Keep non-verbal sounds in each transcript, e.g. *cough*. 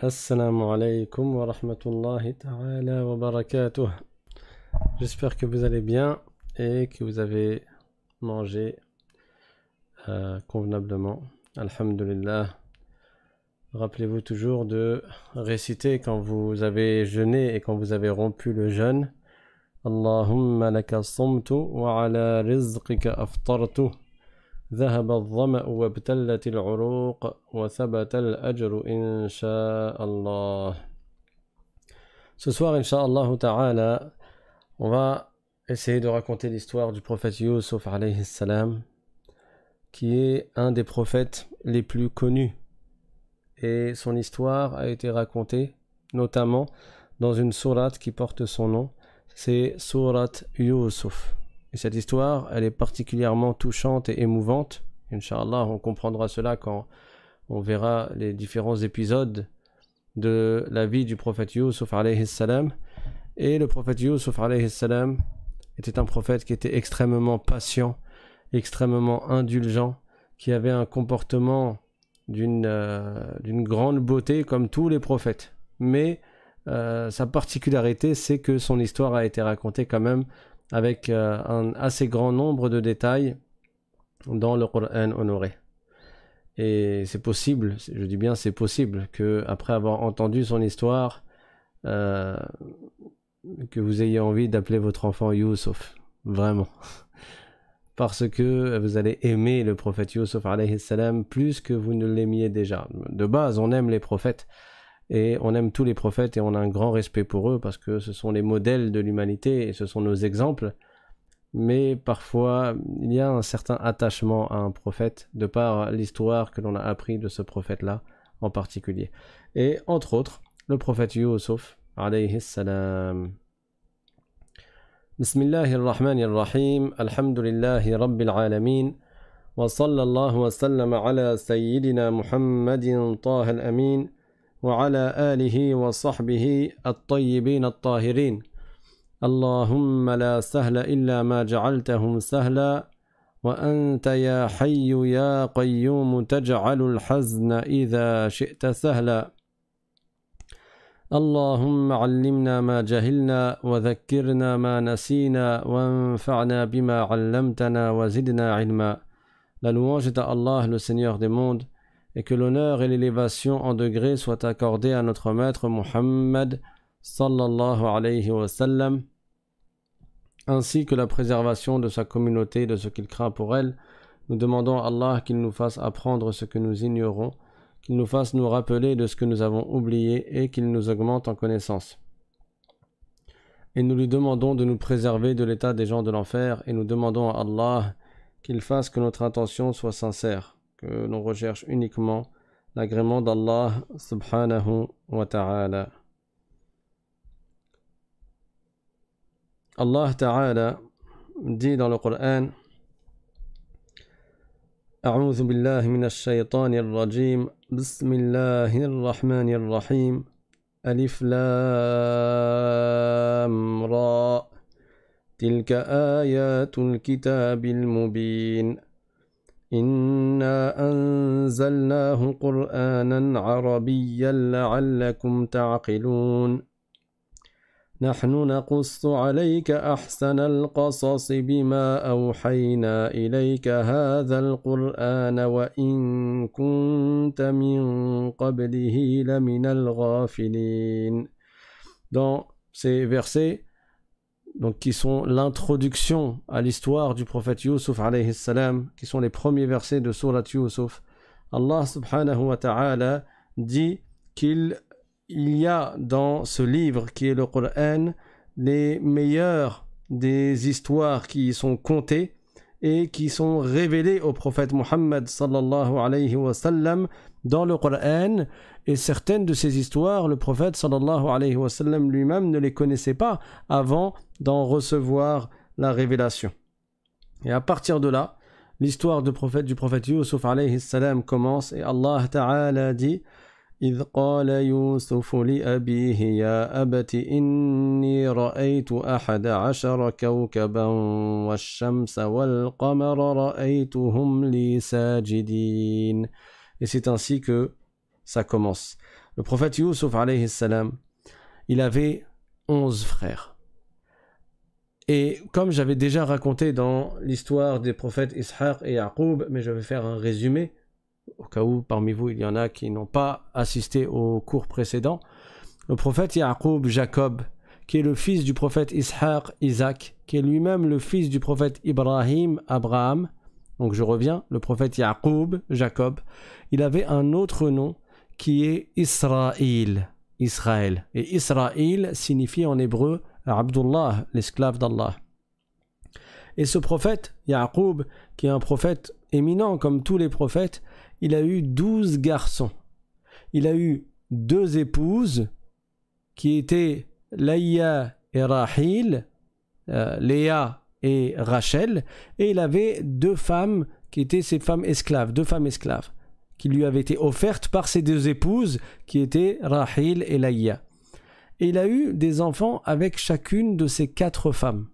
Assalamu alaikum wa rahmatullahi ta'ala wa barakatuh. J'espère que vous allez bien et que vous avez mangé euh, convenablement. Alhamdulillah. Rappelez-vous toujours de réciter quand vous avez jeûné et quand vous avez rompu le jeûne. Allahumma laka wa ala rizqika aftartu. ذهب الظمأ وابتلت العروق وثبت الأجر إن Ce soir, Inch'Allah Ta'ala, on va essayer de raconter l'histoire du prophète Yusuf alayhi salam, qui est un des prophètes les plus connus. Et son histoire a été racontée notamment dans une sourate qui porte son nom, c'est Sourate Yusuf. Et cette histoire, elle est particulièrement touchante et émouvante. Inch'Allah, on comprendra cela quand on verra les différents épisodes de la vie du prophète Yusuf alayhi salam. Et le prophète Yusuf alayhi salam était un prophète qui était extrêmement patient, extrêmement indulgent, qui avait un comportement d'une euh, grande beauté comme tous les prophètes. Mais euh, sa particularité, c'est que son histoire a été racontée quand même avec euh, un assez grand nombre de détails dans le Coran honoré. Et c'est possible, je dis bien c'est possible, que après avoir entendu son histoire, euh, que vous ayez envie d'appeler votre enfant Youssef, vraiment. *laughs* Parce que vous allez aimer le prophète Youssef plus que vous ne l'aimiez déjà. De base, on aime les prophètes et on aime tous les prophètes et on a un grand respect pour eux parce que ce sont les modèles de l'humanité et ce sont nos exemples. Mais parfois, il y a un certain attachement à un prophète de par l'histoire que l'on a appris de ce prophète-là en particulier. Et entre autres, le prophète Yusuf, alayhi salam. بسم الله الرحمن الرحيم الحمد لله رب العالمين وصلى الله وسلم على وعلى آله وصحبه الطيبين الطاهرين اللهم لا سهل إلا ما جعلته سهلا وأنت يا حي يا قيوم تجعل الحزن إذا شئت سهلا اللهم علمنا ما جهلنا وذكرنا ما نسينا وانفعنا بما علمتنا وزدنا علما La الله لسنيور دي Allah, et que l'honneur et l'élévation en degrés soient accordés à notre maître Muhammad ainsi que la préservation de sa communauté de ce qu'il craint pour elle. Nous demandons à Allah qu'il nous fasse apprendre ce que nous ignorons, qu'il nous fasse nous rappeler de ce que nous avons oublié et qu'il nous augmente en connaissance. Et nous lui demandons de nous préserver de l'état des gens de l'enfer et nous demandons à Allah qu'il fasse que notre intention soit sincère. que l'on recherche uniquement l'agrément d'Allah subhanahu wa ta'ala. Allah ta'ala dit dans le Coran أعوذ بالله من الشيطان الرجيم بسم الله الرحمن الرحيم ألف لام را تلك آيات الكتاب المبين إنا أنزلناه قرآنا عربيا لعلكم تعقلون نحن نقص عليك أحسن القصص بما أوحينا إليك هذا القرآن وإن كنت من قبله لمن الغافلين Dans ces versets, donc qui sont l'introduction à l'histoire du prophète Yusuf alayhi salam, qui sont les premiers versets de Surat Yusuf, Allah subhanahu wa ta'ala dit qu'il y a dans ce livre qui est le Coran les meilleures des histoires qui y sont contées et qui sont révélées au prophète Muhammad sallallahu alayhi wa dans le Coran et certaines de ces histoires, le prophète sallallahu alayhi wa sallam lui-même ne les connaissait pas avant d'en recevoir la révélation. Et à partir de là, l'histoire du prophète du prophète Yusuf alayhi salam commence et Allah Ta'ala dit إذ قال يوسف لأبيه يا أبت إني رأيت أحد عشر كوكبا والشمس والقمر رأيتهم لي et c'est ainsi que ça commence. Le prophète Yusuf, alayhi salam, il avait 11 frères. Et comme j'avais déjà raconté dans l'histoire des prophètes Ishaq et Yaqub, mais je vais faire un résumé, au cas où parmi vous il y en a qui n'ont pas assisté au cours précédent, le prophète Yaqub, Jacob, qui est le fils du prophète Ishaq, Isaac, qui est lui-même le fils du prophète Ibrahim, Abraham, donc je reviens, le prophète Yaqub, Jacob, il avait un autre nom qui est Israël. Israël. Et Israël signifie en hébreu Abdullah, l'esclave d'Allah. Et ce prophète, Yaqub, qui est un prophète éminent comme tous les prophètes, il a eu douze garçons. Il a eu deux épouses qui étaient Laïa et Rahil, euh, Léa et Rachel, et il avait deux femmes qui étaient ses femmes esclaves, deux femmes esclaves, qui lui avaient été offertes par ses deux épouses, qui étaient Rahil et Laïa. Et il a eu des enfants avec chacune de ces quatre femmes.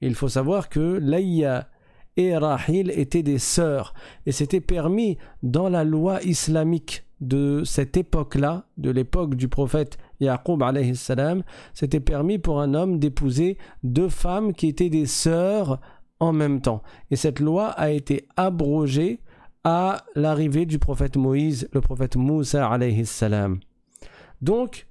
Il faut savoir que Laïa et Rahil étaient des sœurs, et c'était permis dans la loi islamique de cette époque-là, de l'époque du prophète Yaqub alayhi salam, c'était permis pour un homme d'épouser deux femmes qui étaient des sœurs en même temps. Et cette loi a été abrogée à l'arrivée du prophète Moïse, le prophète Moussa alayhi Donc,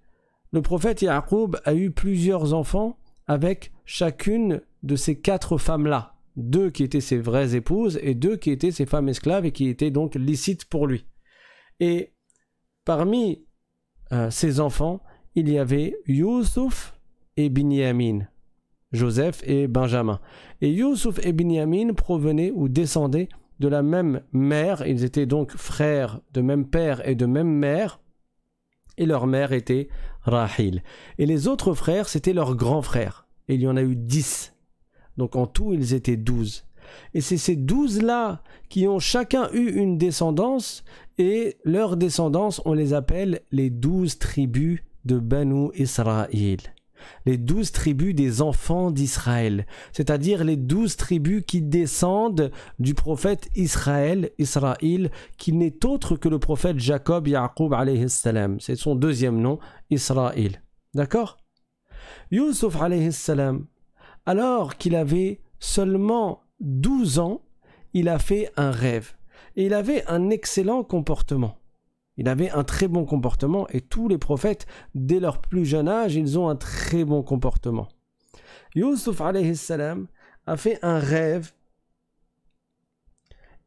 le prophète Yaqub a eu plusieurs enfants avec chacune de ces quatre femmes-là. Deux qui étaient ses vraies épouses et deux qui étaient ses femmes esclaves et qui étaient donc licites pour lui. Et parmi euh, ces enfants, il y avait Yusuf et Binyamin. Joseph et Benjamin. Et Yusuf et Binyamin provenaient ou descendaient de la même mère, ils étaient donc frères de même père et de même mère, et leur mère était Rahil. Et les autres frères, c'était leurs grands frères, et il y en a eu dix. Donc en tout, ils étaient douze. Et c'est ces douze-là qui ont chacun eu une descendance, et leur descendance, on les appelle les douze tribus de Banu Israël, les douze tribus des enfants d'Israël, c'est-à-dire les douze tribus qui descendent du prophète Israël, Israël, qui n'est autre que le prophète Jacob, Yaqub alayhi salam. C'est son deuxième nom, Israël. D'accord Yusuf alayhi salam, alors qu'il avait seulement douze ans, il a fait un rêve. Et il avait un excellent comportement. Il avait un très bon comportement et tous les prophètes, dès leur plus jeune âge, ils ont un très bon comportement. Yusuf salam a fait un rêve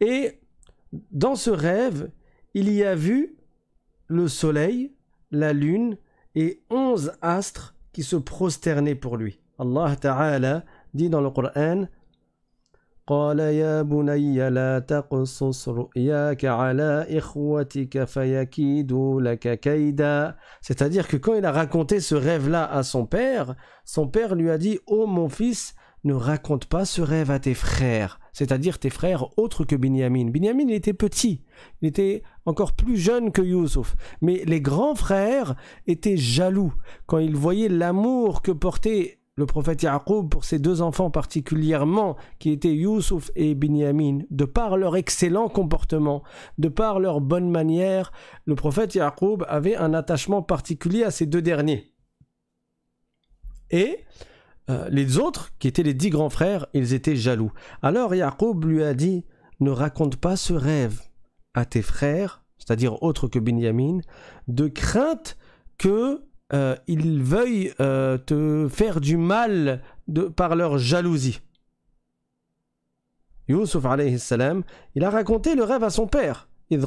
et dans ce rêve, il y a vu le soleil, la lune et onze astres qui se prosternaient pour lui. Allah Ta'ala dit dans le Coran c'est-à-dire que quand il a raconté ce rêve-là à son père, son père lui a dit « Oh mon fils, ne raconte pas ce rêve à tes frères, c'est-à-dire tes frères autres que Binyamin. Binyamin, était petit, il était encore plus jeune que Youssouf, mais les grands frères étaient jaloux quand ils voyaient l'amour que portait le prophète Yaqub pour ses deux enfants particulièrement, qui étaient Youssouf et Binyamin, de par leur excellent comportement, de par leur bonne manière, le prophète Yaqub avait un attachement particulier à ces deux derniers. Et euh, les autres, qui étaient les dix grands frères, ils étaient jaloux. Alors Yaqub lui a dit, ne raconte pas ce rêve à tes frères, c'est-à-dire autres que Binyamin, de crainte que euh, ils veuillent euh, te faire du mal par leur jalousie. Yusuf alayhi salam, il a raconté le rêve à son père. Il a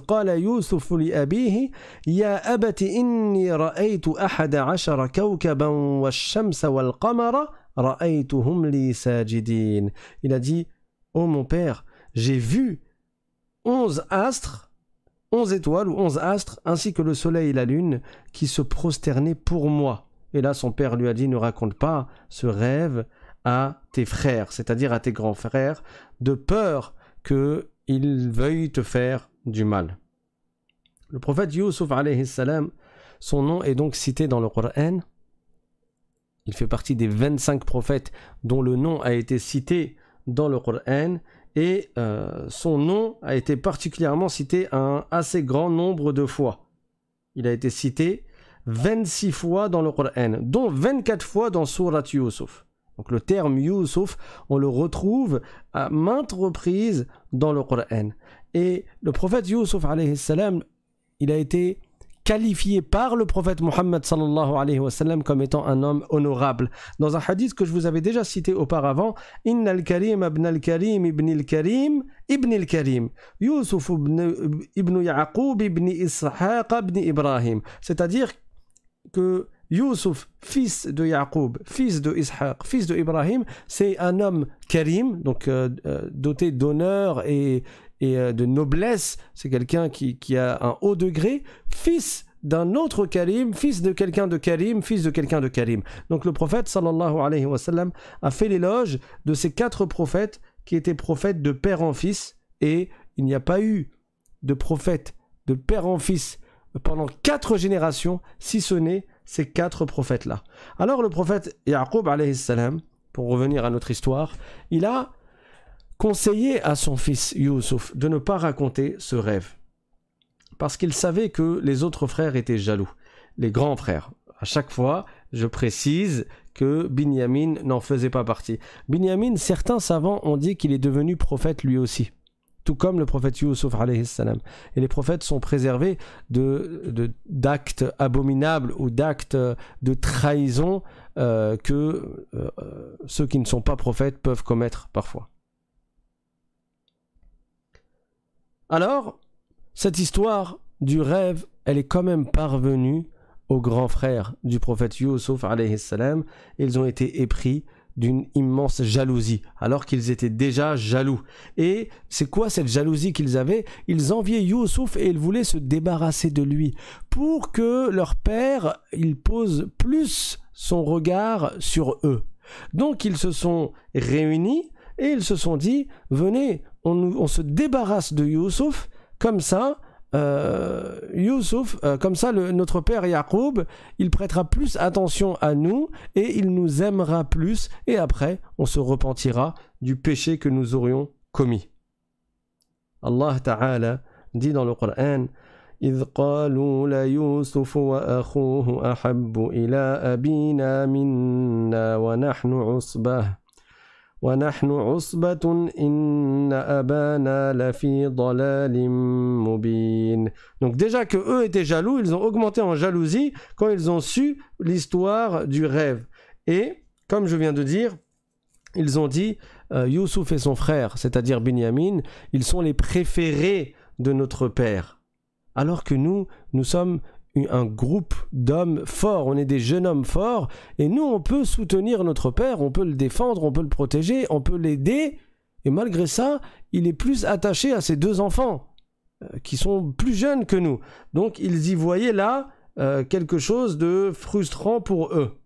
dit, oh mon père, j'ai vu onze astres onze étoiles ou onze astres, ainsi que le soleil et la lune, qui se prosternaient pour moi. Et là, son père lui a dit, ne raconte pas ce rêve à tes frères, c'est-à-dire à tes grands frères, de peur qu'ils veuillent te faire du mal. Le prophète Yusuf, alayhi salam, son nom est donc cité dans le Coran. Il fait partie des 25 prophètes dont le nom a été cité dans le Coran et euh, son nom a été particulièrement cité un assez grand nombre de fois. Il a été cité 26 fois dans le Coran, dont 24 fois dans Surat Yusuf. Donc le terme Yusuf, on le retrouve à maintes reprises dans le Coran. Et le prophète Yusuf, salam, il a été qualifié par le prophète Mohammed sallallahu alayhi wa sallam comme étant un homme honorable. Dans un hadith que je vous avais déjà cité auparavant, karim ibn al-Karim ibn al-Karim ibn al-Karim, Yusuf ibn, Yaqub ibn Ishaq ibn Ibrahim. C'est-à-dire que Yusuf, fils de Yaqub, fils de Ishaq, fils de Ibrahim, c'est un homme karim, donc euh, euh, doté d'honneur et, et euh, de noblesse. C'est quelqu'un qui, a un haut degré, fils d'un autre Karim, fils de quelqu'un de Karim, fils de quelqu'un de Karim. Donc le prophète sallallahu alayhi wa sallam a fait l'éloge de ces quatre prophètes qui étaient prophètes de père en fils et il n'y a pas eu de prophète de père en fils pendant quatre générations si ce n'est ces quatre prophètes-là. Alors le prophète Yaqub alayhi salam, pour revenir à notre histoire, il a conseillait à son fils Youssouf de ne pas raconter ce rêve, parce qu'il savait que les autres frères étaient jaloux, les grands frères. À chaque fois, je précise que Binyamin n'en faisait pas partie. Binyamin, certains savants ont dit qu'il est devenu prophète lui aussi, tout comme le prophète Youssouf Et les prophètes sont préservés de, d'actes abominables ou d'actes de trahison euh, que euh, euh, ceux qui ne sont pas prophètes peuvent commettre parfois. Alors, cette histoire du rêve, elle est quand même parvenue aux grands frères du prophète Yusuf salam. Ils ont été épris d'une immense jalousie, alors qu'ils étaient déjà jaloux. Et c'est quoi cette jalousie qu'ils avaient Ils enviaient Youssouf et ils voulaient se débarrasser de lui pour que leur père, il pose plus son regard sur eux. Donc ils se sont réunis et ils se sont dit, venez, on, se débarrasse de Youssouf, comme ça, euh, euh comme ça notre père Yacoub, il prêtera plus attention à nous et il nous aimera plus et après on se repentira du péché que nous aurions commis. Allah Ta'ala dit dans le Coran إذ قالوا ليوسف أحب إلى أبينا منا nahnu usbah » Donc déjà que eux étaient jaloux, ils ont augmenté en jalousie quand ils ont su l'histoire du rêve. Et comme je viens de dire, ils ont dit euh, Youssouf et son frère, c'est-à-dire Binyamin, ils sont les préférés de notre père. Alors que nous, nous sommes un groupe d'hommes forts, on est des jeunes hommes forts, et nous, on peut soutenir notre père, on peut le défendre, on peut le protéger, on peut l'aider, et malgré ça, il est plus attaché à ses deux enfants, euh, qui sont plus jeunes que nous. Donc, ils y voyaient là euh, quelque chose de frustrant pour eux.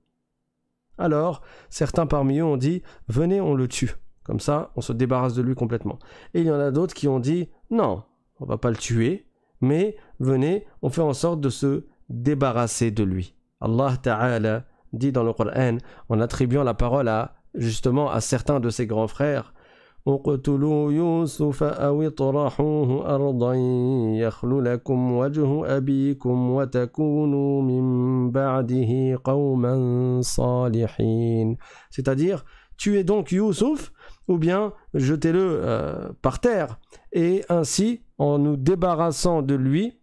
Alors, certains parmi eux ont dit, venez, on le tue. Comme ça, on se débarrasse de lui complètement. Et il y en a d'autres qui ont dit, non, on va pas le tuer, mais venez, on fait en sorte de se débarrasser de lui. Allah Ta'ala dit dans le Coran, en attribuant la parole à, justement, à certains de ses grands frères, C'est-à-dire, tu es donc Yusuf, ou bien jetez-le euh, par terre et ainsi, en nous débarrassant de lui,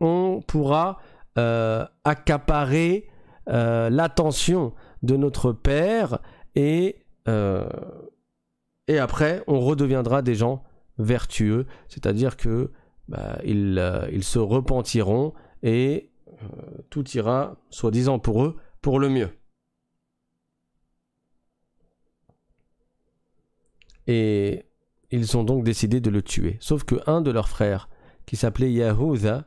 on pourra euh, accaparer euh, l'attention de notre Père et, euh, et après on redeviendra des gens vertueux, c'est-à-dire que bah, ils, se repentiront et tout ira, soi-disant pour eux, pour le mieux. Et ils ont donc décidé de le tuer. Sauf que un de leurs frères, qui s'appelait Yahouza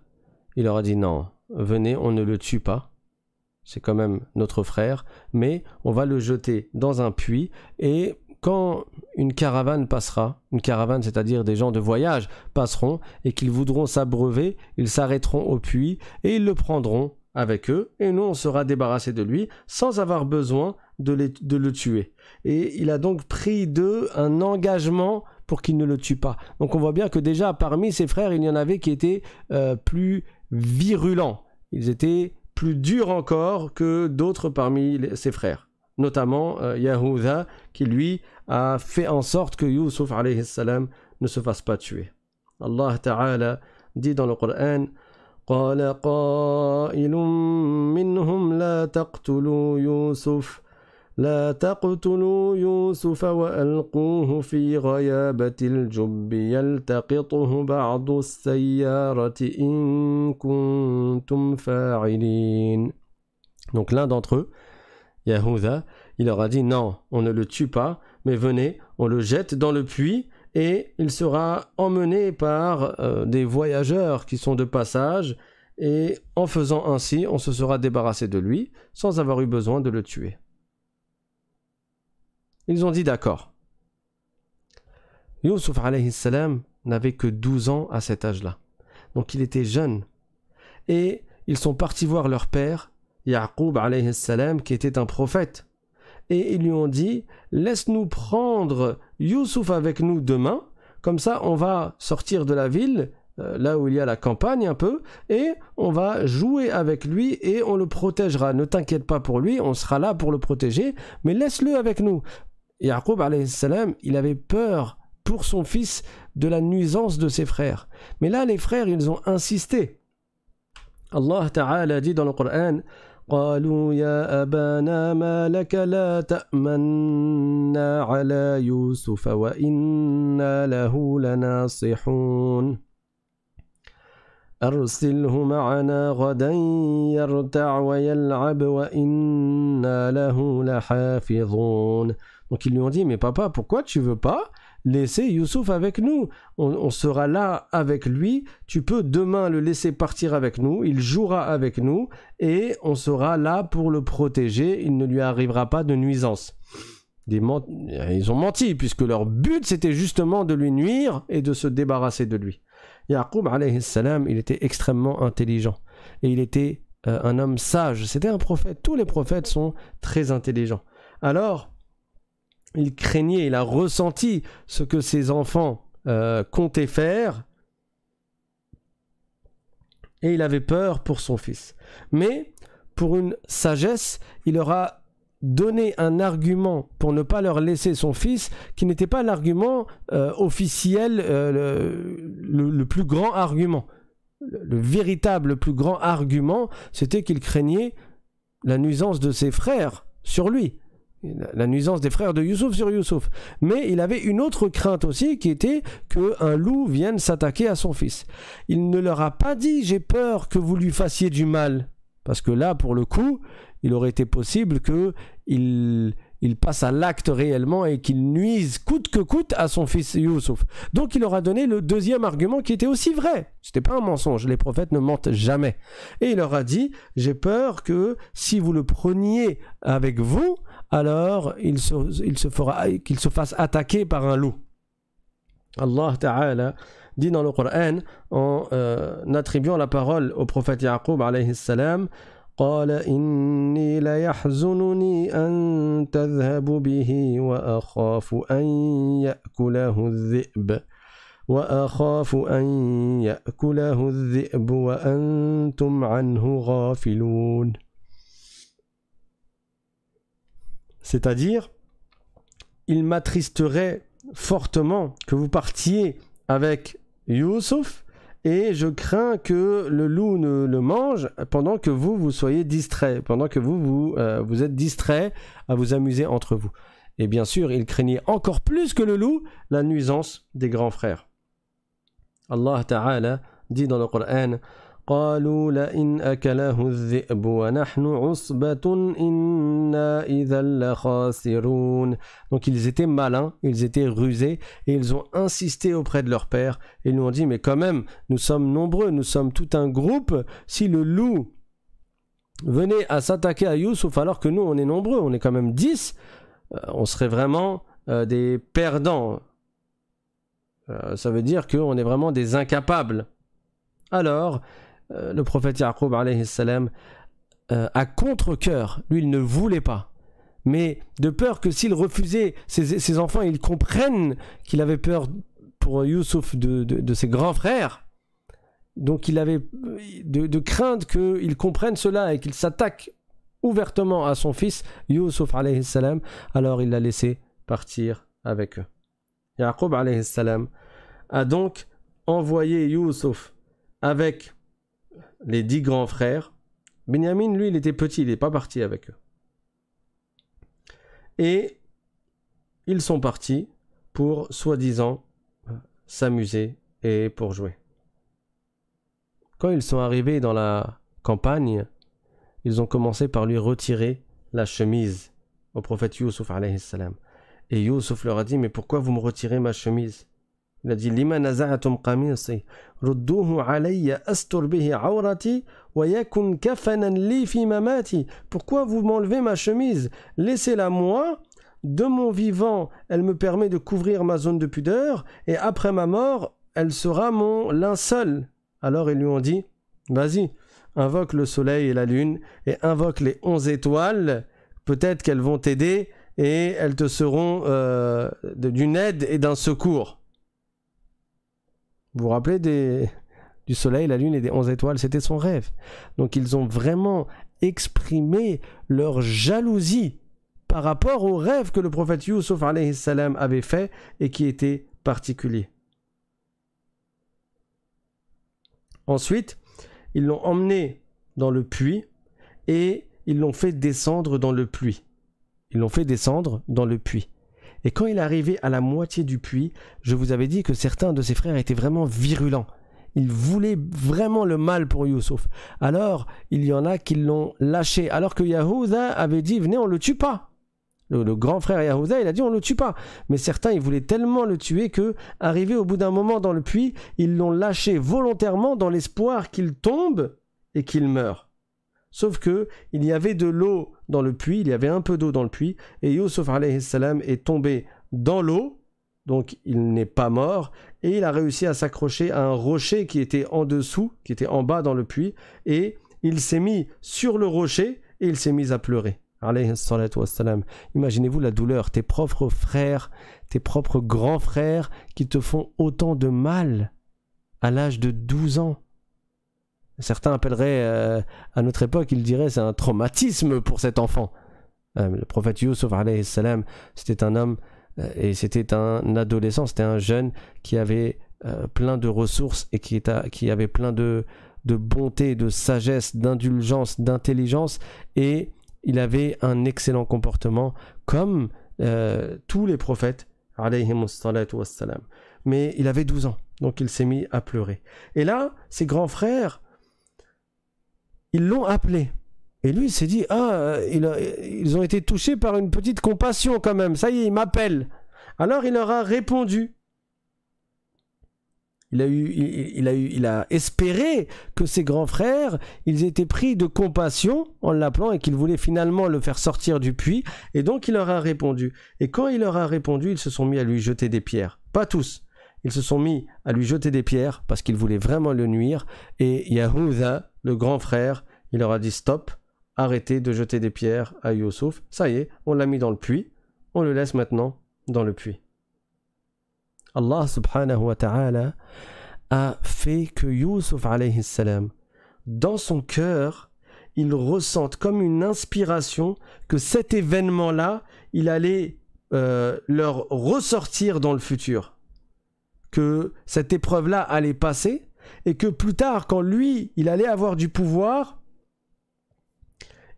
il leur a dit non, venez, on ne le tue pas. C'est quand même notre frère, mais on va le jeter dans un puits et quand une caravane passera, une caravane, c'est-à-dire des gens de voyage, passeront et qu'ils voudront s'abreuver, ils s'arrêteront au puits et ils le prendront avec eux, et nous on sera débarrassé de lui sans avoir besoin de, le tuer. Et il a donc pris d'eux un engagement pour qu'ils ne le tuent pas. Donc on voit bien que déjà parmi ses frères, il y en avait qui étaient euh, plus virulents. Ils étaient plus durs encore que d'autres parmi ses frères, notamment euh, Yahouza, qui lui a fait en sorte que Yusuf salam ne se fasse pas tuer. Allah Ta'ala dit dans le Coran قال la taqtulu donc l'un d'entre eux, Yahouza, il leur a dit non, on ne le tue pas, mais venez, on le jette dans le puits et il sera emmené par euh, des voyageurs qui sont de passage et en faisant ainsi, on se sera débarrassé de lui sans avoir eu besoin de le tuer. Ils ont dit d'accord. Yusuf n'avait que 12 ans à cet âge-là. Donc il était jeune. Et ils sont partis voir leur père, Yaqub alayhi qui était un prophète. Et ils lui ont dit Laisse-nous prendre Yusuf avec nous demain, comme ça on va sortir de la ville, euh, là où il y a la campagne un peu, et on va jouer avec lui et on le protégera. Ne t'inquiète pas pour lui, on sera là pour le protéger, mais laisse-le avec nous salam, il avait peur pour son fils de la nuisance de ses frères. Mais là, les frères, ils ont insisté. Allah Ta'ala dit dans le Coran قالوا يا أبانا ما لك لا تأمنا على يوسف وإنا له لناصحون أرسله معنا غدا يرتع ويلعب وإنا له لحافظون donc ils lui ont dit, mais papa, pourquoi tu veux pas laisser Youssouf avec nous on, sera là avec lui, tu peux demain le laisser partir avec nous, il jouera avec nous, et on sera là pour le protéger, il ne lui arrivera pas de nuisance. ils ont menti, puisque leur but c'était justement de lui nuire et de se débarrasser de lui. Yaqub alayhi salam, il était extrêmement intelligent, et il était euh, un homme sage, c'était un prophète, tous les prophètes sont très intelligents. Alors, il craignait, il a ressenti ce que ses enfants euh, comptaient faire, et il avait peur pour son fils. Mais, pour une sagesse, il leur a donné un argument pour ne pas leur laisser son fils, qui n'était pas l'argument euh, officiel, euh, le, plus grand argument. Le, véritable, plus grand argument, c'était qu'il craignait la nuisance de ses frères sur lui, la nuisance des frères de Youssouf sur Youssouf. Mais il avait une autre crainte aussi qui était qu'un loup vienne s'attaquer à son fils. Il ne leur a pas dit j'ai peur que vous lui fassiez du mal. Parce que là, pour le coup, il aurait été possible que il, passe à l'acte réellement et qu'il nuise coûte que coûte à son fils Youssouf. Donc il leur a donné le deuxième argument qui était aussi vrai. Ce n'était pas un mensonge, les prophètes ne mentent jamais. Et il leur a dit, j'ai peur que si vous le preniez avec vous, alors il se, il se fera qu'il se fasse attaquer par un loup. Allah Ta'ala dit dans le Coran en euh, attribuant la parole au prophète Yaqub alayhi salam قال إني ليحزنني أن به وأخاف أن يأكله الذئب وأخاف أن يأكله الذئب وأنتم عنه غافلون C'est-à-dire, il m'attristerait fortement que vous partiez avec Youssouf et je crains que le loup ne le mange pendant que vous, vous soyez distrait, pendant que vous, euh, vous, êtes distrait à vous amuser entre vous. Et bien sûr, il craignait encore plus que le loup la nuisance des grands frères. Allah Ta'ala dit dans le Coran donc ils étaient malins, ils étaient rusés et ils ont insisté auprès de leur père et ils lui ont dit mais quand même nous sommes nombreux, nous sommes tout un groupe, si le loup venait à s'attaquer à Youssouf alors que nous on est nombreux, on est quand même 10, euh, on serait vraiment euh, des perdants. Euh, ça veut dire qu'on est vraiment des incapables. Alors, euh, le prophète Yaqub euh, a à contre-coeur. Lui, il ne voulait pas. Mais de peur que s'il refusait, ses, enfants, ils comprennent qu'il avait peur pour Youssouf de, ses grands frères. Donc il avait de, de crainte qu'il comprenne cela et qu'il s'attaque ouvertement à son fils, Youssouf alors il l'a laissé partir avec eux. Yaqub a donc envoyé Youssouf avec les dix grands frères. Benjamin, lui, il était petit, il n'est pas parti avec eux. Et ils sont partis pour, soi-disant, s'amuser et pour jouer. Quand ils sont arrivés dans la campagne, ils ont commencé par lui retirer la chemise au prophète Youssouf. Et Youssouf leur a dit, mais pourquoi vous me retirez ma chemise il a dit Pourquoi vous m'enlevez ma chemise Laissez-la moi. De mon vivant, elle me permet de couvrir ma zone de pudeur, et après ma mort, elle sera mon linceul. Alors ils lui ont dit Vas-y, invoque le soleil et la lune, et invoque les onze étoiles, peut-être qu'elles vont t'aider, et elles te seront euh, d'une aide et d'un secours. Vous vous rappelez des, du soleil, la lune et des onze étoiles C'était son rêve. Donc ils ont vraiment exprimé leur jalousie par rapport au rêve que le prophète Youssef avait fait et qui était particulier. Ensuite, ils l'ont emmené dans le puits et ils l'ont fait descendre dans le puits. Ils l'ont fait descendre dans le puits. Et quand il est arrivé à la moitié du puits, je vous avais dit que certains de ses frères étaient vraiment virulents. Ils voulaient vraiment le mal pour Youssouf. Alors, il y en a qui l'ont lâché. Alors que Yahouza avait dit, venez, on le tue pas. Le, grand frère Yahouza, il a dit, on le tue pas. Mais certains, ils voulaient tellement le tuer que, arrivé au bout d'un moment dans le puits, ils l'ont lâché volontairement dans l'espoir qu'il tombe et qu'il meure. Sauf que il y avait de l'eau dans le puits, il y avait un peu d'eau dans le puits, et Yusuf salam est tombé dans l'eau, donc il n'est pas mort, et il a réussi à s'accrocher à un rocher qui était en dessous, qui était en bas dans le puits, et il s'est mis sur le rocher et il s'est mis à pleurer. Imaginez-vous la douleur, tes propres frères, tes propres grands frères qui te font autant de mal à l'âge de 12 ans. Certains appelleraient, euh, à notre époque, ils diraient c'est un traumatisme pour cet enfant. Euh, le prophète Yusuf, salam, c'était un homme euh, et c'était un adolescent, c'était un jeune qui avait plein de ressources et qui, était, qui avait plein de, de bonté, de sagesse, d'indulgence, d'intelligence et il avait un excellent comportement comme tous les prophètes, mais il avait 12 ans, donc il s'est mis à pleurer. Et là, ses grands frères ils l'ont appelé. Et lui, il s'est dit, ah, euh, ils ont été touchés par une petite compassion quand même, ça y est, il m'appelle. Alors il leur a répondu. Il a, eu, il, a eu, il a espéré que ses grands frères, ils étaient pris de compassion en l'appelant et qu'ils voulaient finalement le faire sortir du puits. Et donc il leur a répondu. Et quand il leur a répondu, ils se sont mis à lui jeter des pierres. Pas tous, ils se sont mis à lui jeter des pierres parce qu'ils voulaient vraiment le nuire. Et Yahouda, le grand frère, il leur a dit stop, arrêtez de jeter des pierres à Youssouf. Ça y est, on l'a mis dans le puits, on le laisse maintenant dans le puits. Allah subhanahu wa ta'ala a fait que Youssouf alayhi salam, dans son cœur, il ressente comme une inspiration que cet événement-là, il allait euh, leur ressortir dans le futur que cette épreuve-là allait passer et que plus tard, quand lui, il allait avoir du pouvoir,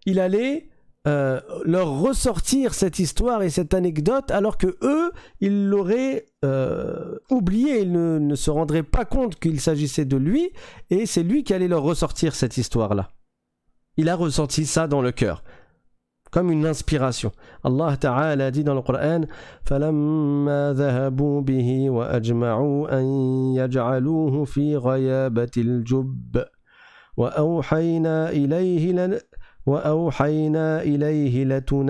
il allait euh, leur ressortir cette histoire et cette anecdote alors que eux, ils l'auraient euh, oublié, ils ne, se rendraient pas compte qu'il s'agissait de lui et c'est lui qui allait leur ressortir cette histoire-là. Il a ressenti ça dans le cœur. comme une inspiration. Allah Ta'ala dit dans le Coran وأوحينا إليه لتنبئنهم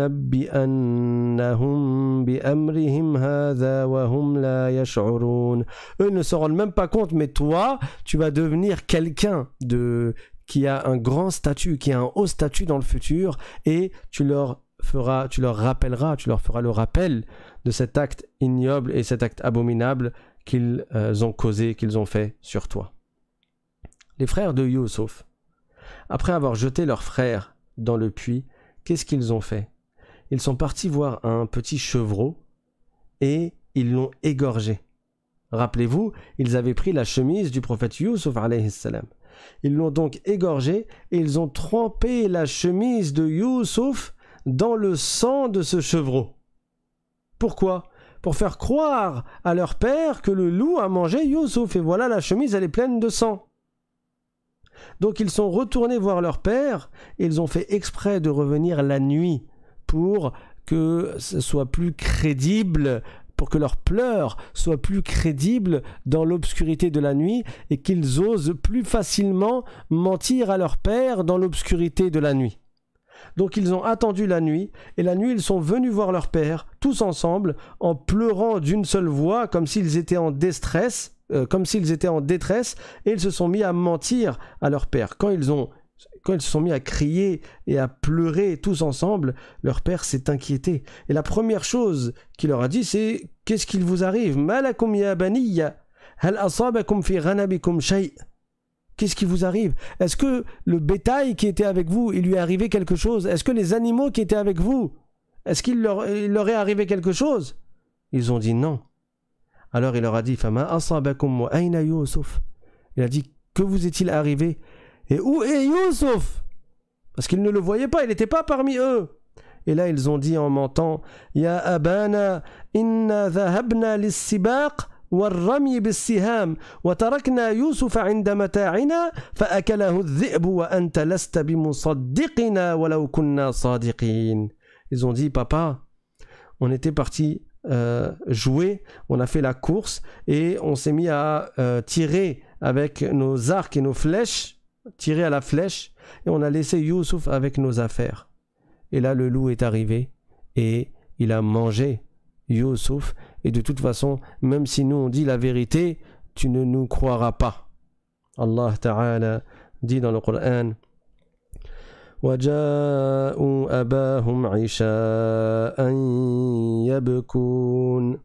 بأمرهم هذا وهم لا يشعرون Eux ne se rendent même pas compte, mais toi, tu vas devenir quelqu'un de qui a un grand statut, qui a un haut statut dans le futur, et tu leur feras, tu leur rappelleras, tu leur feras le rappel de cet acte ignoble et cet acte abominable qu'ils euh, ont causé, qu'ils ont fait sur toi. Les frères de Youssouf, après avoir jeté leurs frères dans le puits, qu'est-ce qu'ils ont fait Ils sont partis voir un petit chevreau et ils l'ont égorgé. Rappelez-vous, ils avaient pris la chemise du prophète alayhi salam ils l'ont donc égorgé et ils ont trempé la chemise de Youssouf dans le sang de ce chevreau. Pourquoi Pour faire croire à leur père que le loup a mangé Youssouf et voilà la chemise elle est pleine de sang. Donc ils sont retournés voir leur père et ils ont fait exprès de revenir la nuit pour que ce soit plus crédible pour que leurs pleurs soient plus crédibles dans l'obscurité de la nuit et qu'ils osent plus facilement mentir à leur père dans l'obscurité de la nuit. Donc ils ont attendu la nuit, et la nuit ils sont venus voir leur père, tous ensemble, en pleurant d'une seule voix, comme s'ils étaient en détresse, euh, comme s'ils étaient en détresse, et ils se sont mis à mentir à leur père. Quand ils ont quand ils se sont mis à crier et à pleurer tous ensemble, leur père s'est inquiété. Et la première chose qu'il leur a dit, c'est Qu'est-ce qu'il vous arrive Malakum ya baniya Hal asabakum fi shay' Qu'est-ce qui vous arrive Est-ce que le bétail qui était avec vous, il lui est arrivé quelque chose Est-ce que les animaux qui étaient avec vous, est-ce qu'il leur, est arrivé quelque chose Ils ont dit non. Alors il leur a dit Fama asabakum Il a dit Que vous est-il arrivé et où est Youssouf Parce qu'ils ne le voyaient pas, il n'était pas parmi eux. Et là, ils ont dit en mentant Ya Abana, inna فأكله الذئب كنا صادقين Ils ont dit, papa, on était parti euh, jouer, on a fait la course et on s'est mis à euh, tirer avec nos arcs et nos flèches tiré à la flèche, et on a laissé Youssouf avec nos affaires. Et là, le loup est arrivé, et il a mangé Youssouf, et de toute façon, même si nous on dit la vérité, tu ne nous croiras pas. Allah Ta'ala dit dans le Coran, وجاءوا يبكون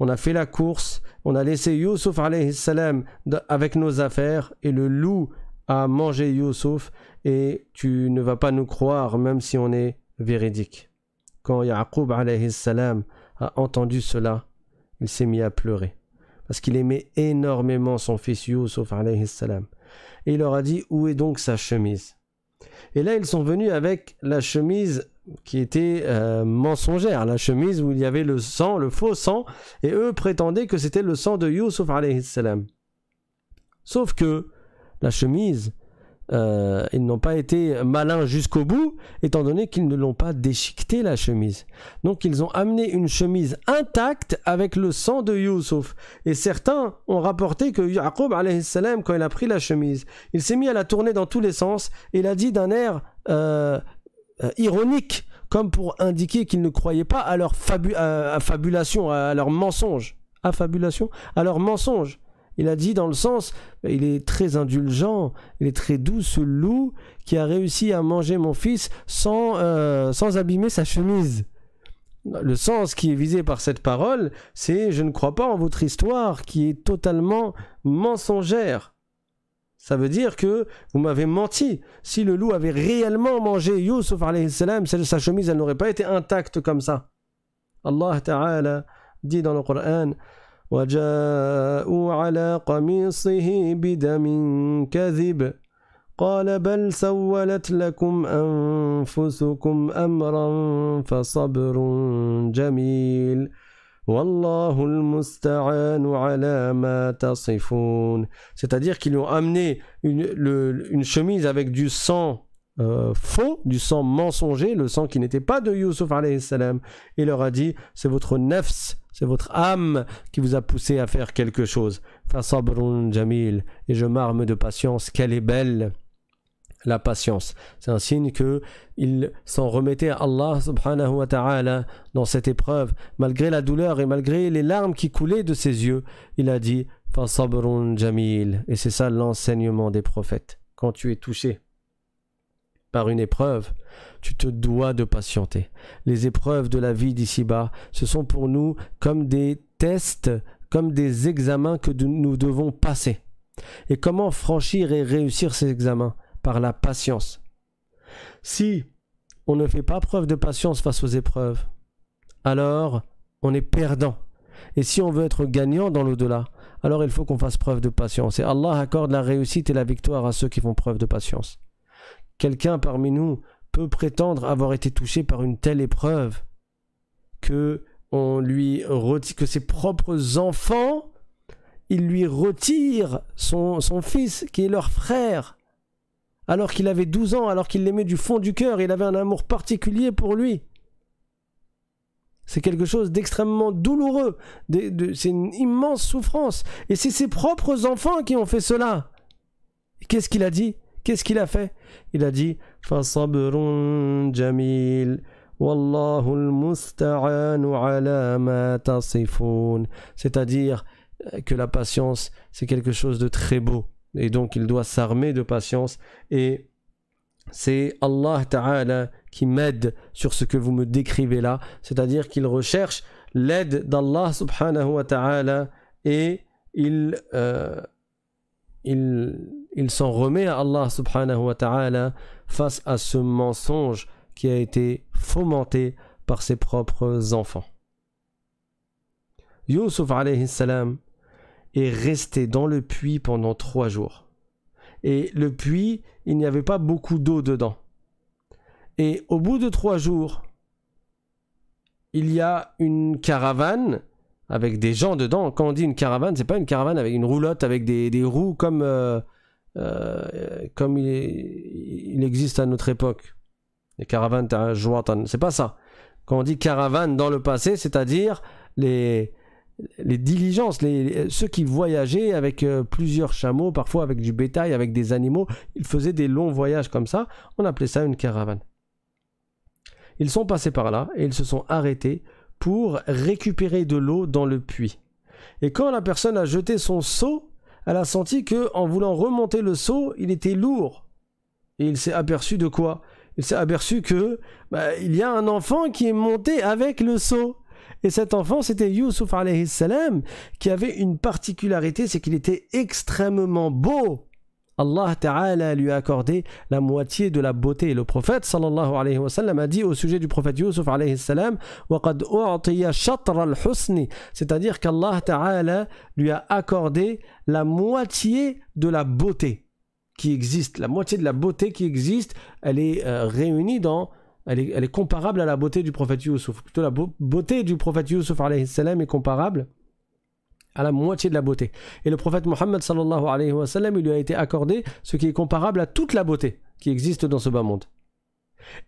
on a fait la course, on a laissé Yusuf salam avec nos affaires et le loup a mangé Yusuf et tu ne vas pas nous croire même si on est véridique. Quand Yaqub salam a entendu cela, il s'est mis à pleurer parce qu'il aimait énormément son fils Yusuf salam et il leur a dit où est donc sa chemise. Et là ils sont venus avec la chemise qui était euh, mensongère, la chemise où il y avait le sang, le faux sang, et eux prétendaient que c'était le sang de Yusuf salam. Sauf que la chemise, euh, ils n'ont pas été malins jusqu'au bout, étant donné qu'ils ne l'ont pas déchiqueté la chemise. Donc ils ont amené une chemise intacte avec le sang de Yusuf. Et certains ont rapporté que Yaqub, quand il a pris la chemise, il s'est mis à la tourner dans tous les sens. Et il a dit d'un air euh, euh, ironique, comme pour indiquer qu'il ne croyait pas à leur à, fabulation, à, leur mensonge. Affabulation À leur mensonge. Il a dit dans le sens, il est très indulgent, il est très doux ce loup qui a réussi à manger mon fils sans, euh, sans abîmer sa chemise. Le sens qui est visé par cette parole, c'est je ne crois pas en votre histoire qui est totalement mensongère. Ça veut dire que vous m'avez menti. Si le loup avait réellement mangé Youssouf, sa chemise, elle n'aurait pas été intacte comme ça. Allah Ta'ala dit dans le Coran وجاءوا قال بل سولت لكم أنفسكم أمرا فصبر جميل C'est-à-dire qu'ils lui ont amené une, chemise avec du sang euh, faux, du sang mensonger, le sang qui n'était pas de Yusuf alayhi salam. Il leur a dit c'est votre nefs, c'est votre âme qui vous a poussé à faire quelque chose. Fasabrun jamil. Et je m'arme de patience, qu'elle est belle la patience. C'est un signe que il s'en remettait à Allah subhanahu wa ta'ala dans cette épreuve, malgré la douleur et malgré les larmes qui coulaient de ses yeux. Il a dit Fasabrun Jamil. Et c'est ça l'enseignement des prophètes. Quand tu es touché par une épreuve, tu te dois de patienter. Les épreuves de la vie d'ici-bas, ce sont pour nous comme des tests, comme des examens que nous devons passer. Et comment franchir et réussir ces examens par la patience. Si on ne fait pas preuve de patience face aux épreuves, alors on est perdant. Et si on veut être gagnant dans l'au-delà, alors il faut qu'on fasse preuve de patience. Et Allah accorde la réussite et la victoire à ceux qui font preuve de patience. Quelqu'un parmi nous peut prétendre avoir été touché par une telle épreuve que on lui ses propres enfants, il lui retire son fils qui est leur frère alors qu'il avait 12 ans, alors qu'il l'aimait du fond du cœur, il avait un amour particulier pour lui. C'est quelque chose d'extrêmement douloureux, c'est une immense souffrance. Et c'est ses propres enfants qui ont fait cela. Qu'est-ce qu'il a dit Qu'est-ce qu'il a fait Il a dit Jamil. C'est-à-dire que la patience, c'est quelque chose de très beau. Et donc il doit s'armer de patience. Et c'est Allah Ta'ala qui m'aide sur ce que vous me décrivez là. C'est-à-dire qu'il recherche l'aide d'Allah Subhanahu wa Ta'ala et il, euh, s'en remet à Allah Subhanahu wa Ta'ala face à ce mensonge qui a été fomenté par ses propres enfants. Yusuf alayhi est resté dans le puits pendant trois jours. Et le puits, il n'y avait pas beaucoup d'eau dedans. Et au bout de trois jours, il y a une caravane avec des gens dedans. Quand on dit une caravane, c'est pas une caravane avec une roulotte avec des, roues comme, euh, euh, comme il, il, existe à notre époque. Les caravanes, c'est pas ça. Quand on dit caravane dans le passé, c'est-à-dire les, les diligences, ceux qui voyageaient avec euh, plusieurs chameaux, parfois avec du bétail, avec des animaux, ils faisaient des longs voyages comme ça, on appelait ça une caravane. Ils sont passés par là et ils se sont arrêtés pour récupérer de l'eau dans le puits. Et quand la personne a jeté son seau, elle a senti que en voulant remonter le seau, il était lourd. Et il s'est aperçu de quoi Il s'est aperçu que bah, il y a un enfant qui est monté avec le seau. Et cet enfant, c'était Youssouf alayhi salam, qui avait une particularité, c'est qu'il était extrêmement beau. Allah Ta'ala lui a accordé la moitié de la beauté. Le prophète sallallahu alayhi wa sallam a dit au sujet du prophète Yusuf alayhi salam C'est-à-dire qu'Allah Ta'ala lui a accordé la moitié de la beauté qui existe. La moitié de la beauté qui existe, elle est euh, réunie dans elle est, comparable à la beauté du prophète Youssouf. Plutôt la beauté du prophète Youssouf est comparable à la moitié de la beauté. Et le prophète Mohammed sallallahu alayhi wa sallam, il lui a été accordé ce qui est comparable à toute la beauté qui existe dans ce bas monde.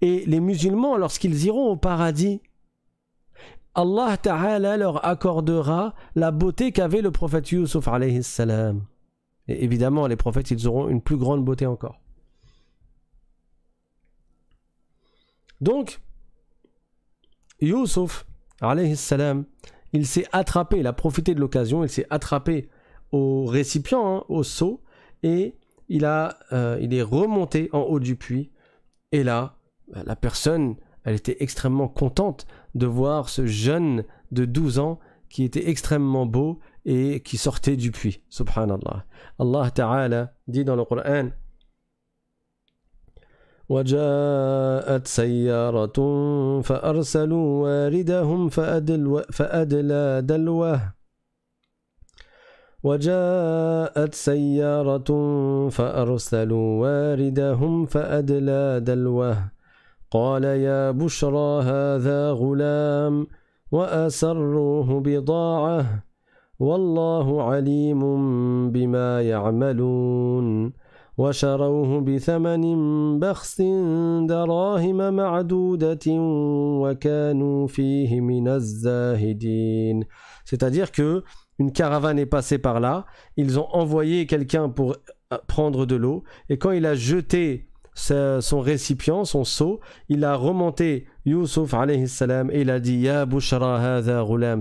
Et les musulmans, lorsqu'ils iront au paradis, Allah Ta'ala leur accordera la beauté qu'avait le prophète Yusuf alayhi salam. Et évidemment, les prophètes, ils auront une plus grande beauté encore. Donc, Youssef alayhi salam, il s'est attrapé, il a profité de l'occasion, il s'est attrapé au récipient, hein, au seau, et il, a, euh, il est remonté en haut du puits. Et là, bah, la personne, elle était extrêmement contente de voir ce jeune de 12 ans qui était extrêmement beau et qui sortait du puits. Subhanallah. Allah Ta'ala dit dans le Coran وجاءت سيارة فأرسلوا واردهم فأدلو فأدلى دلوه وجاءت سيارة فأرسلوا واردهم فأدلى دلوه قال يا بشرى هذا غلام وأسروه بضاعة والله عليم بما يعملون C'est-à-dire que une caravane est passée par là, ils ont envoyé quelqu'un pour euh, prendre de l'eau, et quand il a jeté son récipient, son seau, il a remonté Yusuf alayhi et il a dit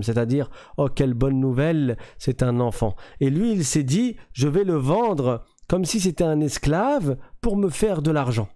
c'est-à-dire Oh quelle bonne nouvelle, c'est un enfant. Et lui il s'est dit Je vais le vendre comme si c'était un esclave, pour me faire de l'argent.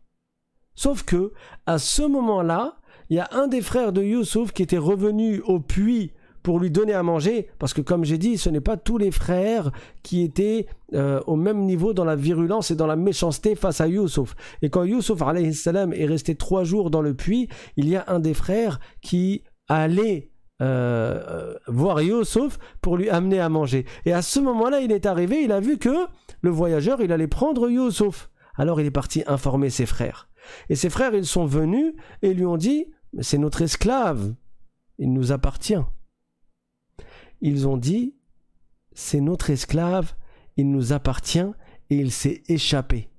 Sauf que, à ce moment-là, il y a un des frères de Youssouf qui était revenu au puits pour lui donner à manger, parce que comme j'ai dit, ce n'est pas tous les frères qui étaient euh, au même niveau dans la virulence et dans la méchanceté face à Youssouf. Et quand Youssouf est resté trois jours dans le puits, il y a un des frères qui allait euh, euh, voir Youssef pour lui amener à manger. Et à ce moment-là, il est arrivé, il a vu que le voyageur, il allait prendre Youssef Alors il est parti informer ses frères. Et ses frères, ils sont venus et lui ont dit, c'est notre esclave, il nous appartient. Ils ont dit, c'est notre esclave, il nous appartient et il s'est échappé.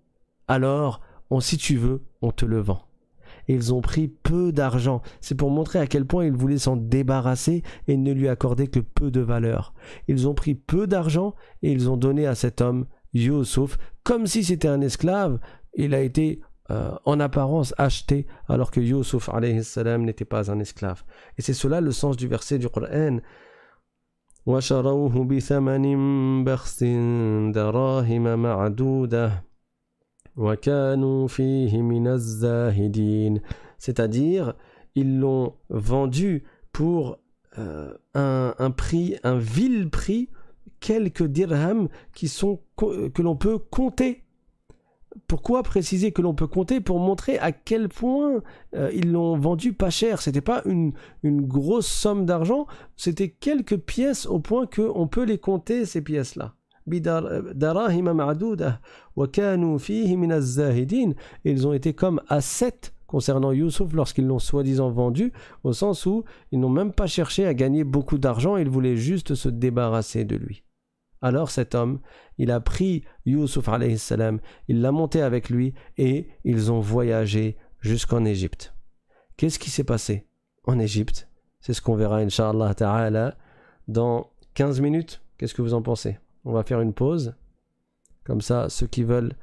Alors, on, si tu veux, on te le vend ils ont pris peu d'argent. C'est pour montrer à quel point ils voulaient s'en débarrasser et ne lui accorder que peu de valeur. Ils ont pris peu d'argent et ils ont donné à cet homme, Youssouf, comme si c'était un esclave. Il a été euh, en apparence acheté alors que Yusuf n'était pas un esclave. Et c'est cela le sens du verset du Coran. C'est-à-dire, ils l'ont vendu pour euh, un, prix, un vil prix, quelques dirhams qui sont, que l'on peut compter. Pourquoi préciser que l'on peut compter Pour montrer à quel point euh, ils l'ont vendu pas cher. C'était pas une, une grosse somme d'argent, c'était quelques pièces au point qu'on peut les compter, ces pièces-là. بدراهم ils ont été comme à 7 concernant Youssouf lorsqu'ils l'ont soi-disant vendu, au sens où ils n'ont même pas cherché à gagner beaucoup d'argent, ils voulaient juste se débarrasser de lui. Alors cet homme, il a pris Youssouf salam, il l'a monté avec lui et ils ont voyagé jusqu'en Égypte. Qu'est-ce qui s'est passé en Égypte C'est ce qu'on verra, inshallah Ta'ala, dans 15 minutes. Qu'est-ce que vous en pensez on va faire une pause. Comme ça, ceux qui veulent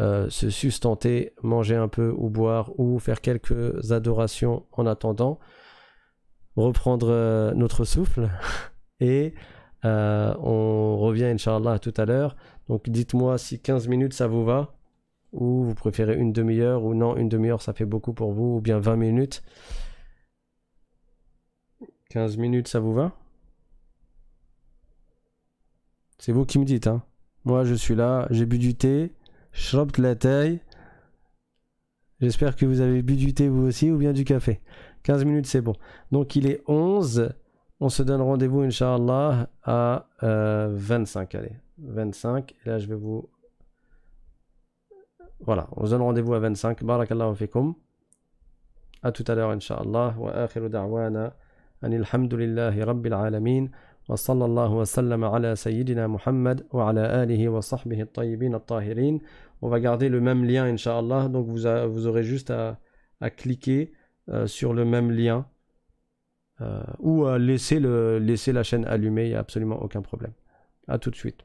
euh, se sustenter, manger un peu ou boire ou faire quelques adorations en attendant, reprendre euh, notre souffle *laughs* et euh, on revient Inch'Allah tout à l'heure. Donc dites-moi si 15 minutes ça vous va ou vous préférez une demi-heure ou non, une demi-heure ça fait beaucoup pour vous ou bien 20 minutes. 15 minutes ça vous va c'est vous qui me dites. Hein. Moi, je suis là, j'ai bu du thé, shropt la taille. J'espère que vous avez bu du thé vous aussi ou bien du café. 15 minutes, c'est bon. Donc, il est 11. On se donne rendez-vous, Inch'Allah, à 25. Euh, allez, 25. Et là, je vais vous. Voilà, on se donne rendez-vous à 25. Barakallahu fikum. À tout à l'heure, Inch'Allah. Wa akhiru da'wana. Anilhamdulillahi rabbil alamin. وصلى الله وسلم على سيدنا محمد وعلى آله وصحبه الطيبين الطاهرين On va garder le même lien, Inch'Allah. Donc vous, a, vous aurez juste à, à cliquer euh, sur le même lien euh, ou à laisser, le, laisser la chaîne allumée, il n'y a absolument aucun problème. A tout de suite.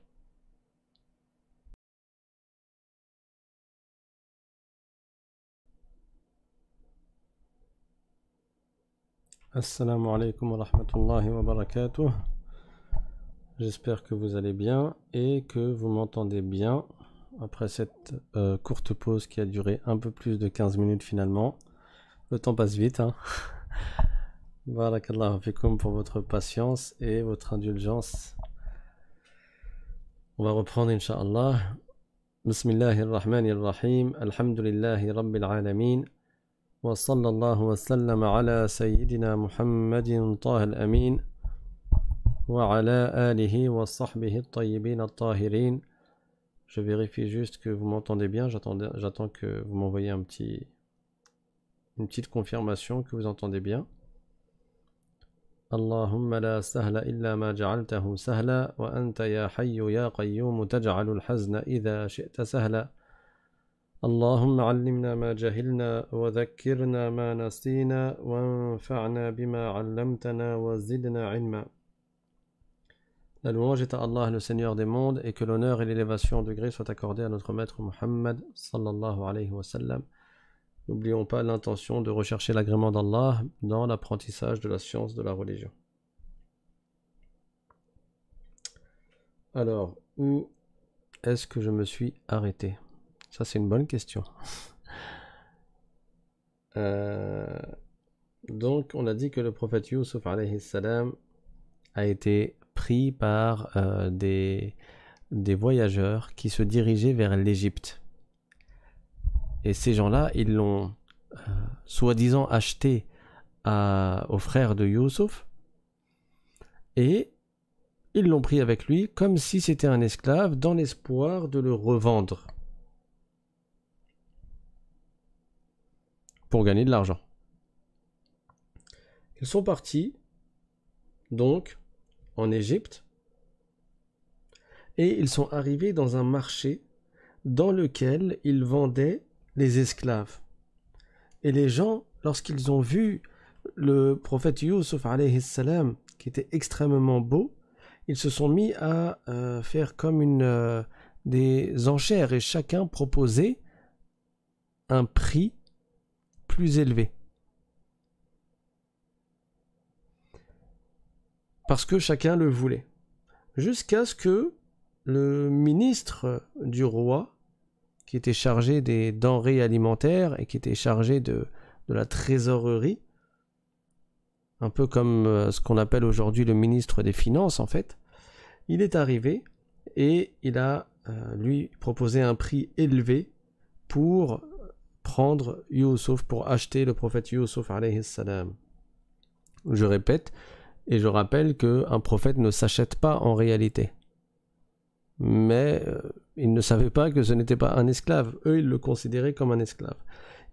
Assalamu alaikum wa rahmatullahi wa barakatuh. J'espère que vous allez bien et que vous m'entendez bien après cette euh, courte pause qui a duré un peu plus de 15 minutes finalement. Le temps passe vite. Hein. *laughs* Barakallah fikum pour votre patience et votre indulgence. On va reprendre inshallah. Bismillahir Rahmanir Rahim. Alhamdulillahi Rabbil Alamin. sallallahu wa Ala وعلى آله وصحبه الطيبين الطاهرين Je vérifie juste que vous m'entendez bien. J'attends que vous m'envoyez un petit, une petite confirmation que vous entendez bien. اللهم لا سهل إلا ما جعلته سهلا وأنت يا حي يا قيوم تجعل الحزن إذا شئت سهلا اللهم علمنا ما جهلنا وذكرنا ما نسينا وانفعنا بما علمتنا وزدنا علما La louange est à Allah, le Seigneur des mondes, et que l'honneur et l'élévation en degré soient accordés à notre maître Mohammed sallallahu alayhi wa N'oublions pas l'intention de rechercher l'agrément d'Allah dans l'apprentissage de la science de la religion. Alors, où est-ce que je me suis arrêté Ça, c'est une bonne question. *laughs* Euh, donc, on a dit que le prophète Yusuf alayhi salam a été par euh, des, voyageurs qui se dirigeaient vers l'Égypte. Et ces gens-là, ils l'ont euh, soi-disant acheté aux frères de Youssouf et ils l'ont pris avec lui comme si c'était un esclave dans l'espoir de le revendre pour gagner de l'argent. Ils sont partis donc en Égypte, et ils sont arrivés dans un marché dans lequel ils vendaient les esclaves. Et les gens, lorsqu'ils ont vu le prophète Yusuf salam, qui était extrêmement beau, ils se sont mis à euh, faire comme une, euh, des enchères et chacun proposait un prix plus élevé. parce que chacun le voulait. Jusqu'à ce que le ministre du roi, qui était chargé des denrées alimentaires et qui était chargé de, de la trésorerie, un peu comme euh, ce qu'on appelle aujourd'hui le ministre des Finances en fait, il est arrivé et il a euh, lui proposé un prix élevé pour prendre Youssef pour acheter le prophète Youssef alayhi salam. Je répète, et je rappelle qu'un prophète ne s'achète pas en réalité. Mais euh, il ils ne savaient pas que ce n'était pas un esclave. Eux, ils le considéraient comme un esclave.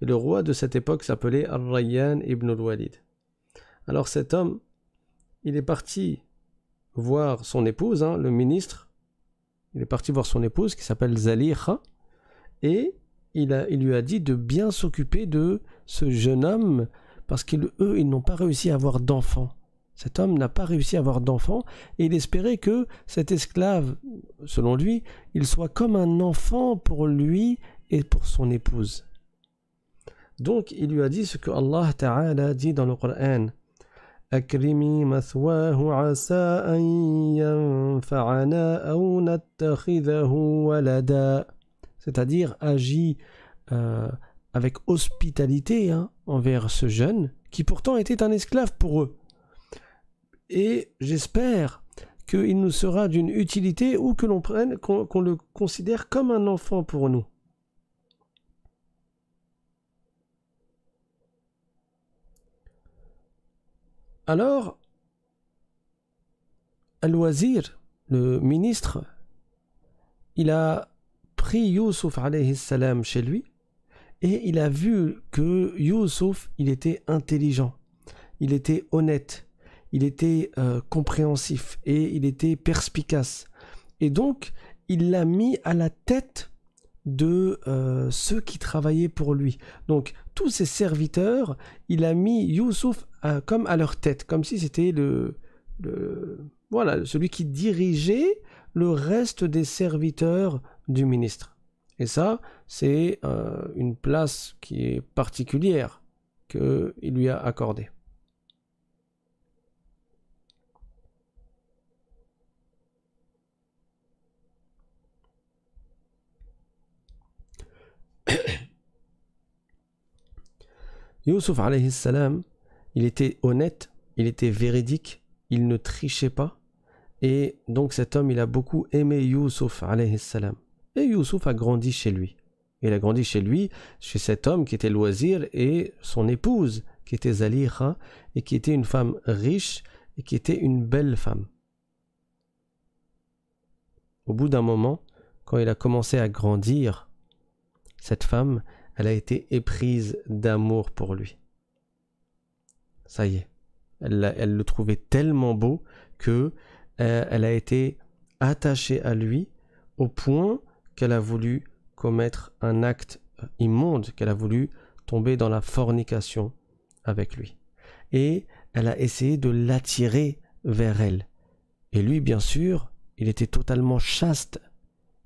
Et le roi de cette époque s'appelait al rayyan ibn al-Walid. Alors cet homme, il est parti voir son épouse, hein, le ministre. Il est parti voir son épouse qui s'appelle Zaliha. Et il, lui a dit de bien s'occuper de ce jeune homme parce qu'eux, ils, ils n'ont pas réussi à avoir d'enfants cet homme n'a pas réussi à avoir d'enfant et il espérait que cet esclave, selon lui, il soit comme un enfant pour lui et pour son épouse. Donc il lui a dit ce que Allah Ta'ala dit dans le Coran. c'est-à-dire agit euh, avec hospitalité hein, envers ce jeune qui pourtant était un esclave pour eux et j'espère qu'il nous sera d'une utilité ou que l'on prenne, qu'on le considère comme un enfant pour nous. Alors, Al-Wazir, le ministre, il a pris Youssouf alayhi chez lui et il a vu que Youssouf, il était intelligent, il était honnête, il était euh, compréhensif et il était perspicace. Et donc, il l'a mis à la tête de euh, ceux qui travaillaient pour lui. Donc, tous ses serviteurs, il a mis Youssouf euh, comme à leur tête, comme si c'était le, voilà, celui qui dirigeait le reste des serviteurs du ministre. Et ça, c'est une place qui est particulière qu'il lui a accordée. *coughs* Youssouf alayhi salam, il était honnête, il était véridique, il ne trichait pas. Et donc cet homme, il a beaucoup aimé Youssouf alayhi salam. Et Yusuf a grandi chez lui. Il a grandi chez lui, chez cet homme qui était loisir et son épouse qui était Zaliha et qui était une femme riche et qui était une belle femme. Au bout d'un moment, quand il a commencé à grandir, cette femme, elle a été éprise d'amour pour lui. Ça y est, elle, le trouvait tellement beau que euh, elle a été attachée à lui au point qu'elle a voulu commettre un acte euh, immonde, qu'elle a voulu tomber dans la fornication avec lui. Et elle a essayé de l'attirer vers elle. Et lui, bien sûr, il était totalement chaste.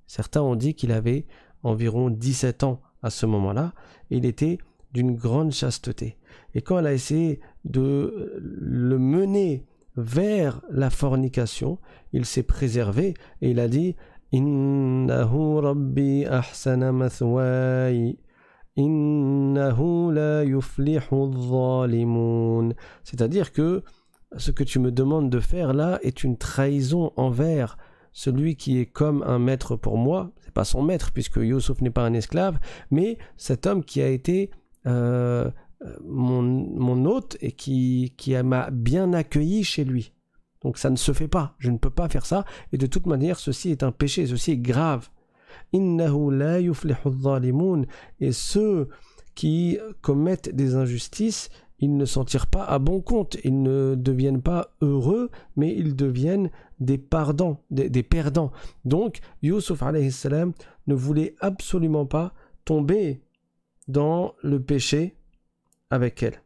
Certains ont dit qu'il avait environ 17 ans à ce moment-là, il était d'une grande chasteté. Et quand elle a essayé de le mener vers la fornication, il s'est préservé et il a dit Innahu Rabbi ahsana mathwai. Innahu la yuflihu zalimun C'est-à-dire que ce que tu me demandes de faire là est une trahison envers celui qui est comme un maître pour moi, pas son maître, puisque Yusuf n'est pas un esclave, mais cet homme qui a été euh, mon, hôte et qui, qui m'a bien accueilli chez lui. Donc ça ne se fait pas, je ne peux pas faire ça, et de toute manière, ceci est un péché, ceci est grave. Et ceux qui commettent des injustices, ils ne s'en tirent pas à bon compte, ils ne deviennent pas heureux, mais ils deviennent des des, perdants. Donc, Yusuf salam ne voulait absolument pas tomber dans le péché avec elle.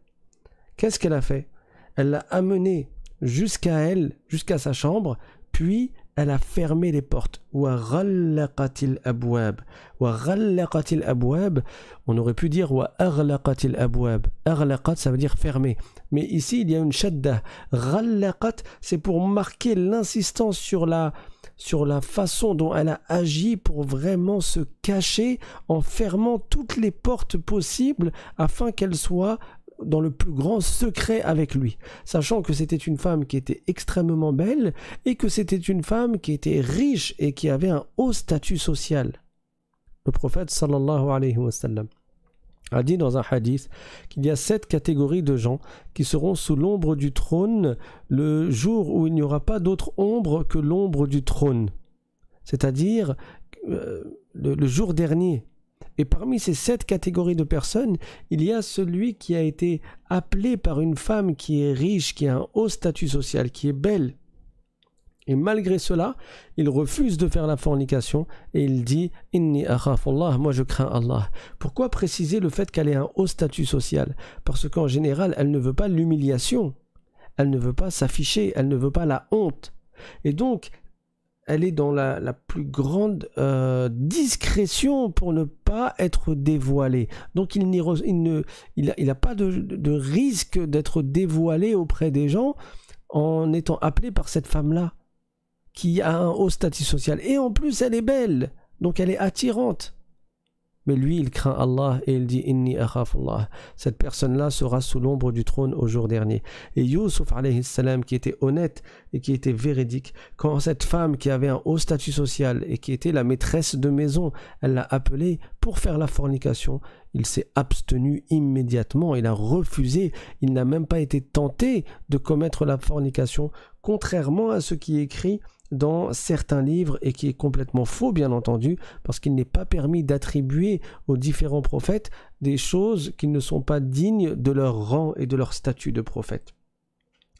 Qu'est-ce qu'elle a fait Elle l'a amené jusqu'à elle, jusqu'à sa chambre, puis elle a fermé les portes. On aurait pu dire ça veut dire fermer. Mais ici, il y a une shadda. c'est pour marquer l'insistance sur la, sur la façon dont elle a agi pour vraiment se cacher en fermant toutes les portes possibles afin qu'elle soit dans le plus grand secret avec lui, sachant que c'était une femme qui était extrêmement belle et que c'était une femme qui était riche et qui avait un haut statut social. Le prophète alayhi wa a dit dans un hadith qu'il y a sept catégories de gens qui seront sous l'ombre du trône le jour où il n'y aura pas d'autre ombre que l'ombre du trône, c'est-à-dire euh, le jour dernier, et parmi ces sept catégories de personnes, il y a celui qui a été appelé par une femme qui est riche, qui a un haut statut social, qui est belle. Et malgré cela, il refuse de faire la fornication et il dit Inni Allah, moi je crains Allah. Pourquoi préciser le fait qu'elle ait un haut statut social Parce qu'en général, elle ne veut pas l'humiliation, elle ne veut pas s'afficher, elle ne veut pas la honte. Et donc, elle est dans la, plus grande euh, discrétion pour ne pas être dévoilée. Donc il n'y a, pas de risque d'être dévoilé auprès des gens en étant appelé par cette femme-là, qui a un haut statut social. Et en plus, elle est belle, donc elle est attirante. Mais lui, il craint Allah et il dit Inni Allah. Cette personne-là sera sous l'ombre du trône au jour dernier. Et Yusuf, salam, qui était honnête et qui était véridique, quand cette femme qui avait un haut statut social et qui était la maîtresse de maison, elle l'a appelé pour faire la fornication, il s'est abstenu immédiatement, il a refusé, il n'a même pas été tenté de commettre la fornication, contrairement à ce qui est écrit dans certains livres et qui est complètement faux, bien entendu, parce qu'il n'est pas permis d'attribuer aux différents prophètes des choses qui ne sont pas dignes de leur rang et de leur statut de prophète.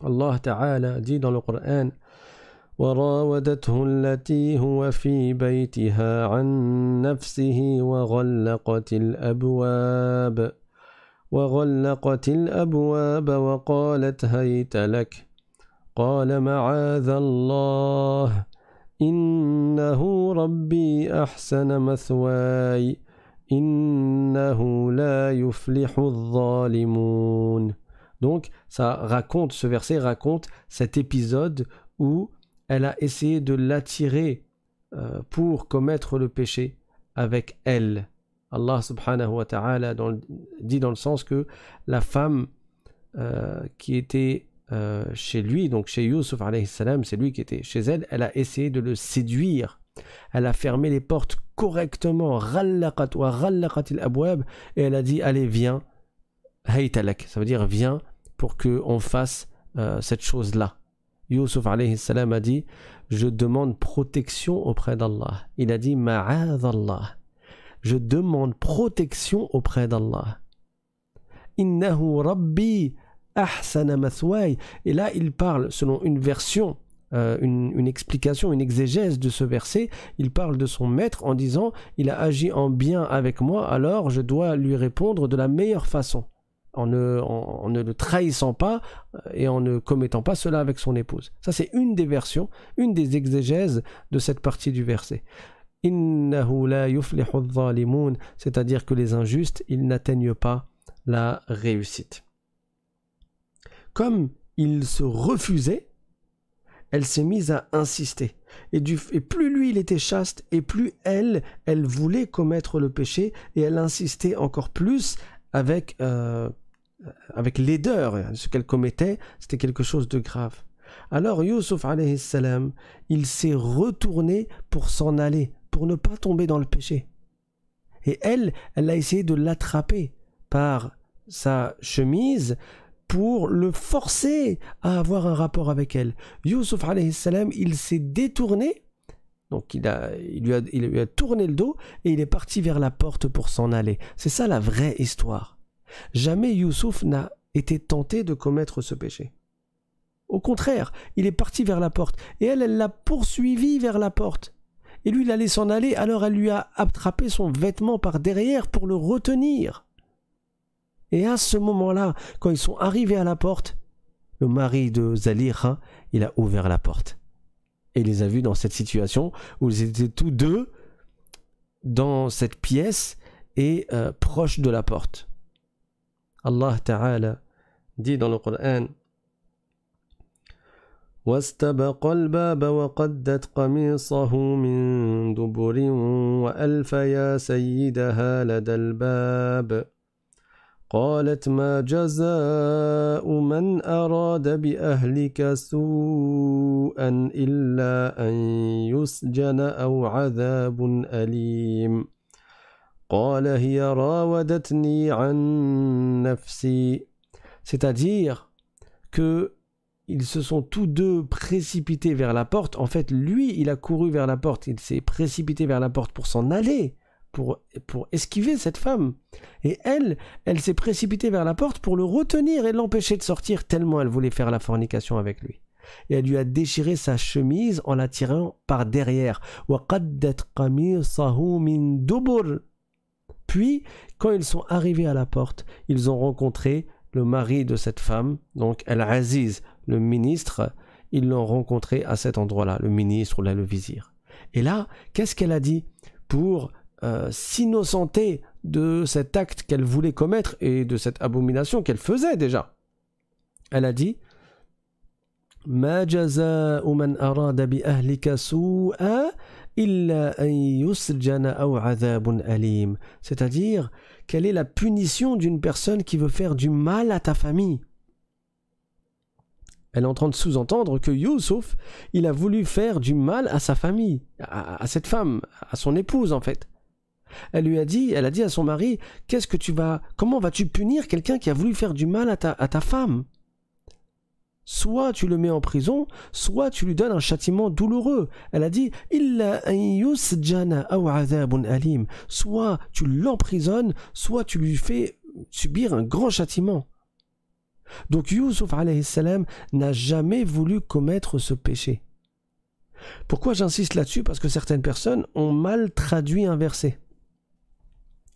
Allah Ta'ala dit dans le Coran donc, ça raconte, ce verset raconte cet épisode où elle a essayé de l'attirer euh, pour commettre le péché avec elle. Allah subhanahu wa ta'ala dit dans le sens que la femme euh, qui était euh, chez lui, donc chez Yusuf salam, c'est lui qui était chez elle, elle a essayé de le séduire. Elle a fermé les portes correctement, et elle a dit Allez, viens, ça veut dire viens pour qu'on fasse euh, cette chose-là. Yusuf salam a dit Je demande protection auprès d'Allah. Il a dit Allah. Je demande protection auprès d'Allah. Innahu Rabbi et là, il parle, selon une version, euh, une, explication, une exégèse de ce verset, il parle de son maître en disant Il a agi en bien avec moi, alors je dois lui répondre de la meilleure façon, en ne, en ne le trahissant pas euh, et en ne commettant pas cela avec son épouse. Ça, c'est une des versions, une des exégèses de cette partie du verset. C'est-à-dire que les injustes, ils n'atteignent pas la réussite comme il se refusait, elle s'est mise à insister. Et, plus lui, il était chaste, et plus elle, elle voulait commettre le péché, et elle insistait encore plus avec, euh, avec laideur. Ce qu'elle commettait, c'était quelque chose de grave. Alors Yusuf, il s'est retourné pour s'en aller, pour ne pas tomber dans le péché. Et elle, elle a essayé de l'attraper par sa chemise, pour le forcer à avoir un rapport avec elle. Yusuf salam, il s'est détourné, donc il, a, lui a, tourné le dos et il est parti vers la porte pour s'en aller. C'est ça la vraie histoire. Jamais Yusuf n'a été tenté de commettre ce péché. Au contraire, il est parti vers la porte et elle, elle l'a poursuivi vers la porte. Et lui, il allait s'en aller, alors elle lui a attrapé son vêtement par derrière pour le retenir. Et à ce moment-là, quand ils sont arrivés à la porte, le mari de Zaliha, il a ouvert la porte. Et il les a vus dans cette situation où ils étaient tous deux dans cette pièce et euh, proches de la porte. Allah Ta'ala dit dans le Coran قالت ما جزاء من أراد بأهلك سوءا إلا أن يسجن أو عذاب أليم قال هي راودتني عن C'est-à-dire que ils se sont tous deux précipités vers la porte. En fait, lui, il a couru vers la porte, il s'est précipité vers la porte pour s'en aller pour, pour esquiver cette femme. Et elle, elle s'est précipitée vers la porte pour le retenir et l'empêcher de sortir tellement elle voulait faire la fornication avec lui. Et elle lui a déchiré sa chemise en la tirant par derrière. Puis, quand ils sont arrivés à la porte, ils ont rencontré le mari de cette femme, donc Al-Aziz, le ministre, ils l'ont rencontré à cet endroit-là, le ministre ou là le vizir. Et là, qu'est-ce qu'elle a dit pour euh, s'innocenter de cet acte qu'elle voulait commettre et de cette abomination qu'elle faisait déjà. Elle a dit c'est-à-dire quelle est la punition d'une personne qui veut faire du mal à ta famille elle est en train de sous-entendre que Youssouf, il a voulu faire du mal à sa famille, à cette femme, à son épouse en fait. Elle lui a dit, elle a dit à son mari, qu'est-ce que tu vas, comment vas-tu punir quelqu'un qui a voulu faire du mal à ta, femme Soit tu le mets en prison, soit tu lui donnes un châtiment douloureux. Elle a dit, alim. Soit tu l'emprisonnes, soit tu lui fais subir un grand châtiment. Donc Yusuf n'a jamais voulu commettre ce péché. Pourquoi j'insiste là-dessus Parce que certaines personnes ont mal traduit un verset.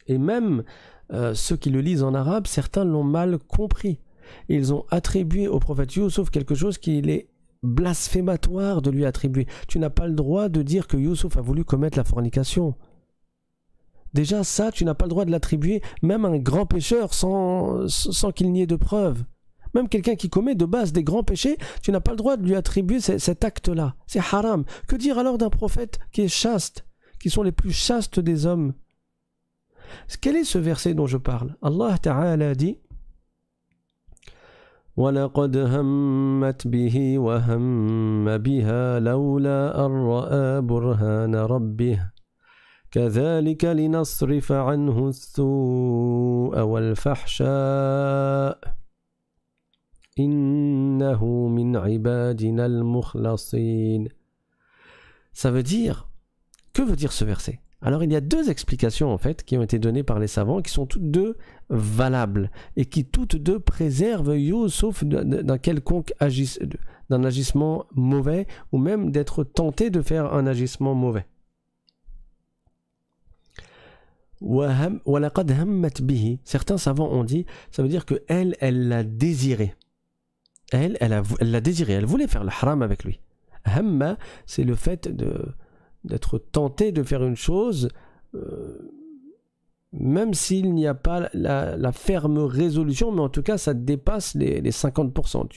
Et même euh, ceux qui le lisent en arabe, certains l'ont mal compris. Ils ont attribué au prophète Youssouf quelque chose qu'il est blasphématoire de lui attribuer. Tu n'as pas le droit de dire que Youssouf a voulu commettre la fornication. Déjà ça, tu n'as pas le droit de l'attribuer même un grand pécheur sans, sans qu'il n'y ait de preuve. Même quelqu'un qui commet de base des grands péchés, tu n'as pas le droit de lui attribuer cet acte-là. C'est haram. Que dire alors d'un prophète qui est chaste, qui sont les plus chastes des hommes Quel est ce verset dont je parle Allah Ta'ala dit ولقد همت به وهم بها لولا أن رأى برهان ربه كذلك لنصرف عنه السوء والفحشاء إنه من عبادنا المخلصين Ça veut dire, que veut dire ce verset Alors il y a deux explications en fait qui ont été données par les savants qui sont toutes deux valables et qui toutes deux préservent Youssef sauf d'un quelconque d'un agissement mauvais ou même d'être tenté de faire un agissement mauvais. Certains savants ont dit, ça veut dire que elle, elle l'a désiré. Elle, elle l'a désiré, elle voulait faire le haram avec lui. Hamma, c'est le fait de, d'être tenté de faire une chose, euh, même s'il n'y a pas la, ferme résolution, mais en tout cas, ça dépasse les, 50%.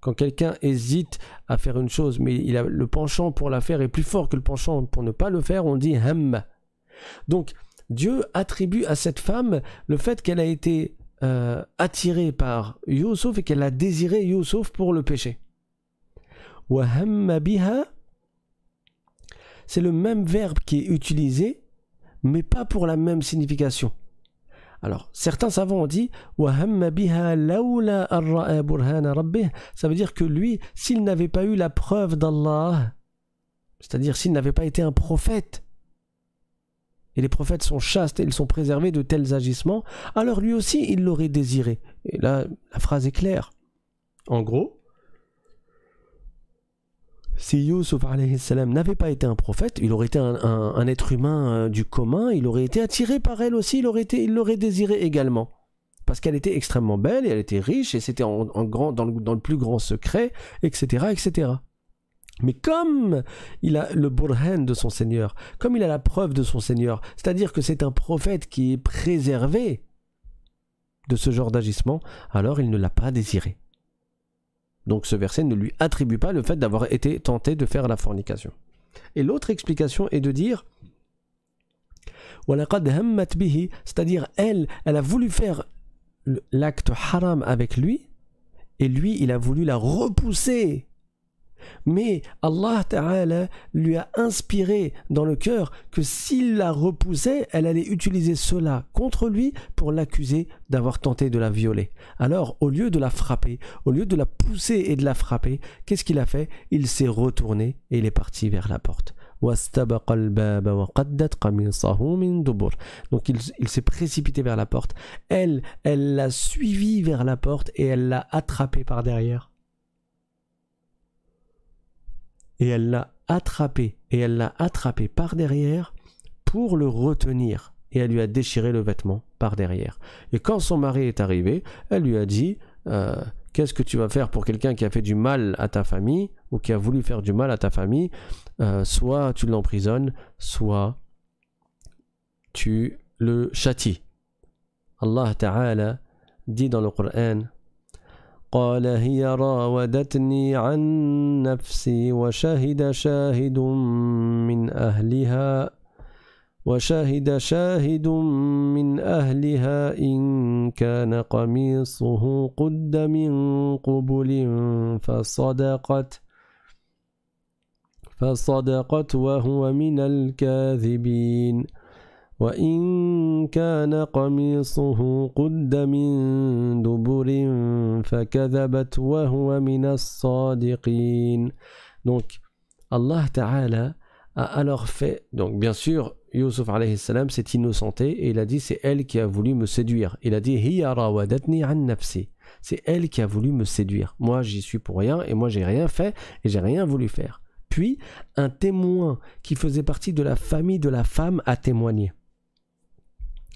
quand quelqu'un hésite à faire une chose, mais il a, le penchant pour la faire est plus fort que le penchant pour ne pas le faire, on dit ham. Donc, Dieu attribue à cette femme le fait qu'elle a été euh, attirée par Youssef et qu'elle a désiré Youssef pour le péché. ham biha c'est le même verbe qui est utilisé, mais pas pour la même signification. Alors, certains savants ont dit Ça veut dire que lui, s'il n'avait pas eu la preuve d'Allah, c'est-à-dire s'il n'avait pas été un prophète, et les prophètes sont chastes et ils sont préservés de tels agissements, alors lui aussi, il l'aurait désiré. Et là, la phrase est claire. En gros, si Yusuf n'avait pas été un prophète, il aurait été un, être humain euh, du commun, il aurait été attiré par elle aussi, il l'aurait il désiré également. Parce qu'elle était extrêmement belle, et elle était riche, et c'était en, grand, dans le, dans, le, plus grand secret, etc. etc. Mais comme il a le burhan de son Seigneur, comme il a la preuve de son Seigneur, c'est-à-dire que c'est un prophète qui est préservé de ce genre d'agissement, alors il ne l'a pas désiré. Donc ce verset ne lui attribue pas le fait d'avoir été tenté de faire la fornication. Et l'autre explication est de dire c'est-à-dire elle, elle a voulu faire l'acte haram avec lui, et lui, il a voulu la repousser mais Allah Ta'ala lui a inspiré dans le cœur que s'il la repoussait, elle allait utiliser cela contre lui pour l'accuser d'avoir tenté de la violer. Alors, au lieu de la frapper, au lieu de la pousser et de la frapper, qu'est-ce qu'il a fait Il s'est retourné et il est parti vers la porte. Donc il, il s'est précipité vers la porte. Elle, elle l'a suivi vers la porte et elle l'a attrapé par derrière et elle l'a attrapé, et elle l'a attrapé par derrière pour le retenir, et elle lui a déchiré le vêtement par derrière. Et quand son mari est arrivé, elle lui a dit euh, Qu'est-ce que tu vas faire pour quelqu'un qui a fait du mal à ta famille, ou qui a voulu faire du mal à ta famille euh, Soit tu l'emprisonnes, soit tu le châties. Allah Ta'ala dit dans le Coran قال هي راودتني عن نفسي وشهد شاهد من أهلها وشهد شاهد من أهلها إن كان قميصه قد من قبل فصدقت فصدقت وهو من الكاذبين وإن كان قميصه قد من دبر فكذبت وهو من الصادقين Donc Allah Ta'ala a alors fait, donc bien sûr Yusuf alayhi salam s'est innocenté et il a dit c'est elle qui a voulu me séduire. Il a dit Hiya rawadatni an nafsi. C'est elle qui a voulu me séduire. Moi j'y suis pour rien et moi j'ai rien fait et j'ai rien voulu faire. Puis un témoin qui faisait partie de la famille de la femme a témoigné.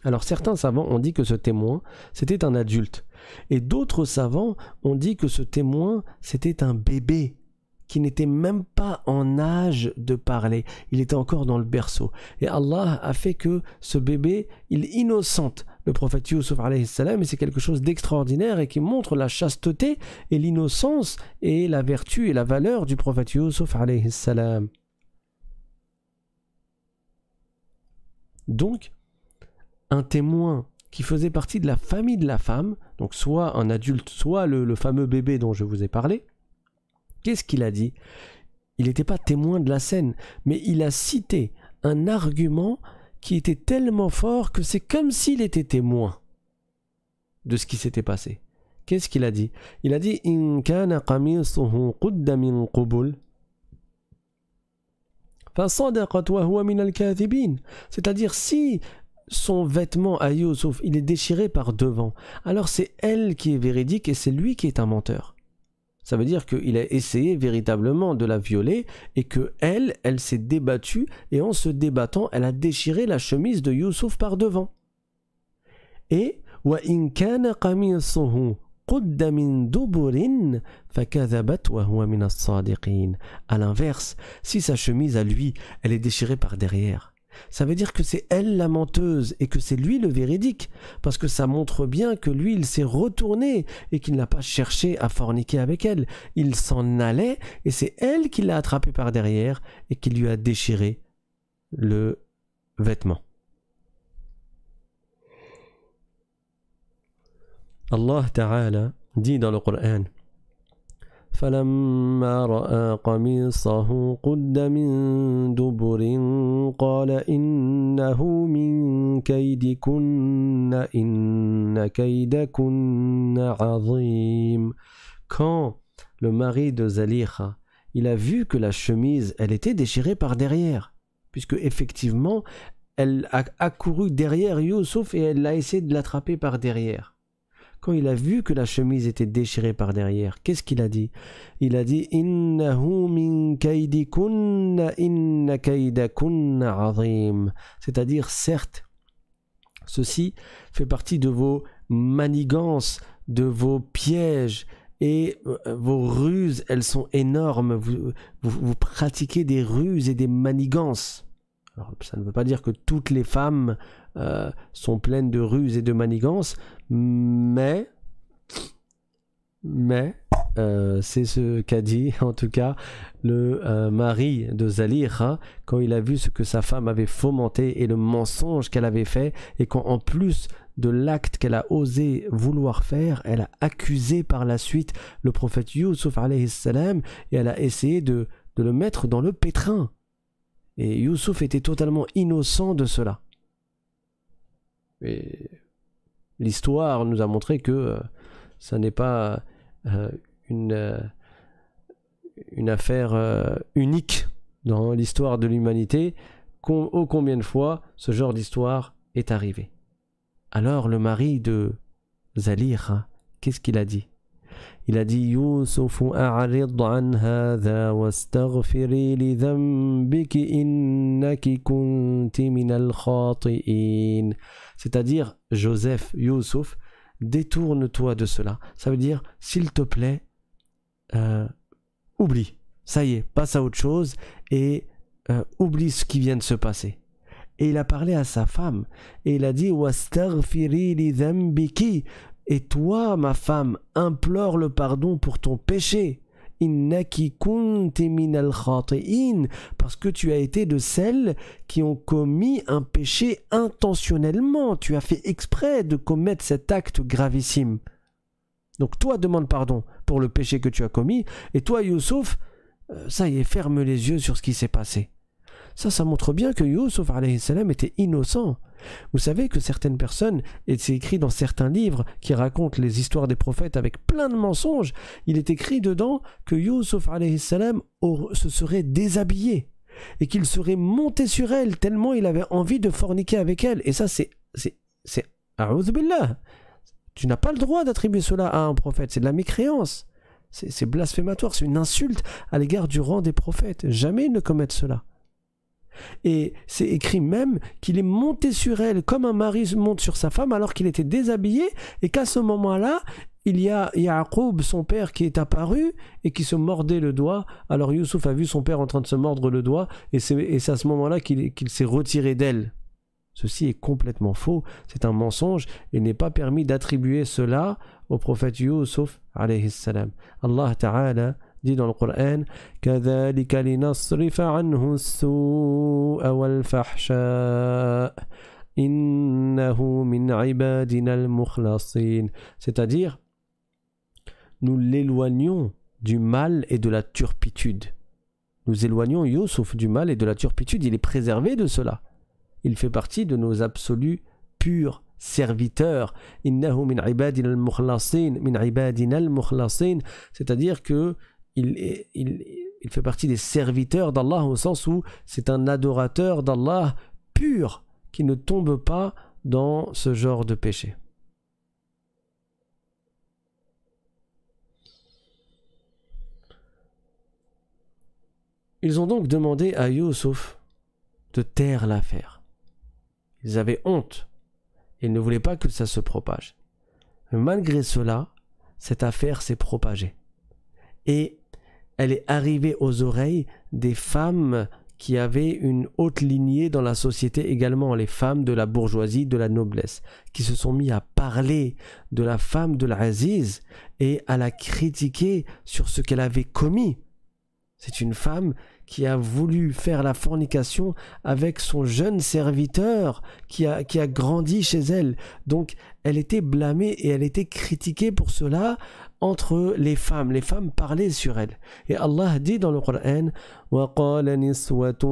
Alors certains savants ont dit que ce témoin, c'était un adulte. Et d'autres savants ont dit que ce témoin, c'était un bébé qui n'était même pas en âge de parler. Il était encore dans le berceau. Et Allah a fait que ce bébé, il innocente le prophète Yusuf alayhi salam, et c'est quelque chose d'extraordinaire et qui montre la chasteté et l'innocence et la vertu et la valeur du prophète Yusuf alayhi salam. Donc, un témoin qui faisait partie de la famille de la femme, donc soit un adulte, soit le, fameux bébé dont je vous ai parlé, qu'est-ce qu'il a dit Il n'était pas témoin de la scène, mais il a cité un argument qui était tellement fort que c'est comme s'il était témoin de ce qui s'était passé. Qu'est-ce qu'il a dit Il a dit In kana min c'est-à-dire si son vêtement à Yusuf, il est déchiré par devant. Alors c'est elle qui est véridique et c'est lui qui est un menteur. Ça veut dire qu'il a essayé véritablement de la violer et que elle, elle s'est débattue et en se débattant, elle a déchiré la chemise de Yusuf par devant. Et à l'inverse, si sa chemise à lui, elle est déchirée par derrière, ça veut dire que c'est elle la menteuse et que c'est lui le véridique, parce que ça montre bien que lui, il s'est retourné et qu'il n'a pas cherché à forniquer avec elle. Il s'en allait et c'est elle qui l'a attrapé par derrière et qui lui a déchiré le vêtement. Allah Ta'ala dit dans le Coran quand le mari de Zalikha, il a vu que la chemise, elle était déchirée par derrière, puisque effectivement, elle a accouru derrière Youssouf et elle a essayé de l'attraper par derrière quand il a vu que la chemise était déchirée par derrière, qu'est-ce qu'il a dit Il a dit min inna C'est-à-dire, certes, ceci fait partie de vos manigances, de vos pièges et euh, vos ruses, elles sont énormes. Vous, pratiquez des ruses et des manigances. ça ne veut pas dire que toutes les femmes euh, sont pleines de ruses et de manigances, mais, mais, euh, c'est ce qu'a dit *laughs* en tout cas le euh, mari de Zalir quand il a vu ce que sa femme avait fomenté et le mensonge qu'elle avait fait et quand en plus de l'acte qu'elle a osé vouloir faire, elle a accusé par la suite le prophète Youssouf salam et elle a essayé de, le mettre dans le pétrin. Et Youssouf était totalement innocent de cela. Et l'histoire nous a montré que euh, ça n'est pas euh, une, euh, une affaire unique dans l'histoire de l'humanité, ô combien de fois ce genre d'histoire est arrivé. Alors le mari de Zalira, qu'est-ce qu'il a dit il a dit Yusuf a'rid an hadha wastaghfiri li dhanbiki innaki kunti minal khati'in. C'est-à-dire Joseph, Yusuf, détourne-toi de cela. Ça veut dire s'il te plaît, euh, oublie. Ça y est, passe à autre chose et euh, oublie ce qui vient de se passer. Et il a parlé à sa femme et il a dit Wastaghfiri li dhanbiki et toi, ma femme, implore le pardon pour ton péché. al parce que tu as été de celles qui ont commis un péché intentionnellement, tu as fait exprès de commettre cet acte gravissime. Donc toi demande pardon pour le péché que tu as commis, et toi Youssouf, euh, ça y est, ferme les yeux sur ce qui s'est passé. Ça, ça montre bien que Youssouf était innocent. Vous savez que certaines personnes, et c'est écrit dans certains livres qui racontent les histoires des prophètes avec plein de mensonges, il est écrit dedans que Yusuf salam se serait déshabillé et qu'il serait monté sur elle tellement il avait envie de forniquer avec elle. Et ça, c'est... c'est Tu n'as pas le droit d'attribuer cela à un prophète, c'est de la mécréance. C'est blasphématoire, c'est une insulte à l'égard du rang des prophètes. Jamais ne commettent cela. Et c'est écrit même qu'il est monté sur elle comme un mari monte sur sa femme alors qu'il était déshabillé et qu'à ce moment-là, il y a Ya'aqoub son père, qui est apparu et qui se mordait le doigt. Alors Youssouf a vu son père en train de se mordre le doigt et c'est à ce moment-là qu'il s'est retiré d'elle. Ceci est complètement faux, c'est un mensonge et n'est pas permis d'attribuer cela au prophète Youssouf. Allah Ta'ala dit dans le Coran c'est-à-dire nous l'éloignons du mal et de la turpitude nous éloignons Youssouf du mal et de la turpitude il est préservé de cela il fait partie de nos absolus purs serviteurs C'est-à-dire que il, fait partie des serviteurs d'Allah au sens où c'est un adorateur d'Allah pur qui ne tombe pas dans ce genre de péché. Ils ont donc demandé à Yusuf de taire l'affaire. Ils avaient honte ils ne voulaient pas que ça se propage. malgré cela, cette affaire s'est propagée. Et elle est arrivée aux oreilles des femmes qui avaient une haute lignée dans la société également, les femmes de la bourgeoisie, de la noblesse, qui se sont mis à parler de la femme de l'Aziz et à la critiquer sur ce qu'elle avait commis. C'est une femme qui a voulu faire la fornication avec son jeune serviteur qui a, qui a grandi chez elle. Donc elle était blâmée et elle était critiquée pour cela entre les femmes. Les femmes parlaient sur elles. Et Allah dit dans le Coran وَقَالَ نسوة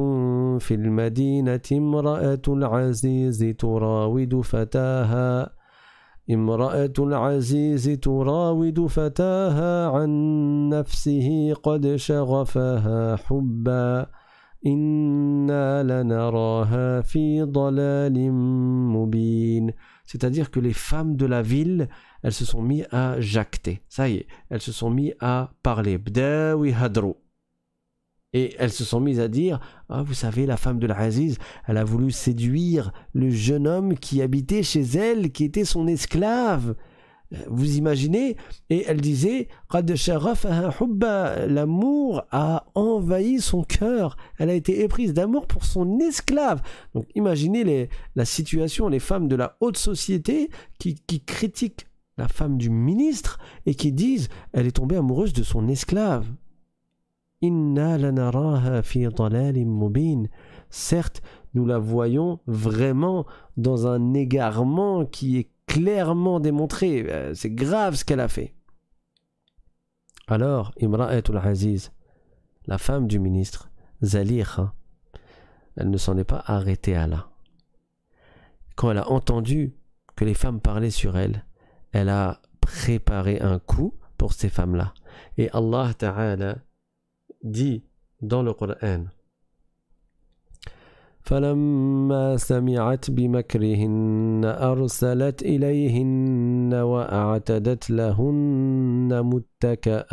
فِي الْمَدِينَةِ امرأة الْعَزِيزِ تُرَاوِدُ فَتَاهَا امرأة العزيز تراود فتاها عن نفسه قد شغفها حبا إنا لنراها في ضلال مبين C'est-à-dire que les femmes de la ville elles se sont mis à jacter. Ça y est, elles se sont mis à parler. hadro. Et elles se sont mises à dire ah, Vous savez, la femme de l'Aziz, elle a voulu séduire le jeune homme qui habitait chez elle, qui était son esclave. Vous imaginez Et elle disait L'amour a envahi son cœur. Elle a été éprise d'amour pour son esclave. Donc imaginez les, la situation, les femmes de la haute société qui, qui critiquent la femme du ministre, et qui disent elle est tombée amoureuse de son esclave. Certes, nous la voyons vraiment dans un égarement qui est clairement démontré. Euh, c'est grave ce qu'elle a fait. Alors, Imra'atul Aziz, la femme du ministre, Zalikha, elle ne s'en est pas arrêtée à là. Quand elle a entendu que les femmes parlaient sur elle, elle a préparé un coup pour ces femmes-là. Et Allah Ta'ala dit dans le Coran فلما سمعت بمكرهن أرسلت إليهن وأعتدت لهن متكأ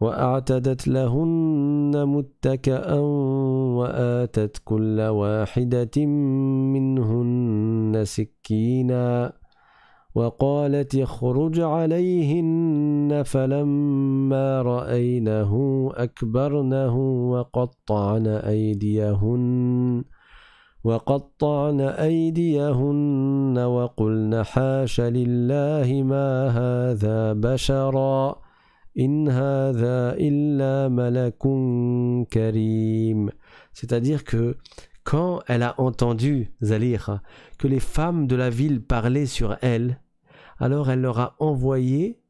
وأعتدت لهن متكأ وآتت كل واحدة منهن سكيناً وقالت اخرج عليهن فلما رأينه أكبرنه وقطعن أيديهن وقطعن أيديهن وقلن حاش لله ما هذا بشرا إن هذا إلا ملك كريم C'est-à-dire que quand elle a entendu, Zaliha, que les femmes de la ville parlaient sur elle, alors elle leur a envoyé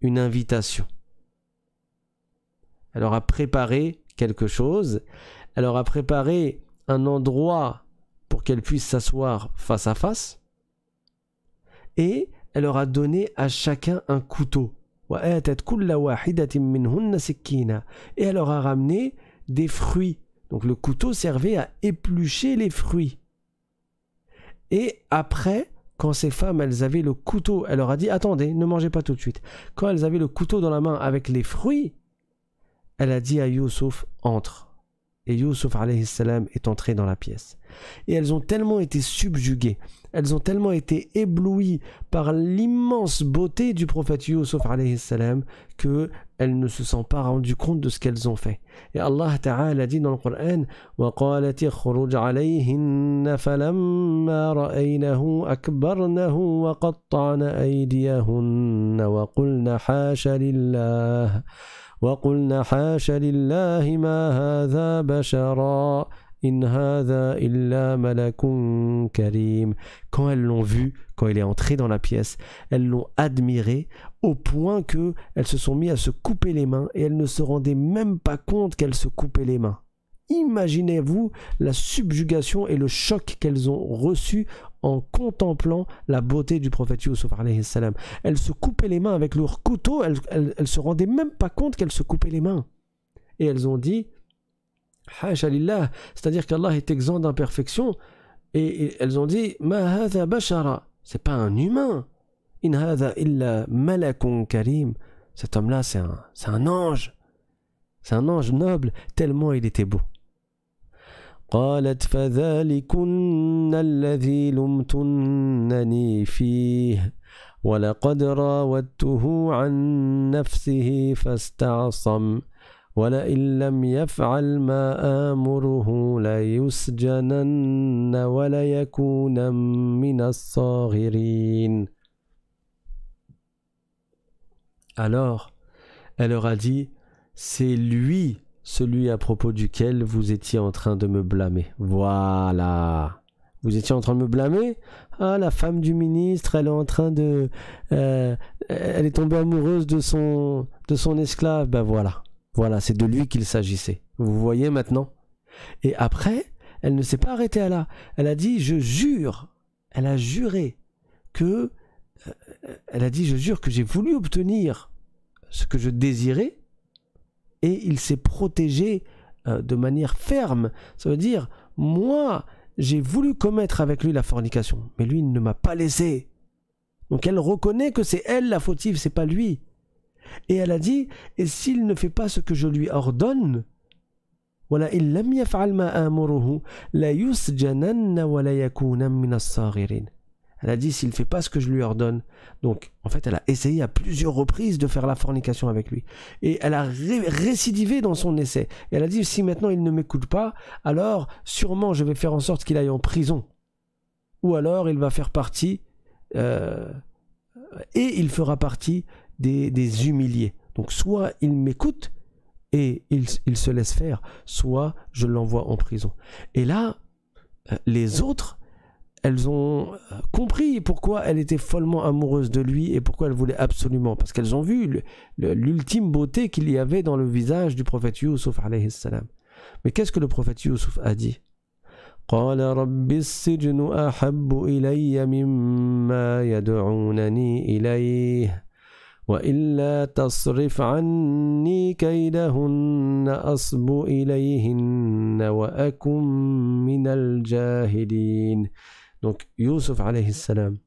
une invitation. Elle leur a préparé quelque chose, elle leur a préparé un endroit pour qu'elles puissent s'asseoir face à face, et elle leur a donné à chacun un couteau. Et elle leur a ramené des fruits. Donc le couteau servait à éplucher les fruits. Et après, quand ces femmes, elles avaient le couteau, elle leur a dit attendez, ne mangez pas tout de suite. Quand elles avaient le couteau dans la main avec les fruits, elle a dit à Youssouf entre et Yusuf salam est entré dans la pièce. Et elles ont tellement été subjuguées, elles ont tellement été éblouies par l'immense beauté du prophète Yusuf salam que elles ne se sont pas rendues compte de ce qu'elles ont fait. Et Allah Ta'ala dit dans le Coran وَقَالَتِ عَلَيْهِنَّ فَلَمَّا أَيْدِيَهُنَّ quand elles l'ont vu, quand il est entré dans la pièce, elles l'ont admiré au point que elles se sont mis à se couper les mains et elles ne se rendaient même pas compte qu'elles se coupaient les mains. Imaginez-vous la subjugation et le choc qu'elles ont reçu en contemplant la beauté du prophète Yusuf. Elles se coupaient les mains avec leur couteau, elles, elles, se rendaient même pas compte qu'elles se coupaient les mains. Et elles ont dit, c'est-à-dire qu'Allah est exempt d'imperfection. Et, elles ont dit, Ma bashara, c'est pas un humain. In hadha illa malakun karim. Cet homme-là, c'est un ange. C'est un ange noble, tellement il était beau. قالت فذلكن الذي لمتنني فيه ولقد راودته عن نفسه فاستعصم ولئن لم يفعل ما آمره ليسجنن وليكون من الصاغرين Alors, elle leur a dit, c'est lui Celui à propos duquel vous étiez en train de me blâmer. Voilà. Vous étiez en train de me blâmer Ah, la femme du ministre, elle est en train de... Euh, elle est tombée amoureuse de son, de son esclave. Ben voilà. Voilà, c'est de lui qu'il s'agissait. Vous voyez maintenant Et après, elle ne s'est pas arrêtée à là. Elle a dit, je jure. Elle a juré que... Euh, elle a dit, je jure que j'ai voulu obtenir ce que je désirais et il s'est protégé euh, de manière ferme. Ça veut dire, moi, j'ai voulu commettre avec lui la fornication, mais lui, ne m'a pas laissé. Donc elle reconnaît que c'est elle la fautive, c'est pas lui. Et elle a dit, et s'il ne fait pas ce que je lui ordonne, Voilà, il elle a dit s'il ne fait pas ce que je lui ordonne. Donc, en fait, elle a essayé à plusieurs reprises de faire la fornication avec lui. Et elle a récidivé dans son essai. Et elle a dit si maintenant il ne m'écoute pas, alors sûrement je vais faire en sorte qu'il aille en prison. Ou alors il va faire partie, euh, et il fera partie des, des humiliés. Donc, soit il m'écoute et il, il se laisse faire, soit je l'envoie en prison. Et là, euh, les autres elles ont euh, compris pourquoi elle était follement amoureuse de lui et pourquoi elle voulait absolument, parce qu'elles ont vu l'ultime beauté qu'il y avait dans le visage du prophète Yusuf alayhi salam. Mais qu'est-ce que le prophète Yusuf a dit donc Yusuf alayhi salam,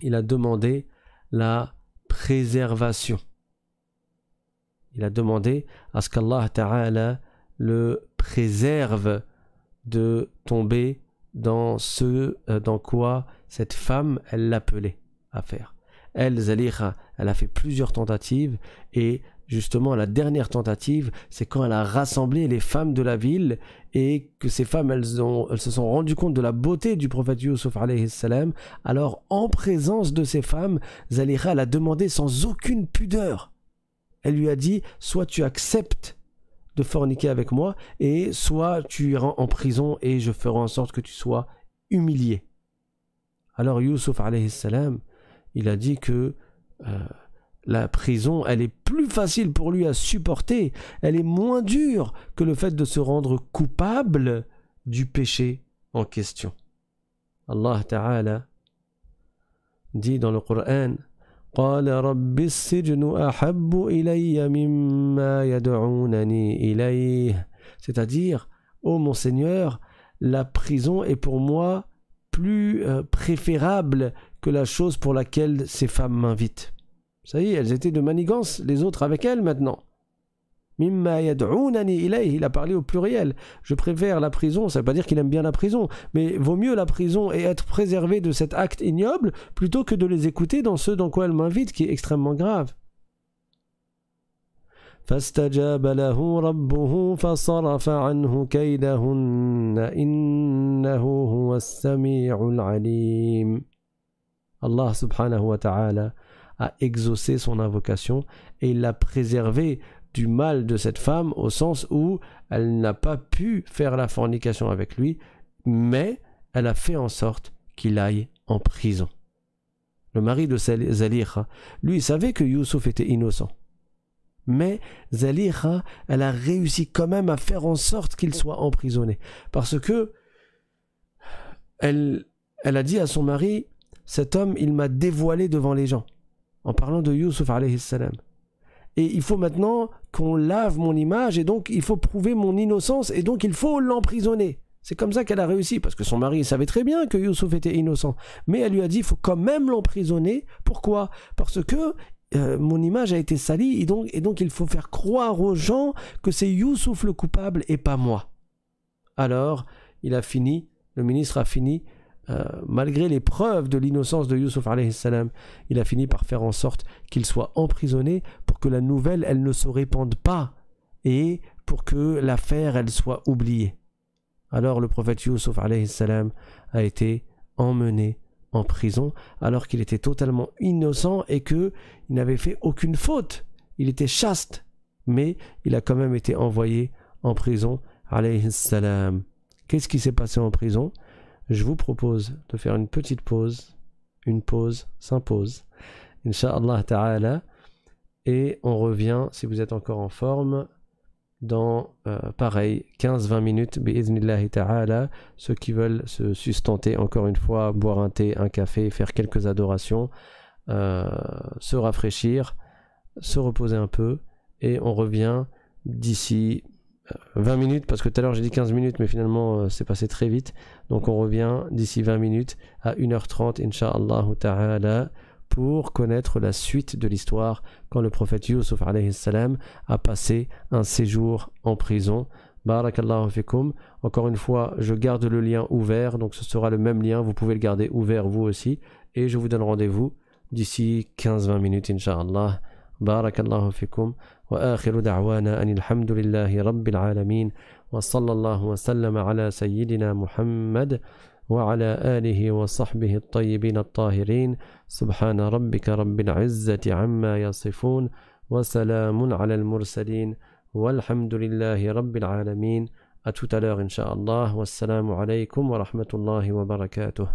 il a demandé la préservation. Il a demandé à ce qu'Allah Ta'ala le préserve de tomber dans ce euh, dans quoi cette femme, elle l'appelait à faire. Elle, Zalikha, elle a fait plusieurs tentatives et justement, la dernière tentative, c'est quand elle a rassemblé les femmes de la ville et que ces femmes, elles, ont, elles se sont rendues compte de la beauté du prophète Yusuf salam. Alors, en présence de ces femmes, Zaliha l'a demandé sans aucune pudeur. Elle lui a dit, soit tu acceptes de forniquer avec moi, et soit tu iras en prison et je ferai en sorte que tu sois humilié. Alors Yusuf salam, il a dit que euh, la prison, elle est plus facile pour lui à supporter, elle est moins dure que le fait de se rendre coupable du péché en question. Allah Ta'ala dit dans le Coran C'est-à-dire, ô oh mon Seigneur, la prison est pour moi plus euh, préférable que la chose pour laquelle ces femmes m'invitent. Ça y est, elles étaient de manigance, les autres avec elles maintenant. il a parlé au pluriel. Je préfère la prison, ça ne veut pas dire qu'il aime bien la prison, mais vaut mieux la prison et être préservé de cet acte ignoble plutôt que de les écouter dans ce dans quoi elle m'invite qui est extrêmement grave. Allah subhanahu wa ta'ala a exaucé son invocation et il l'a préservé du mal de cette femme au sens où elle n'a pas pu faire la fornication avec lui, mais elle a fait en sorte qu'il aille en prison. Le mari de Zaliha, lui, savait que Youssouf était innocent. Mais Zaliha, elle a réussi quand même à faire en sorte qu'il soit emprisonné. Parce que elle, elle a dit à son mari, cet homme, il m'a dévoilé devant les gens en parlant de Youssouf alayhi salam. Et il faut maintenant qu'on lave mon image et donc il faut prouver mon innocence et donc il faut l'emprisonner. C'est comme ça qu'elle a réussi, parce que son mari savait très bien que Youssouf était innocent. Mais elle lui a dit, il faut quand même l'emprisonner. Pourquoi Parce que euh, mon image a été salie, et donc, et donc il faut faire croire aux gens que c'est Youssouf le coupable et pas moi. Alors, il a fini, le ministre a fini euh, malgré les preuves de l'innocence de Yusuf salam, il a fini par faire en sorte qu'il soit emprisonné pour que la nouvelle elle ne se répande pas et pour que l'affaire elle soit oubliée. Alors le prophète Yusuf salam a été emmené en prison alors qu'il était totalement innocent et que il n'avait fait aucune faute. Il était chaste, mais il a quand même été envoyé en prison. Qu'est-ce qui s'est passé en prison je vous propose de faire une petite pause. Une pause s'impose. Inch'Allah Ta'ala. Et on revient, si vous êtes encore en forme, dans, euh, pareil, 15-20 minutes, ceux qui veulent se sustenter, encore une fois, boire un thé, un café, faire quelques adorations, euh, se rafraîchir, se reposer un peu, et on revient d'ici 20 minutes, parce que tout à l'heure j'ai dit 15 minutes, mais finalement euh, c'est passé très vite. Donc on revient d'ici 20 minutes à 1h30, inshallah ta'ala, pour connaître la suite de l'histoire quand le prophète Yusuf salam a passé un séjour en prison. Barakallahu fikum. Encore une fois, je garde le lien ouvert, donc ce sera le même lien, vous pouvez le garder ouvert vous aussi. Et je vous donne rendez-vous d'ici 15-20 minutes, inshallah Barakallahu fikum. وآخر دعوانا أن الحمد لله رب العالمين وصلى الله وسلم على سيدنا محمد وعلى آله وصحبه الطيبين الطاهرين سبحان ربك رب العزة عما يصفون وسلام على المرسلين والحمد لله رب العالمين à ان شاء الله والسلام عليكم ورحمه الله وبركاته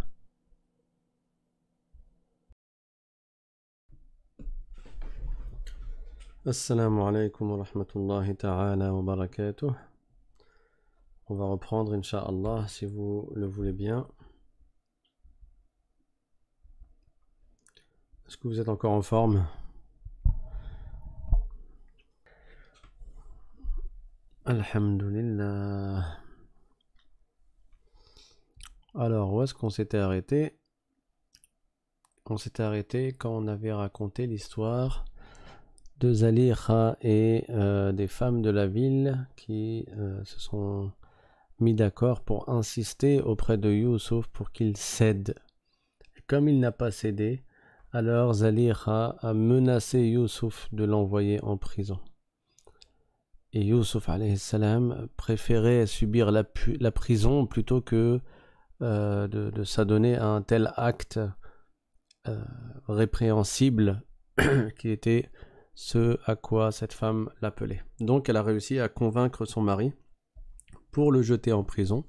Assalamu alaikum wa rahmatullahi ta'ala wa barakatuh. On va reprendre, inshaAllah, si vous le voulez bien. Est-ce que vous êtes encore en forme Alhamdulillah. Alors, où est-ce qu'on s'était arrêté On s'était arrêté quand on avait raconté l'histoire de Zaliha et euh, des femmes de la ville qui euh, se sont mis d'accord pour insister auprès de Yusuf pour qu'il cède. comme il n'a pas cédé, alors Zaliha a menacé Yusuf de l'envoyer en prison. Et Yusuf salam préférait subir la, prison plutôt que euh, de s'adonner à un tel acte répréhensible *coughs* qui était ce à quoi cette femme l'appelait. Donc elle a réussi à convaincre son mari pour le jeter en prison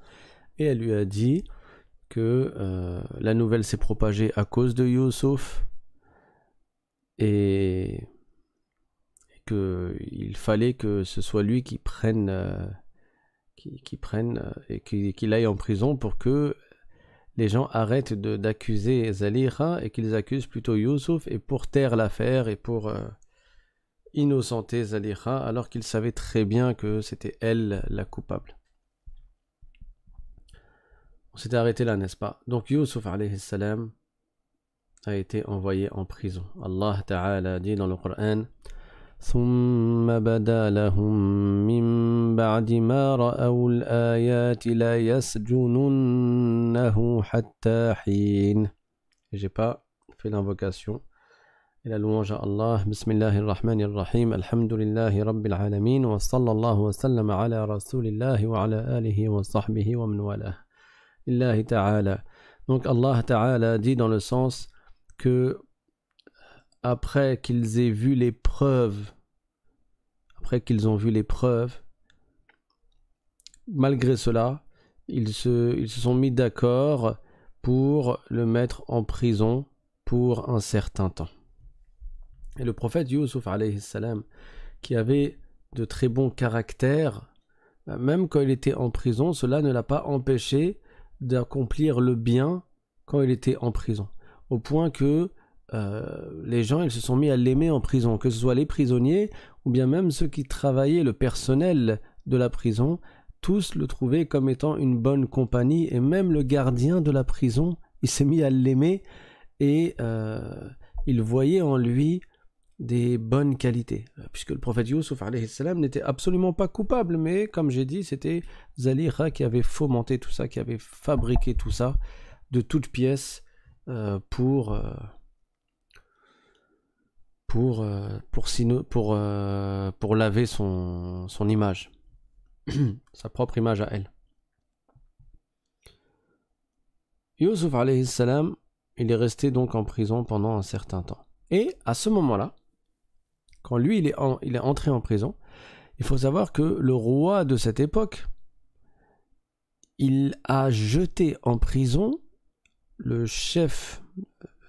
et elle lui a dit que euh, la nouvelle s'est propagée à cause de Youssouf et qu'il fallait que ce soit lui qui prenne, euh, qui, euh, et qu'il aille en prison pour que les gens arrêtent d'accuser Zalira et qu'ils accusent plutôt Youssouf et pour taire l'affaire et pour, innocenté Zaliha alors qu'il savait très bien que c'était elle la coupable. On s'est arrêté là, n'est-ce pas Donc Yusuf salam a été envoyé en prison. Allah Ta'ala dit dans le Coran ثم بدا لهم J'ai pas fait l'invocation. Et la louange à Allah, Bismillahir Rahmanir Rahim, Alhamdulillahi Rabbil Alamin, wa sallallahu wa sallam ala Rasulillahi wa ala alihi wa sahbihi wa man wala. Allah ta'ala. Donc Allah ta'ala dit dans le sens que après qu'ils aient vu les preuves, après qu'ils ont vu les preuves, malgré cela, ils se, ils se sont mis d'accord pour le mettre en prison pour un certain temps. Et le prophète Yusuf, alayhi qui avait de très bons caractères, bah, même quand il était en prison, cela ne l'a pas empêché d'accomplir le bien quand il était en prison. Au point que euh, les gens ils se sont mis à l'aimer en prison, que ce soit les prisonniers ou bien même ceux qui travaillaient, le personnel de la prison, tous le trouvaient comme étant une bonne compagnie et même le gardien de la prison, il s'est mis à l'aimer et euh, il voyait en lui des bonnes qualités, euh, puisque le prophète Youssouf n'était absolument pas coupable, mais comme j'ai dit, c'était Zaliha qui avait fomenté tout ça, qui avait fabriqué tout ça de toutes pièces euh, pour, euh, pour, pour, pour, pour laver son, son image, *clears throat* sa propre image à elle. Youssouf il est resté donc en prison pendant un certain temps. Et à ce moment-là, quand lui il est, entré en prison, il faut savoir que le roi de cette époque, il a jeté en prison le chef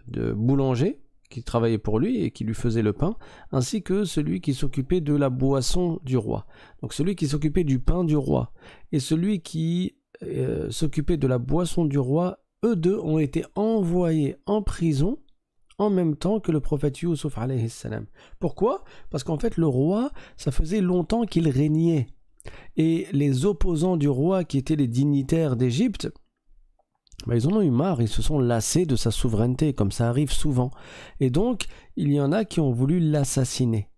de boulanger qui travaillait pour lui et qui lui faisait le pain, ainsi que celui qui s'occupait de la boisson du roi. Donc celui qui s'occupait du pain du roi et celui qui euh, s'occupait de la boisson du roi, eux deux ont été envoyés en prison en même temps que le prophète Yusuf alayhi salam. Pourquoi Parce qu'en fait le roi, ça faisait longtemps qu'il régnait. Et les opposants du roi, qui étaient les dignitaires d'Égypte, bah, ils en ont eu marre, ils se sont lassés de sa souveraineté, comme ça arrive souvent. Et donc, il y en a qui ont voulu l'assassiner.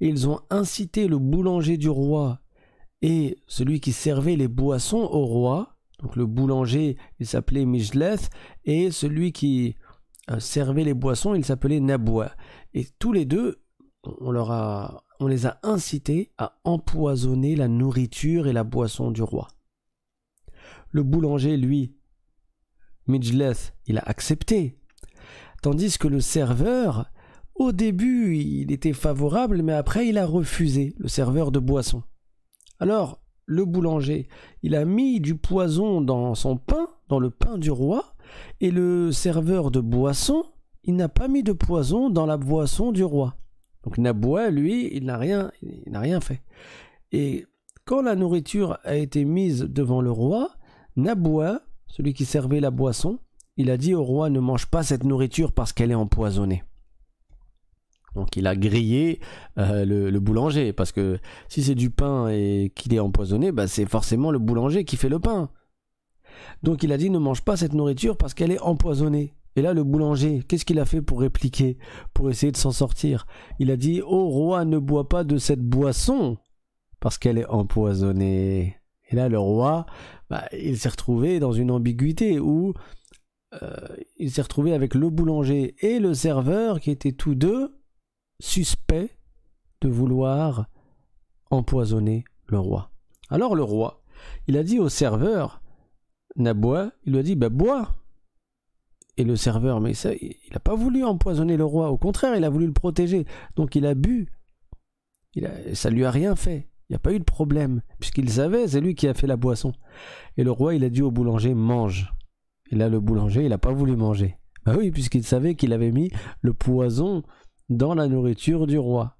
Ils ont incité le boulanger du roi et celui qui servait les boissons au roi, donc le boulanger, il s'appelait Mijleth, et celui qui euh, servait les boissons, il s'appelait Naboua. Et tous les deux, on, leur a, on les a incités à empoisonner la nourriture et la boisson du roi. Le boulanger, lui, Mijleth, il a accepté. Tandis que le serveur, au début, il était favorable, mais après, il a refusé, le serveur de boisson. Alors, le boulanger, il a mis du poison dans son pain, dans le pain du roi, et le serveur de boisson, il n'a pas mis de poison dans la boisson du roi. Donc Naboua, lui, il n'a rien, n'a rien fait. Et quand la nourriture a été mise devant le roi, Naboua, celui qui servait la boisson, il a dit au roi ne mange pas cette nourriture parce qu'elle est empoisonnée. Donc il a grillé euh, le, boulanger, parce que si c'est du pain et qu'il est empoisonné, bah, c'est forcément le boulanger qui fait le pain. Donc il a dit ne mange pas cette nourriture parce qu'elle est empoisonnée. Et là, le boulanger, qu'est-ce qu'il a fait pour répliquer, pour essayer de s'en sortir Il a dit au oh, roi, ne bois pas de cette boisson parce qu'elle est empoisonnée. Et là, le roi, bah, il s'est retrouvé dans une ambiguïté où euh, il s'est retrouvé avec le boulanger et le serveur qui étaient tous deux suspects de vouloir empoisonner le roi. Alors le roi, il a dit au serveur bois il lui a dit bah, bois Et le serveur, mais ça, il n'a pas voulu empoisonner le roi, au contraire, il a voulu le protéger. Donc il a bu. Il a, ça lui a rien fait. Il n'y a pas eu de problème, puisqu'il savait, c'est lui qui a fait la boisson. Et le roi, il a dit au boulanger mange. Et là, le boulanger, il n'a pas voulu manger. Bah oui, puisqu'il savait qu'il avait mis le poison dans la nourriture du roi.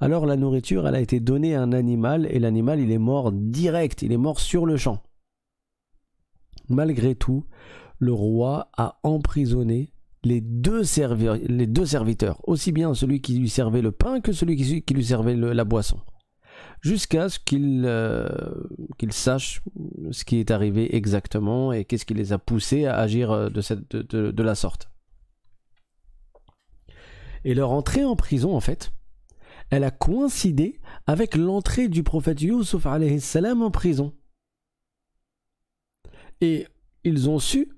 Alors la nourriture, elle a été donnée à un animal et l'animal, il est mort direct, il est mort sur le champ. Malgré tout, le roi a emprisonné les deux, les deux serviteurs, aussi bien celui qui lui servait le pain que celui qui, lui servait la boisson, jusqu'à ce qu'il sachent euh, sache ce qui est arrivé exactement et qu'est-ce qui les a poussés à agir euh, de, cette, de, la sorte. Et leur entrée en prison, en fait, elle a coïncidé avec l'entrée du prophète Yusuf salam en prison. Et ils ont su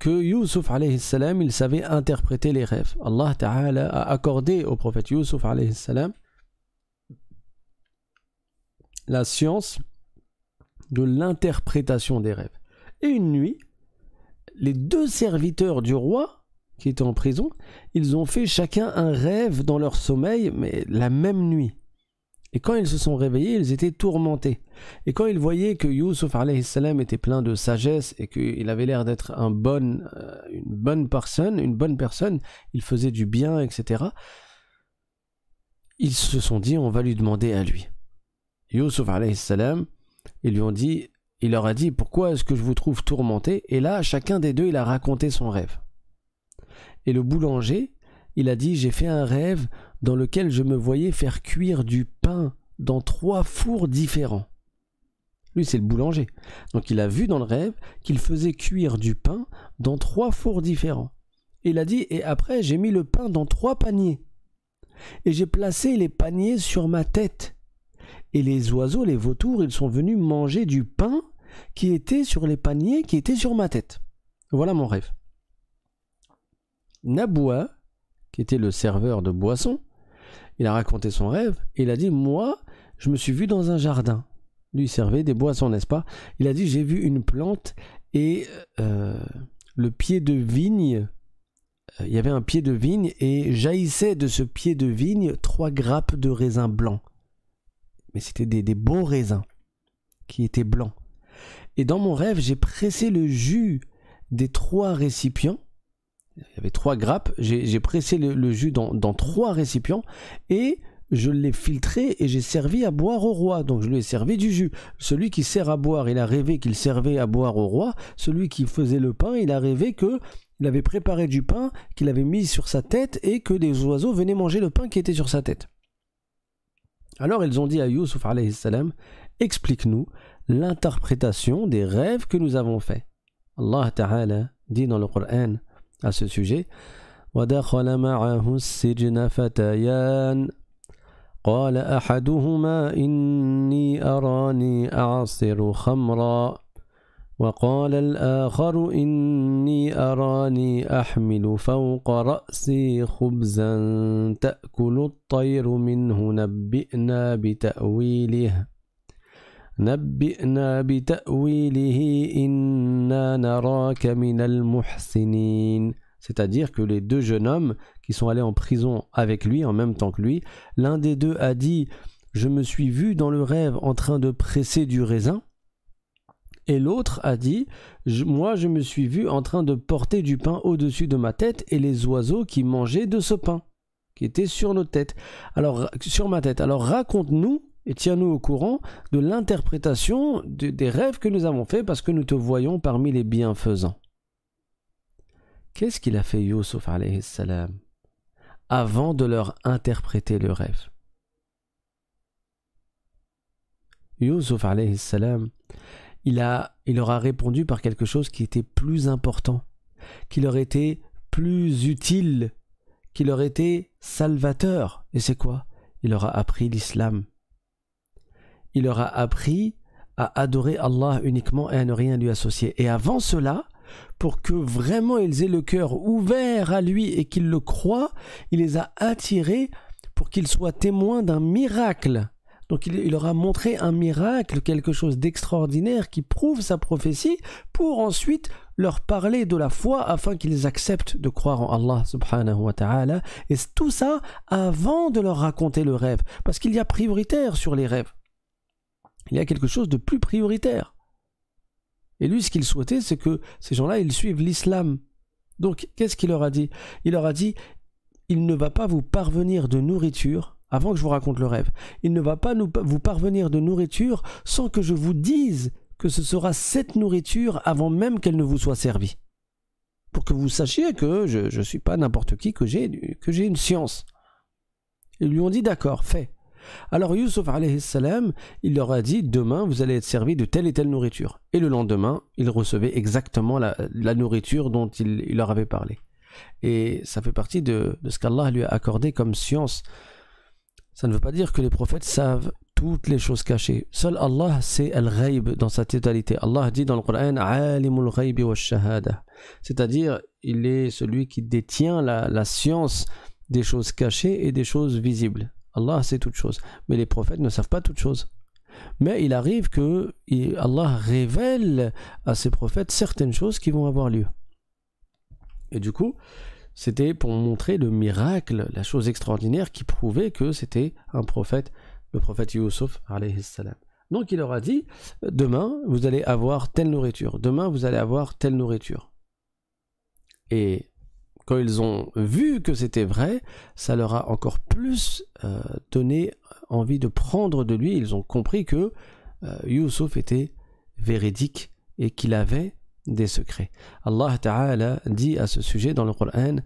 que Yusuf alayhi salam, il savait interpréter les rêves. Allah Ta'ala a accordé au prophète Yusuf alayhi salam la science de l'interprétation des rêves. Et une nuit, les deux serviteurs du roi, qui étaient en prison, ils ont fait chacun un rêve dans leur sommeil, mais la même nuit. Et quand ils se sont réveillés, ils étaient tourmentés. Et quand ils voyaient que Yusuf salam était plein de sagesse et qu'il avait l'air d'être un bon, euh, une bonne personne, une bonne personne, il faisait du bien, etc. Ils se sont dit, on va lui demander à lui. Yusuf salam, ils lui ont dit, il leur a dit, pourquoi est-ce que je vous trouve tourmenté Et là, chacun des deux, il a raconté son rêve. Et le boulanger, il a dit, j'ai fait un rêve dans lequel je me voyais faire cuire du pain dans trois fours différents. Lui, c'est le boulanger. Donc il a vu dans le rêve qu'il faisait cuire du pain dans trois fours différents. il a dit, et après j'ai mis le pain dans trois paniers. Et j'ai placé les paniers sur ma tête. Et les oiseaux, les vautours, ils sont venus manger du pain qui était sur les paniers, qui étaient sur ma tête. Voilà mon rêve. Naboua, qui était le serveur de boissons, il a raconté son rêve et il a dit Moi, je me suis vu dans un jardin. Lui servait des boissons, n'est-ce pas Il a dit J'ai vu une plante et euh, le pied de vigne. Euh, il y avait un pied de vigne et jaillissait de ce pied de vigne trois grappes de raisins blancs. Mais c'était des beaux raisins qui étaient blancs. Et dans mon rêve, j'ai pressé le jus des trois récipients il y avait trois grappes, j'ai pressé le, jus dans, trois récipients et je l'ai filtré et j'ai servi à boire au roi. Donc je lui ai servi du jus. Celui qui sert à boire, il a rêvé qu'il servait à boire au roi. Celui qui faisait le pain, il a rêvé que il avait préparé du pain qu'il avait mis sur sa tête et que des oiseaux venaient manger le pain qui était sur sa tête. Alors ils ont dit à Youssouf salam Explique-nous l'interprétation des rêves que nous avons faits. Allah Ta'ala dit dans le Coran à ce sujet. ودخل معه السجن فتيان قال أحدهما إني أراني أعصر خمرا وقال الآخر إني أراني أحمل فوق رأسي خبزا تأكل الطير منه نبئنا بتأويله C'est-à-dire que les deux jeunes hommes qui sont allés en prison avec lui en même temps que lui, l'un des deux a dit Je me suis vu dans le rêve en train de presser du raisin. Et l'autre a dit Moi, je me suis vu en train de porter du pain au-dessus de ma tête et les oiseaux qui mangeaient de ce pain, qui était sur nos têtes. Alors, sur ma tête. Alors, raconte-nous et tiens-nous au courant de l'interprétation des rêves que nous avons faits parce que nous te voyons parmi les bienfaisants. Qu'est-ce qu'il a fait alayhi salam avant de leur interpréter le rêve alayhi salam, il, a, il leur a répondu par quelque chose qui était plus important, qui leur était plus utile, qui leur était salvateur. Et c'est quoi Il leur a appris l'islam il leur a appris à adorer Allah uniquement et à ne rien lui associer. Et avant cela, pour que vraiment ils aient le cœur ouvert à lui et qu'ils le croient, il les a attirés pour qu'ils soient témoins d'un miracle. Donc il, leur a montré un miracle, quelque chose d'extraordinaire qui prouve sa prophétie, pour ensuite leur parler de la foi afin qu'ils acceptent de croire en Allah subhanahu wa Et tout ça avant de leur raconter le rêve, parce qu'il y a prioritaire sur les rêves il y a quelque chose de plus prioritaire. Et lui, ce qu'il souhaitait, c'est que ces gens-là, ils suivent l'islam. Donc, qu'est-ce qu'il leur a dit Il leur a dit, il ne va pas vous parvenir de nourriture avant que je vous raconte le rêve. Il ne va pas vous parvenir de nourriture sans que je vous dise que ce sera cette nourriture avant même qu'elle ne vous soit servie. Pour que vous sachiez que je ne suis pas n'importe qui, que j'ai une science. Ils lui ont dit d'accord, fais. Alors Yusuf alayhi salam, il leur a dit demain vous allez être servi de telle et telle nourriture. Et le lendemain, il recevait exactement la, nourriture dont il, leur avait parlé. Et ça fait partie de, ce qu'Allah lui a accordé comme science. Ça ne veut pas dire que les prophètes savent toutes les choses cachées. Seul Allah sait Al-Ghaib dans sa totalité. Allah dit dans le Coran Alimul wa Shahada. C'est-à-dire, il est celui qui détient la science des choses cachées et des choses visibles. Allah sait toutes choses. Mais les prophètes ne savent pas toutes choses. Mais il arrive que Allah révèle à ses prophètes certaines choses qui vont avoir lieu. Et du coup, c'était pour montrer le miracle, la chose extraordinaire qui prouvait que c'était un prophète, le prophète Yusuf Donc il leur a dit, demain vous allez avoir telle nourriture, demain vous allez avoir telle nourriture. Et quand ils ont vu que c'était vrai, ça leur a encore plus euh, donné envie de prendre de lui. Ils ont compris que euh, était véridique et qu'il avait des secrets. Allah Ta'ala dit à ce sujet dans le Coran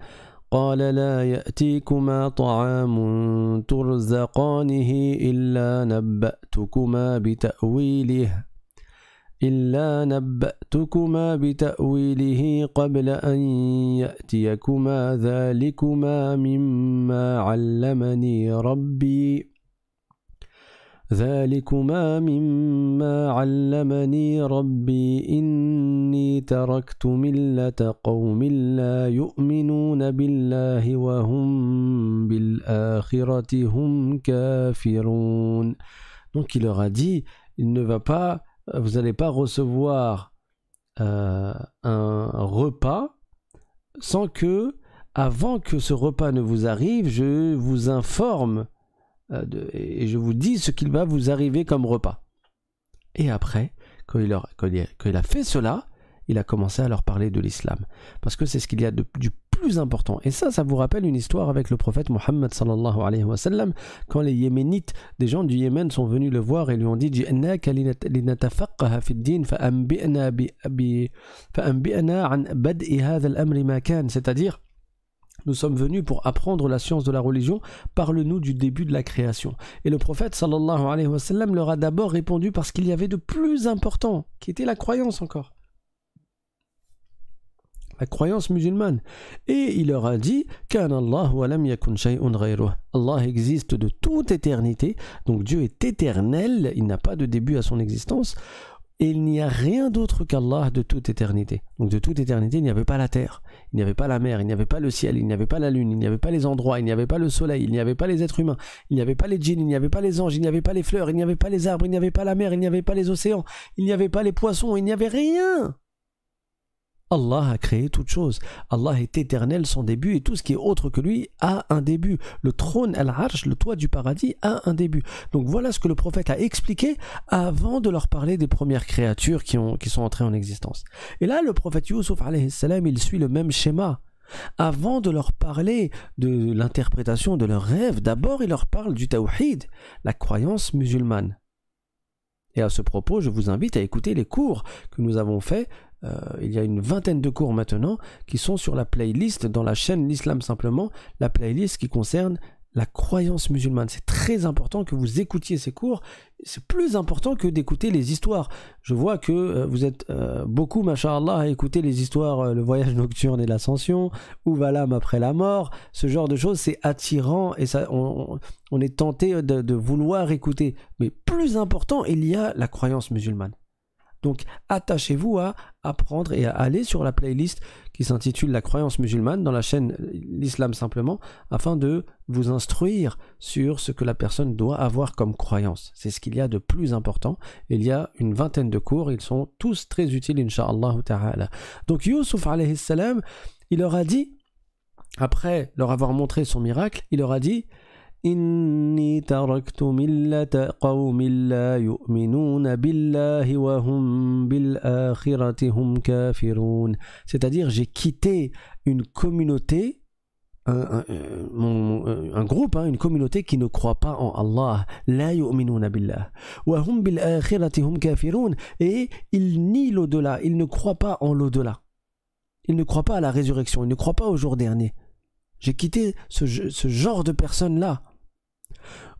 قال لا يأتيكما طعام ترزقانه إلا نبأتكما بتأويله إلا نبأتكما بتأويله قبل أن يأتيكما ذلكما مما علمني ربي ذلكما مما علمني ربي إني تركت ملة قوم لا يؤمنون بالله وهم بالآخرة هم كافرون Donc il leur a dit, il ne va pas vous n'allez pas recevoir euh, un repas sans que, avant que ce repas ne vous arrive, je vous informe euh, et je vous dis ce qu'il va vous arriver comme repas. Et après, quand il, a, fait cela, il a commencé à leur parler de l'islam. Parce que c'est ce qu'il y a de, du important. Et ça, ça vous rappelle une histoire avec le prophète Mohammed sallallahu alayhi wa sallam, quand les Yéménites, des gens du Yémen, sont venus le voir et lui ont dit C'est-à-dire, nous sommes venus pour apprendre la science de la religion, parle-nous du début de la création. Et le prophète sallallahu alayhi wa sallam leur a d'abord répondu parce qu'il y avait de plus important, qui était la croyance encore la croyance musulmane. Et il leur a dit Allah existe de toute éternité, donc Dieu est éternel, il n'a pas de début à son existence, et il n'y a rien d'autre qu'Allah de toute éternité. Donc de toute éternité, il n'y avait pas la terre, il n'y avait pas la mer, il n'y avait pas le ciel, il n'y avait pas la lune, il n'y avait pas les endroits, il n'y avait pas le soleil, il n'y avait pas les êtres humains, il n'y avait pas les djinns, il n'y avait pas les anges, il n'y avait pas les fleurs, il n'y avait pas les arbres, il n'y avait pas la mer, il n'y avait pas les océans, il n'y avait pas les poissons, il n'y avait rien. Allah a créé toute chose. Allah est éternel, son début, et tout ce qui est autre que lui a un début. Le trône, al le toit du paradis, a un début. Donc voilà ce que le prophète a expliqué avant de leur parler des premières créatures qui, ont, qui sont entrées en existence. Et là, le prophète Yusuf, salam, il suit le même schéma. Avant de leur parler de l'interprétation de leur rêve, d'abord il leur parle du tawhid, la croyance musulmane. Et à ce propos, je vous invite à écouter les cours que nous avons faits euh, il y a une vingtaine de cours maintenant qui sont sur la playlist, dans la chaîne L'Islam simplement, la playlist qui concerne la croyance musulmane. C'est très important que vous écoutiez ces cours. C'est plus important que d'écouter les histoires. Je vois que euh, vous êtes euh, beaucoup, machallah, à écouter les histoires, le voyage nocturne et l'ascension, ou l'âme après la mort. Ce genre de choses, c'est attirant et ça, on, est tenté de vouloir écouter. Mais plus important, il y a la croyance musulmane. Donc attachez-vous à apprendre et à aller sur la playlist qui s'intitule La croyance musulmane dans la chaîne L'islam simplement, afin de vous instruire sur ce que la personne doit avoir comme croyance. C'est ce qu'il y a de plus important. Il y a une vingtaine de cours, ils sont tous très utiles, Inch'Allah ta'ala. Donc Yusuf alayhi salam, il leur a dit, après leur avoir montré son miracle, il leur a dit « c'est-à-dire j'ai quitté une communauté un, euh, euh, groupe, hein, une communauté qui ne croit pas en Allah. Hum hum Et ils nie l'au-delà. Ils ne croient pas en l'au-delà. Ils ne croient pas à la résurrection. Ils ne croient pas au jour dernier. J'ai quitté ce, ce genre de personnes-là.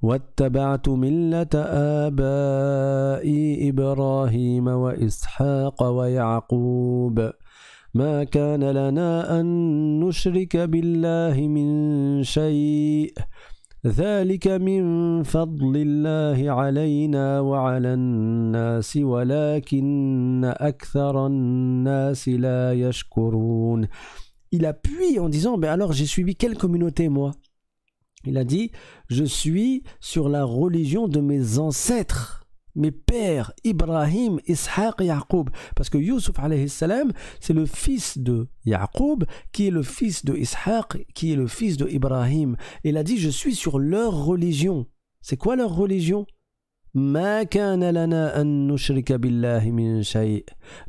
واتبعت ملة آبائي إبراهيم وإسحاق ويعقوب ما كان لنا أن نشرك بالله من شيء ذلك من فضل الله علينا وعلى الناس ولكن أكثر الناس لا يشكرون Il appuie en disant, mais alors j'ai suivi quelle communauté moi Il a dit, je suis sur la religion de mes ancêtres mes pères, Ibrahim, Ishaq et Yaqub. Parce que Yusuf, c'est le fils de Yaqub, qui est le fils de Ishaq, qui est le fils de Ibrahim. Il a dit, je suis sur leur religion. C'est quoi leur religion Nous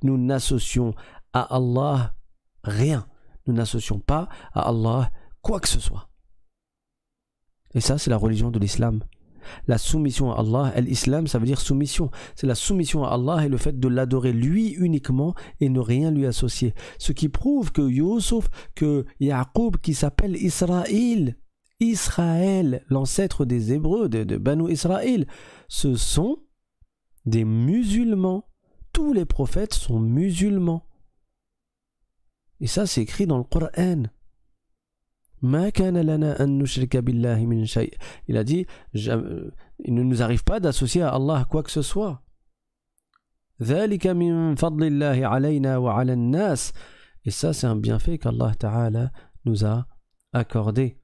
n'associons à Allah rien. Nous n'associons pas à Allah quoi que ce soit. Et ça, c'est la religion de l'islam. La soumission à Allah, l'islam, ça veut dire soumission. C'est la soumission à Allah et le fait de l'adorer lui uniquement et ne rien lui associer. Ce qui prouve que Yusuf, que Yaqub, qui s'appelle Israël, Israël, l'ancêtre des Hébreux, de, de Banu Israël, ce sont des musulmans. Tous les prophètes sont musulmans. Et ça, c'est écrit dans le Coran. Il a dit, euh, il ne nous arrive pas d'associer à Allah quoi que ce soit. Et ça, c'est un bienfait qu'Allah Ta'ala nous a accordé.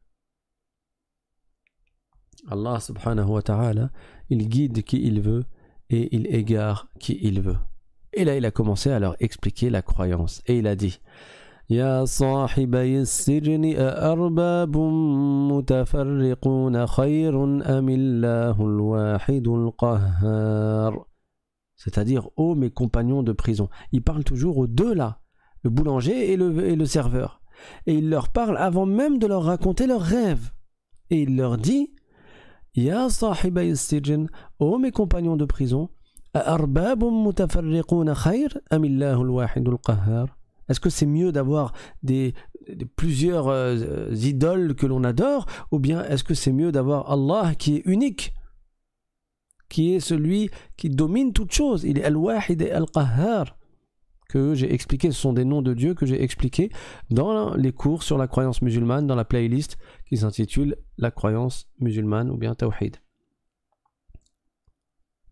Allah subhanahu wa ta'ala, il guide qui il veut et il égare qui il veut. Et là, il a commencé à leur expliquer la croyance. Et il a dit, c'est-à-dire, ô mes compagnons de prison. ils parlent toujours aux deux là, le boulanger et le, serveur. Et il leur parle avant même de leur raconter leurs rêves. Et il leur dit, Ya sahibay sijin, ô mes compagnons de prison, de prison, ô est-ce que c'est mieux d'avoir des, plusieurs euh, idoles que l'on adore ou bien est-ce que c'est mieux d'avoir Allah qui est unique qui est celui qui domine toute chose. Il est Al-Wahid et Al-Qahhar, que j'ai expliqué. Ce sont des noms de Dieu que j'ai expliqué dans les cours sur la croyance musulmane, dans la playlist qui s'intitule La croyance musulmane ou bien Tawhid.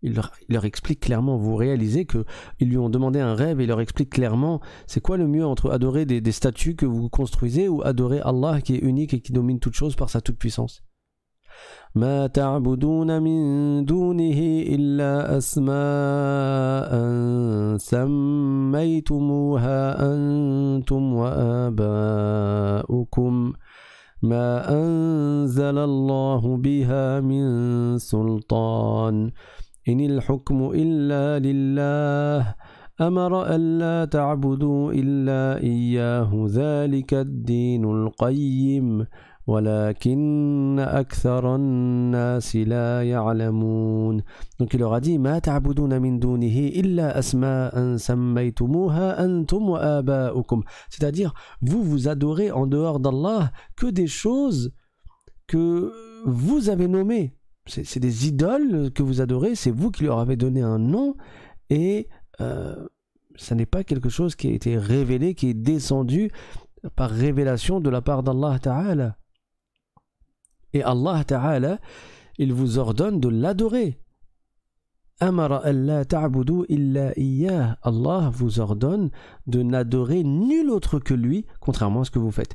Il leur, explique clairement, vous réalisez qu'ils lui ont demandé un rêve et il leur explique clairement c'est quoi le mieux entre adorer des, statues que vous construisez ou adorer Allah qui est unique et qui domine toute chose par sa toute-puissance. ma anzala allahu biha min sultan » إن الحكم إلا لله أمر ألا تعبدوا إلا إياه ذلك الدين القيم ولكن أكثر الناس لا يعلمون دونك il ما تعبدون من دونه إلا أسماء سميتموها أنتم وآباؤكم C'est-à-dire vous vous adorez en dehors d'Allah que des choses que vous avez nommées c'est des idoles que vous adorez, c'est vous qui leur avez donné un nom, et euh, ça n'est pas quelque chose qui a été révélé, qui est descendu par révélation de la part d'Allah Ta'ala. Et Allah Ta'ala, il vous ordonne de l'adorer. Allah vous ordonne de n'adorer nul autre que lui, contrairement à ce que vous faites.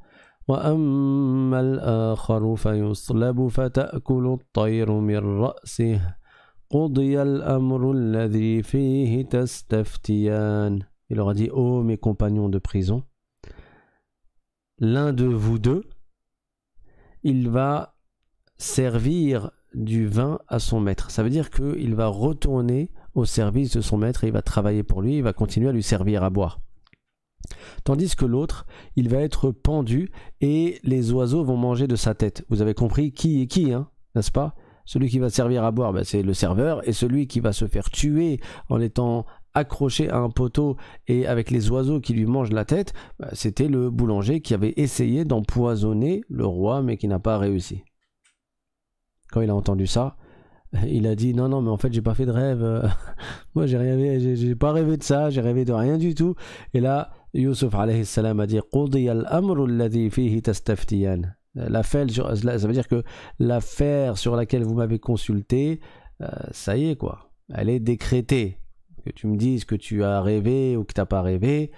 Il leur a dit, ô oh, mes compagnons de prison, l'un de vous deux, il va servir du vin à son maître. Ça veut dire qu'il va retourner au service de son maître il va travailler pour lui, il va continuer à lui servir à boire. Tandis que l'autre, il va être pendu et les oiseaux vont manger de sa tête. Vous avez compris qui est qui, hein, n'est-ce pas Celui qui va servir à boire, ben, c'est le serveur, et celui qui va se faire tuer en étant accroché à un poteau et avec les oiseaux qui lui mangent la tête, ben, c'était le boulanger qui avait essayé d'empoisonner le roi mais qui n'a pas réussi. Quand il a entendu ça, *laughs* il a dit non non mais en fait j'ai pas fait de rêve, *laughs* moi j'ai rêvé, j'ai pas rêvé de ça, j'ai rêvé de rien du tout. Et là يوسف a dit l'affaire ça veut dire que l'affaire sur laquelle vous m'avez consulté euh, ça y est quoi elle est décrétée que tu me dises que tu as rêvé ou que tu n'as pas rêvé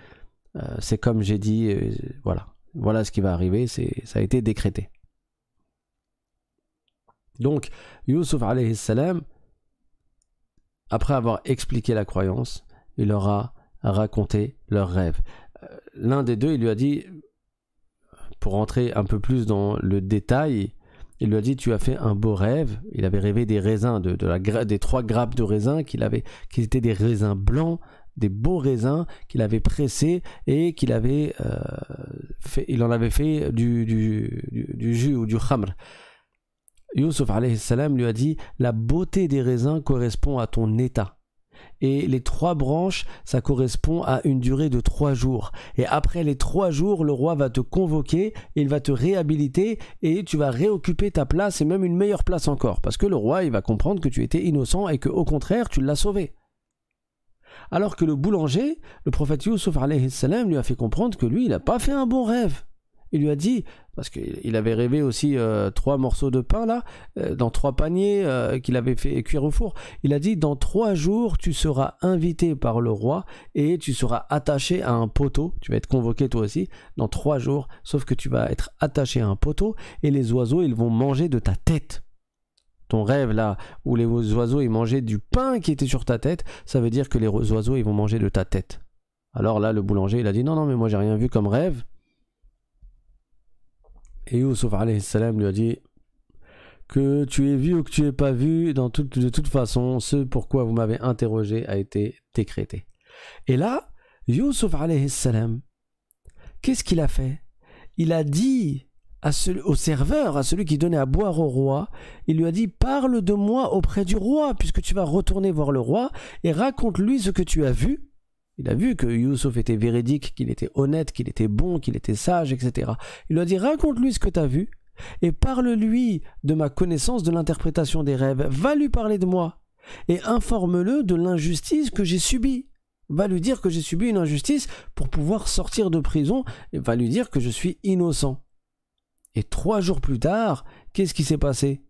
euh, c'est comme j'ai dit euh, voilà voilà ce qui va arriver c'est ça a été décrété donc Yusuf alayhi salam après avoir expliqué la croyance il leur a raconté leur rêve l'un des deux, il lui a dit, pour entrer un peu plus dans le détail, il lui a dit Tu as fait un beau rêve. Il avait rêvé des raisins, de, la, des trois grappes de raisins qu'il avait, qui étaient des raisins blancs, des beaux raisins qu'il avait pressés et qu'il avait euh, fait, il en avait fait du, jus ou du khamr. Youssef salam lui a dit La beauté des raisins correspond à ton état et les trois branches, ça correspond à une durée de trois jours. Et après les trois jours, le roi va te convoquer, il va te réhabiliter et tu vas réoccuper ta place et même une meilleure place encore, parce que le roi, il va comprendre que tu étais innocent et que au contraire, tu l'as sauvé. Alors que le boulanger, le prophète Youssef lui a fait comprendre que lui, il n'a pas fait un bon rêve il lui a dit, parce qu'il avait rêvé aussi euh, trois morceaux de pain là, euh, dans trois paniers euh, qu'il avait fait cuire au four. Il a dit dans trois jours tu seras invité par le roi et tu seras attaché à un poteau. Tu vas être convoqué toi aussi dans trois jours, sauf que tu vas être attaché à un poteau et les oiseaux ils vont manger de ta tête. Ton rêve là où les oiseaux ils mangeaient du pain qui était sur ta tête, ça veut dire que les oiseaux ils vont manger de ta tête. Alors là le boulanger il a dit non non mais moi j'ai rien vu comme rêve. Et Yusuf lui a dit que tu es vu ou que tu n'es pas vu, de toute façon, ce pourquoi vous m'avez interrogé a été décrété. Et là, Yusuf alayhi qu'est-ce qu'il a fait Il a dit au serveur, à celui qui donnait à boire au roi, il lui a dit Parle de moi auprès du roi, puisque tu vas retourner voir le roi, et raconte-lui ce que tu as vu, il a vu que Youssouf était véridique, qu'il était honnête, qu'il était bon, qu'il était sage, etc. Il lui a dit raconte-lui ce que tu as vu et parle-lui de ma connaissance de l'interprétation des rêves. Va lui parler de moi et informe-le de l'injustice que j'ai subie. Va lui dire que j'ai subi une injustice pour pouvoir sortir de prison et va lui dire que je suis innocent. Et trois jours plus tard, qu'est-ce qui s'est passé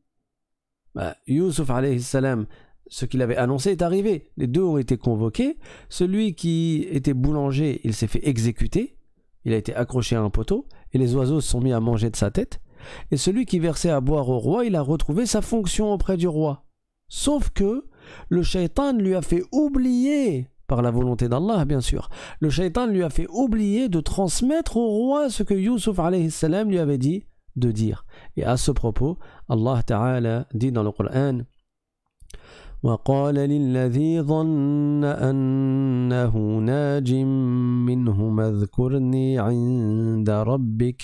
bah, Youssouf salam ce qu'il avait annoncé est arrivé. Les deux ont été convoqués. Celui qui était boulanger, il s'est fait exécuter. Il a été accroché à un poteau et les oiseaux se sont mis à manger de sa tête. Et celui qui versait à boire au roi, il a retrouvé sa fonction auprès du roi. Sauf que le shaitan lui a fait oublier, par la volonté d'Allah bien sûr, le shaitan lui a fait oublier de transmettre au roi ce que Yusuf lui avait dit de dire. Et à ce propos, Allah Ta'ala dit dans le Coran وقال للذي ظن أنه ناج منه اذكرني عند ربك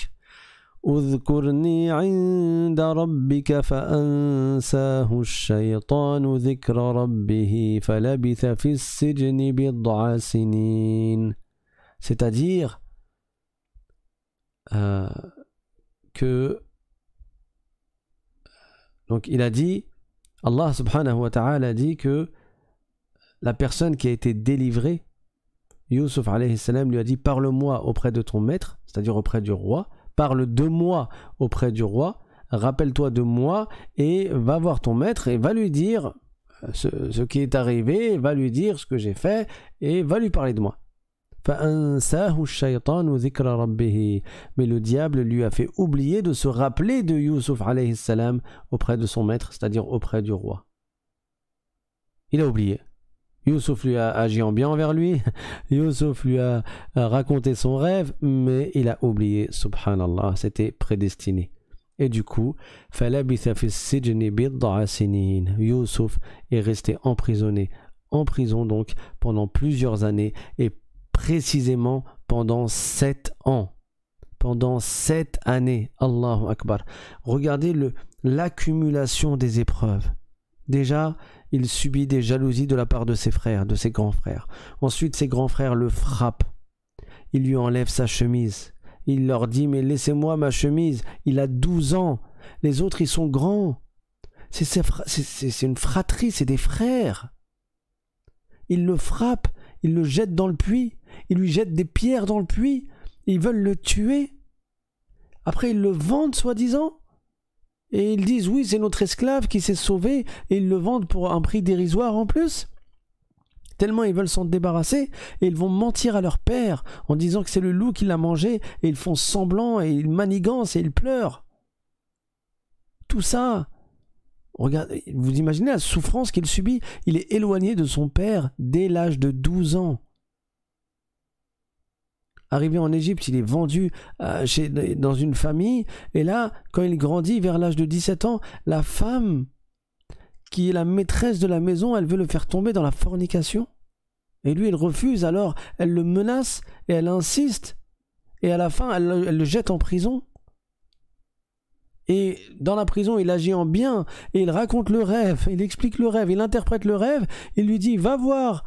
اذكرني عند ربك فأنساه الشيطان ذكر ربه فلبث في السجن بضع سنين c'est-à-dire euh, que donc il a dit Allah subhanahu wa ta'ala dit que la personne qui a été délivrée, Yusuf lui a dit Parle-moi auprès de ton maître, c'est-à-dire auprès du roi, parle de moi auprès du roi, rappelle-toi de moi et va voir ton maître et va lui dire ce qui est arrivé, va lui dire ce que j'ai fait et va lui parler de moi. Mais le diable lui a fait oublier de se rappeler de Yusuf alayhi auprès de son maître, c'est-à-dire auprès du roi. Il a oublié. Yusuf lui a agi en bien envers lui, *laughs* Yusuf lui a raconté son rêve, mais il a oublié, subhanallah, c'était prédestiné. Et du coup, Yusuf est resté emprisonné en prison donc pendant plusieurs années et précisément pendant sept ans. Pendant sept années. Allahu Akbar. Regardez l'accumulation des épreuves. Déjà, il subit des jalousies de la part de ses frères, de ses grands frères. Ensuite, ses grands frères le frappent. Il lui enlève sa chemise. Il leur dit, mais laissez-moi ma chemise. Il a 12 ans. Les autres, ils sont grands. C'est une fratrie, c'est des frères. Il le frappe, il le jette dans le puits ils lui jettent des pierres dans le puits, ils veulent le tuer. Après, ils le vendent, soi-disant. Et ils disent, oui, c'est notre esclave qui s'est sauvé, et ils le vendent pour un prix dérisoire en plus. Tellement ils veulent s'en débarrasser, et ils vont mentir à leur père en disant que c'est le loup qui l'a mangé, et ils font semblant, et ils manigancent, et ils pleurent. Tout ça, Regardez, vous imaginez la souffrance qu'il subit. Il est éloigné de son père dès l'âge de 12 ans. Arrivé en Égypte, il est vendu euh, dans une famille. Et là, quand il grandit vers l'âge de 17 ans, la femme qui est la maîtresse de la maison, elle veut le faire tomber dans la fornication. Et lui, il refuse, alors elle le menace et elle insiste. Et à la fin, elle le jette en prison. Et dans la prison, il agit en bien et il raconte le rêve, il explique le rêve, il interprète le rêve, il lui dit Va voir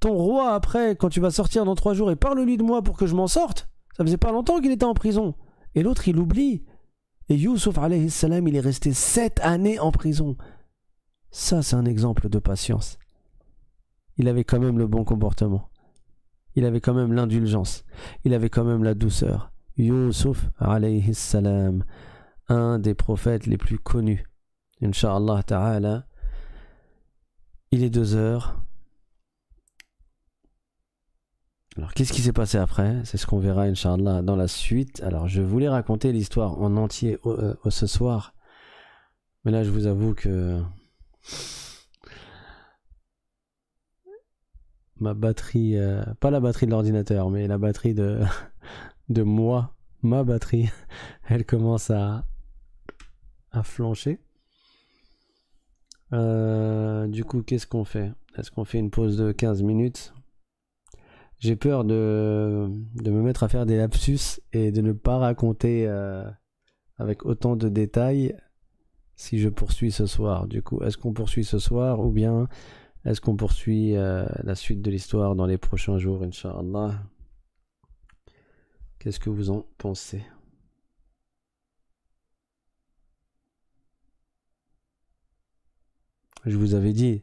ton roi après, quand tu vas sortir dans trois jours, et parle-lui de moi pour que je m'en sorte. Ça faisait pas longtemps qu'il était en prison. Et l'autre, il oublie. Et Youssouf, alayhi salam, il est resté sept années en prison. Ça, c'est un exemple de patience. Il avait quand même le bon comportement. Il avait quand même l'indulgence. Il avait quand même la douceur. Youssouf, alayhi salam, un des prophètes les plus connus. Inch'Allah ta'ala. Il est deux heures. Alors qu'est-ce qui s'est passé après C'est ce qu'on verra Inch'Allah dans la suite. Alors je voulais raconter l'histoire en entier euh, ce soir, mais là je vous avoue que ma batterie, euh, pas la batterie de l'ordinateur, mais la batterie de, *laughs* de moi, ma batterie, *laughs* elle commence à, à flancher. Euh, du coup, qu'est-ce qu'on fait Est-ce qu'on fait une pause de 15 minutes j'ai peur de, me mettre à faire des lapsus et de ne pas raconter euh, avec autant de détails si je poursuis ce soir. Du coup, est-ce qu'on poursuit ce soir ou bien est-ce qu'on poursuit euh, la suite de l'histoire dans les prochains jours, Inch'Allah Qu'est-ce que vous en pensez Je vous avais dit,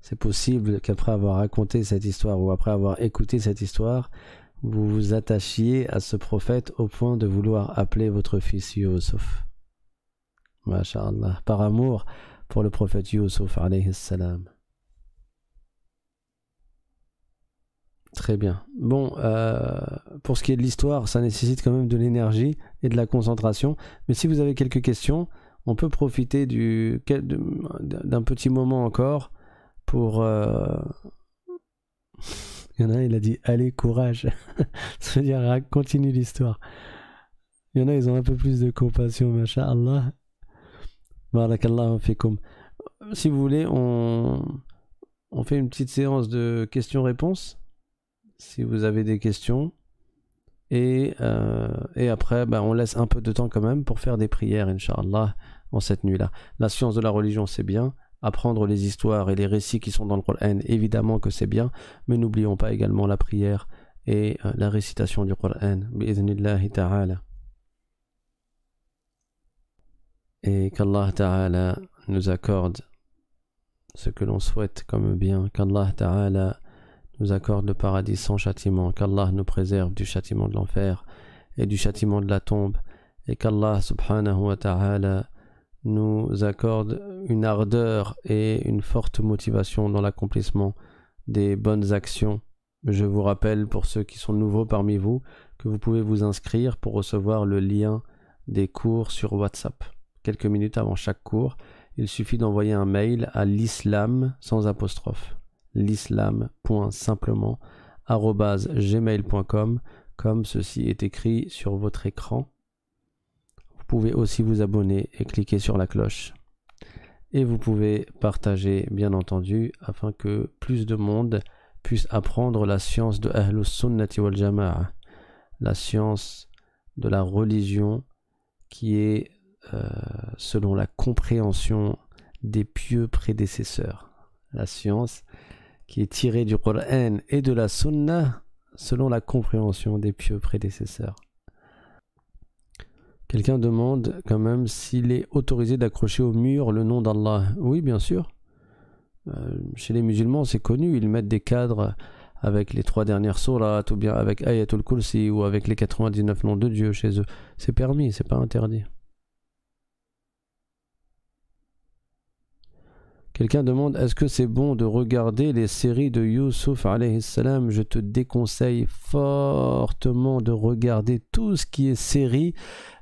c'est possible qu'après avoir raconté cette histoire ou après avoir écouté cette histoire, vous vous attachiez à ce prophète au point de vouloir appeler votre fils Yusuf. Masha'Allah, par amour pour le prophète Yusuf alayhi salam. Très bien. Bon, euh, pour ce qui est de l'histoire, ça nécessite quand même de l'énergie et de la concentration. Mais si vous avez quelques questions, on peut profiter d'un petit moment encore pour... Euh, *laughs* il y en a, il a dit allez courage. *laughs* Ça veut dire continue l'histoire. Il y en a, ils ont un peu plus de compassion, masha'Allah. Barakallahu fikum. Si vous voulez, on, on fait une petite séance de questions-réponses. Si vous avez des questions. Et, euh, et après, ben, on laisse un peu de temps quand même pour faire des prières, Inch'Allah, en cette nuit-là. La science de la religion, c'est bien. Apprendre les histoires et les récits qui sont dans le Coran, évidemment que c'est bien, mais n'oublions pas également la prière et euh, la récitation du Coran. ta'ala. Et qu'Allah ta'ala nous accorde ce que l'on souhaite comme bien, qu'Allah ta'ala nous accorde le paradis sans châtiment, qu'Allah nous préserve du châtiment de l'enfer et du châtiment de la tombe, et qu'Allah subhanahu wa ta'ala nous accorde une ardeur et une forte motivation dans l'accomplissement des bonnes actions. Je vous rappelle pour ceux qui sont nouveaux parmi vous que vous pouvez vous inscrire pour recevoir le lien des cours sur WhatsApp. Quelques minutes avant chaque cours, il suffit d'envoyer un mail à l'islam sans apostrophe l'islam.simplement comme ceci est écrit sur votre écran pouvez aussi vous abonner et cliquer sur la cloche. Et vous pouvez partager, bien entendu, afin que plus de monde puisse apprendre la science de Ahlus Sunnati wal la science de la religion qui est euh, selon la compréhension des pieux prédécesseurs. La science qui est tirée du Qur'an et de la Sunna selon la compréhension des pieux prédécesseurs. Quelqu'un demande quand même s'il est autorisé d'accrocher au mur le nom d'Allah. Oui, bien sûr. Euh, chez les musulmans, c'est connu, ils mettent des cadres avec les trois dernières sourates ou bien avec Ayatul Kursi ou avec les 99 noms de Dieu chez eux. C'est permis, c'est pas interdit. Quelqu'un demande est-ce que c'est bon de regarder les séries de Yusuf salam Je te déconseille fortement de regarder tout ce qui est série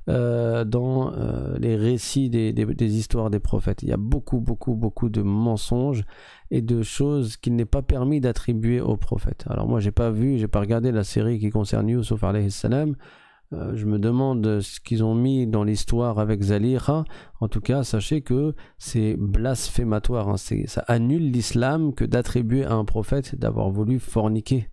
euh, dans euh, les récits des, histoires des prophètes. Il y a beaucoup, beaucoup, beaucoup de mensonges et de choses qu'il n'est pas permis d'attribuer aux prophètes. Alors moi, j'ai pas vu, j'ai pas regardé la série qui concerne Yusuf alayhi salam. Euh, je me demande ce qu'ils ont mis dans l'histoire avec Zaliha. En tout cas, sachez que c'est blasphématoire. Hein. Ça annule l'islam que d'attribuer à un prophète d'avoir voulu forniquer.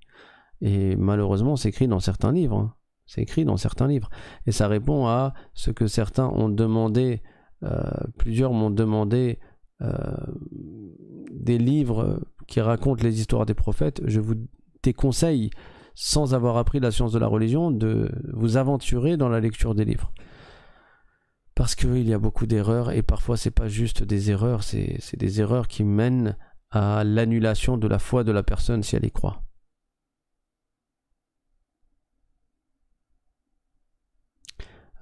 Et malheureusement, c'est écrit dans certains livres. Hein. C'est écrit dans certains livres. Et ça répond à ce que certains ont demandé, euh, plusieurs m'ont demandé euh, des livres qui racontent les histoires des prophètes. Je vous déconseille, sans avoir appris la science de la religion, de vous aventurer dans la lecture des livres. Parce qu'il y a beaucoup d'erreurs et parfois c'est pas juste des erreurs, c'est des erreurs qui mènent à l'annulation de la foi de la personne si elle y croit.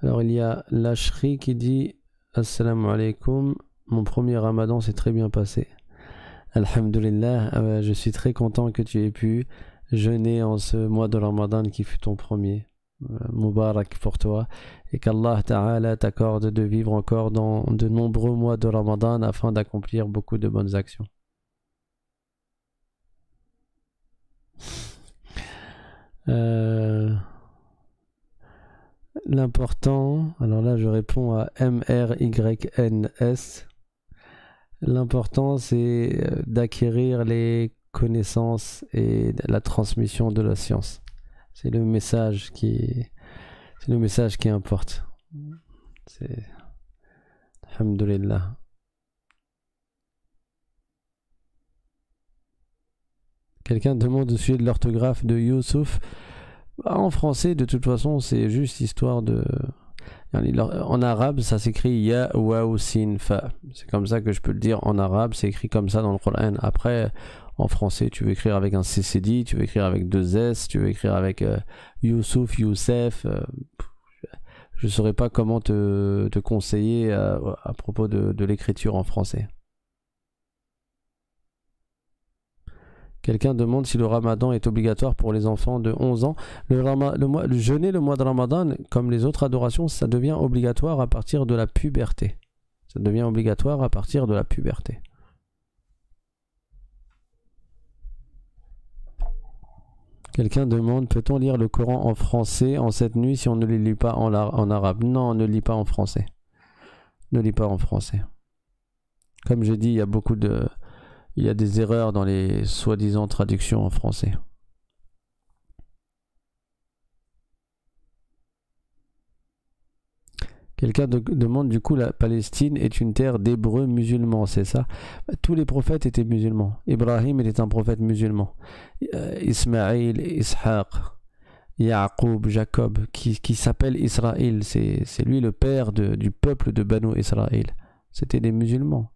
Alors il y a Lashri qui dit Assalamu alaikum, mon premier ramadan s'est très bien passé. Alhamdulillah, ah je suis très content que tu aies pu jeûner en ce mois de ramadan qui fut ton premier. Euh, Mubarak pour toi et qu'Allah Ta'ala t'accorde de vivre encore dans de nombreux mois de Ramadan afin d'accomplir beaucoup de bonnes actions. Euh... L'important, alors là je réponds à M-R-Y-N-S, L'important c'est euh, d'acquérir les connaissances et la transmission de la science. C'est le message qui c'est le message qui importe. C'est Alhamdulillah. Quelqu'un demande de l'orthographe de Youssouf. Bah, en français, de toute façon, c'est juste histoire de. En arabe, ça s'écrit Ya wa Sin Fa. C'est comme ça que je peux le dire en arabe, c'est écrit comme ça dans le Coran. Après, en français, tu veux écrire avec un CCD, tu veux écrire avec deux S, tu veux écrire avec euh, Youssouf, Youssef. Euh, je ne saurais pas comment te, conseiller euh, à, propos de l'écriture en français. Quelqu'un demande si le ramadan est obligatoire pour les enfants de 11 ans. Le, mois, le jeûner le mois de ramadan, comme les autres adorations, ça devient obligatoire à partir de la puberté. Ça devient obligatoire à partir de la puberté. Quelqu'un demande peut-on lire le Coran en français en cette nuit si on ne le lit pas en, arabe Non, on ne lit pas en français. Ne lit pas en français. Comme je dis, il y a beaucoup de, il y a des erreurs dans les soi-disant traductions en français. Quelqu'un demande du coup la Palestine est une terre d'hébreux musulmans, c'est ça Tous les prophètes étaient musulmans. Ibrahim était un prophète musulman. Euh, Ismaïl, Ismaël, Ishaq, Jacob, qui, s'appelle Israël, c'est lui le père du peuple de Banu Israël. C'était des musulmans.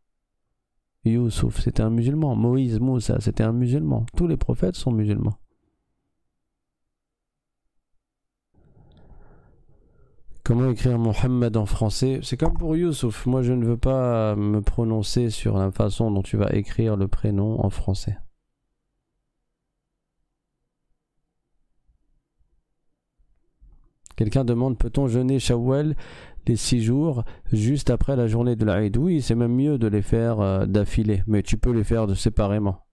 Youssouf, c'était un musulman. Moïse, Moussa, c'était un musulman. Tous les prophètes sont musulmans. Comment écrire Mohammed en français C'est comme pour Youssouf. Moi, je ne veux pas me prononcer sur la façon dont tu vas écrire le prénom en français. Quelqu'un demande peut-on jeûner Shawwal six jours juste après la journée de l'Aïd. Oui, c'est même mieux de les faire euh, d'affilée, mais tu peux les faire de séparément.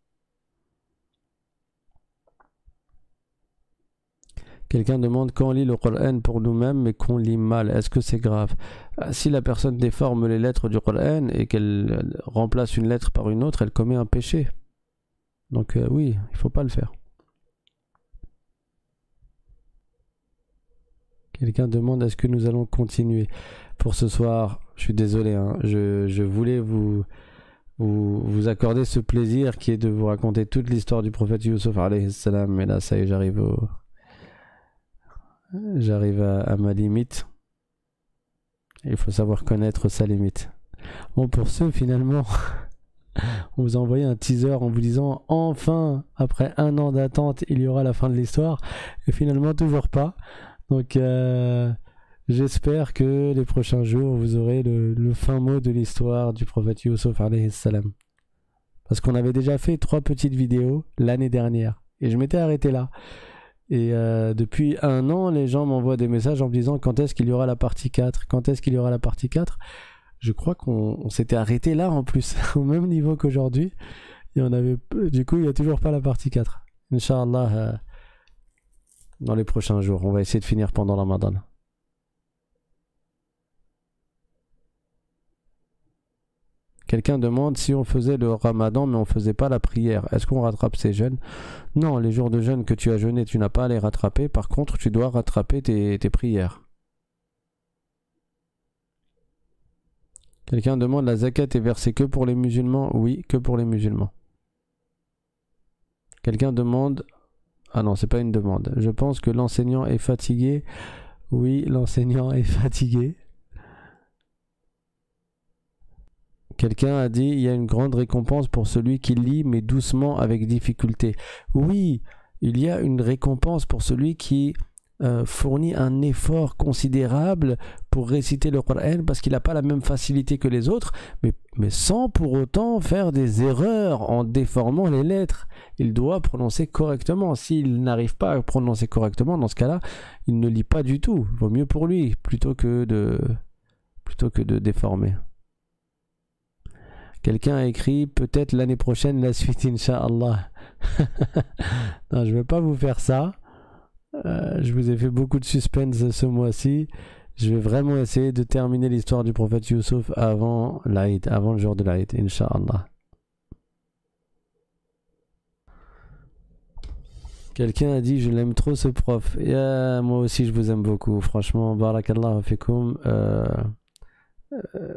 Quelqu'un demande quand lit le Qur'an pour nous-mêmes mais qu'on lit mal, est-ce que c'est grave ah, Si la personne déforme les lettres du Qur'an et qu'elle euh, remplace une lettre par une autre, elle commet un péché. Donc euh, oui, il faut pas le faire. Quelqu'un demande est-ce que nous allons continuer pour ce soir. Je suis désolé, hein. je, voulais vous, vous, accorder ce plaisir qui est de vous raconter toute l'histoire du prophète Youssef salam. Mais là, ça y est, j'arrive au... J'arrive à, ma limite. Il faut savoir connaître sa limite. Bon, pour ceux finalement, *laughs* on vous a envoyé un teaser en vous disant enfin, après un an d'attente, il y aura la fin de l'histoire. Et finalement, toujours pas. Donc euh, j'espère que les prochains jours, vous aurez le, fin mot de l'histoire du prophète Youssef salam. Parce qu'on avait déjà fait trois petites vidéos l'année dernière. Et je m'étais arrêté là. Et euh, depuis un an, les gens m'envoient des messages en me disant quand est-ce qu'il y aura la partie 4 Quand est-ce qu'il y aura la partie 4 Je crois qu'on s'était arrêté là en plus, *laughs* au même niveau qu'aujourd'hui. Et on avait, du coup, il n'y a toujours pas la partie 4. Inch'Allah, euh, dans les prochains jours. On va essayer de finir pendant la madane. Quelqu'un demande si on faisait le ramadan mais on faisait pas la prière, est-ce qu'on rattrape ces jeûnes Non, les jours de jeûne que tu as jeûné, tu n'as pas à les rattraper. Par contre, tu dois rattraper tes, tes prières. Quelqu'un demande la zakat est versée que pour les musulmans Oui, que pour les musulmans. Quelqu'un demande ah non, c'est pas une demande. Je pense que l'enseignant est fatigué. Oui, l'enseignant est fatigué. Quelqu'un a dit, il y a une grande récompense pour celui qui lit, mais doucement, avec difficulté. Oui, il y a une récompense pour celui qui euh, fournit un effort considérable pour réciter le Qur'an parce qu'il n'a pas la même facilité que les autres, mais, sans pour autant faire des erreurs en déformant les lettres. Il doit prononcer correctement. S'il n'arrive pas à prononcer correctement, dans ce cas-là, il ne lit pas du tout. Vaut mieux pour lui plutôt que de, plutôt que de déformer. Quelqu'un a écrit peut-être l'année prochaine la suite, *laughs* Inch'Allah. *laughs* non, je ne vais pas vous faire ça. Euh, je vous ai fait beaucoup de suspense ce mois-ci. Je vais vraiment essayer de terminer l'histoire du prophète Youssouf avant l'Aïd, avant le jour de l'Aïd, Inch'Allah. Quelqu'un a dit Je l'aime trop ce prof. Euh, moi aussi, je vous aime beaucoup. Franchement, Barakallah Fikoum. Euh, euh,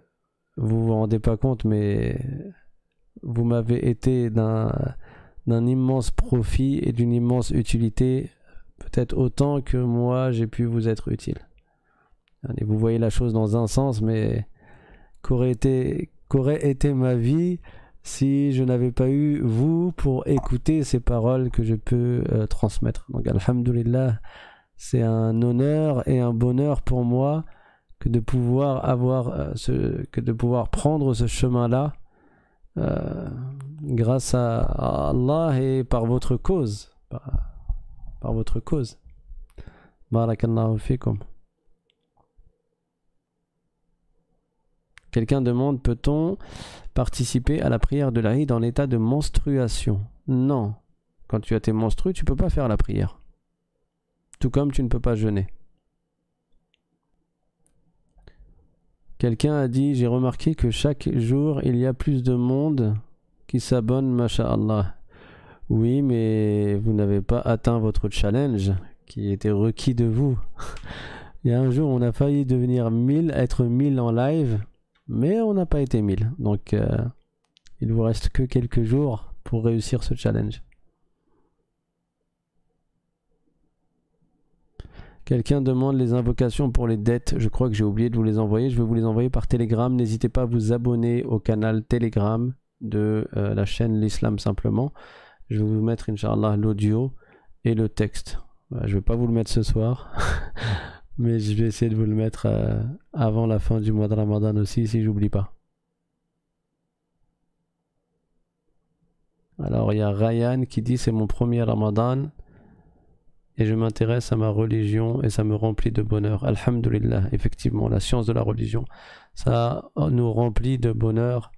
vous vous rendez pas compte, mais vous m'avez été d'un immense profit et d'une immense utilité peut-être autant que moi j'ai pu vous être utile. vous voyez la chose dans un sens, mais qu'aurait été, ma vie si je n'avais pas eu vous pour écouter ces paroles que je peux euh, transmettre. Donc Alhamdulillah, c'est un honneur et un bonheur pour moi que de pouvoir avoir euh, ce, que de pouvoir prendre ce chemin-là euh, grâce à Allah et par votre cause par votre cause. Quelqu'un demande peut-on participer à la prière de l'Aïd en état de menstruation Non. Quand tu as tes menstrues, tu peux pas faire la prière. Tout comme tu ne peux pas jeûner. Quelqu'un a dit J'ai remarqué que chaque jour il y a plus de monde qui s'abonne, masha'Allah. Oui, mais vous n'avez pas atteint votre challenge qui était requis de vous. *laughs* Il y a un jour, on a failli devenir 1000, être 1000 en live, mais on n'a pas été 1000. Donc, euh, il vous reste que quelques jours pour réussir ce challenge. Quelqu'un demande les invocations pour les dettes. Je crois que j'ai oublié de vous les envoyer. Je vais vous les envoyer par Telegram. N'hésitez pas à vous abonner au canal Telegram de euh, la chaîne L'Islam simplement je vais vous mettre, Inch'Allah, l'audio et le texte. Bah, je ne vais pas vous le mettre ce soir, *laughs* mais je vais essayer de vous le mettre euh, avant la fin du mois de Ramadan aussi, si j'oublie pas. Alors, il y a Ryan qui dit C'est mon premier Ramadan et je m'intéresse à ma religion et ça me remplit de bonheur. Alhamdulillah, effectivement, la science de la religion, ça nous remplit de bonheur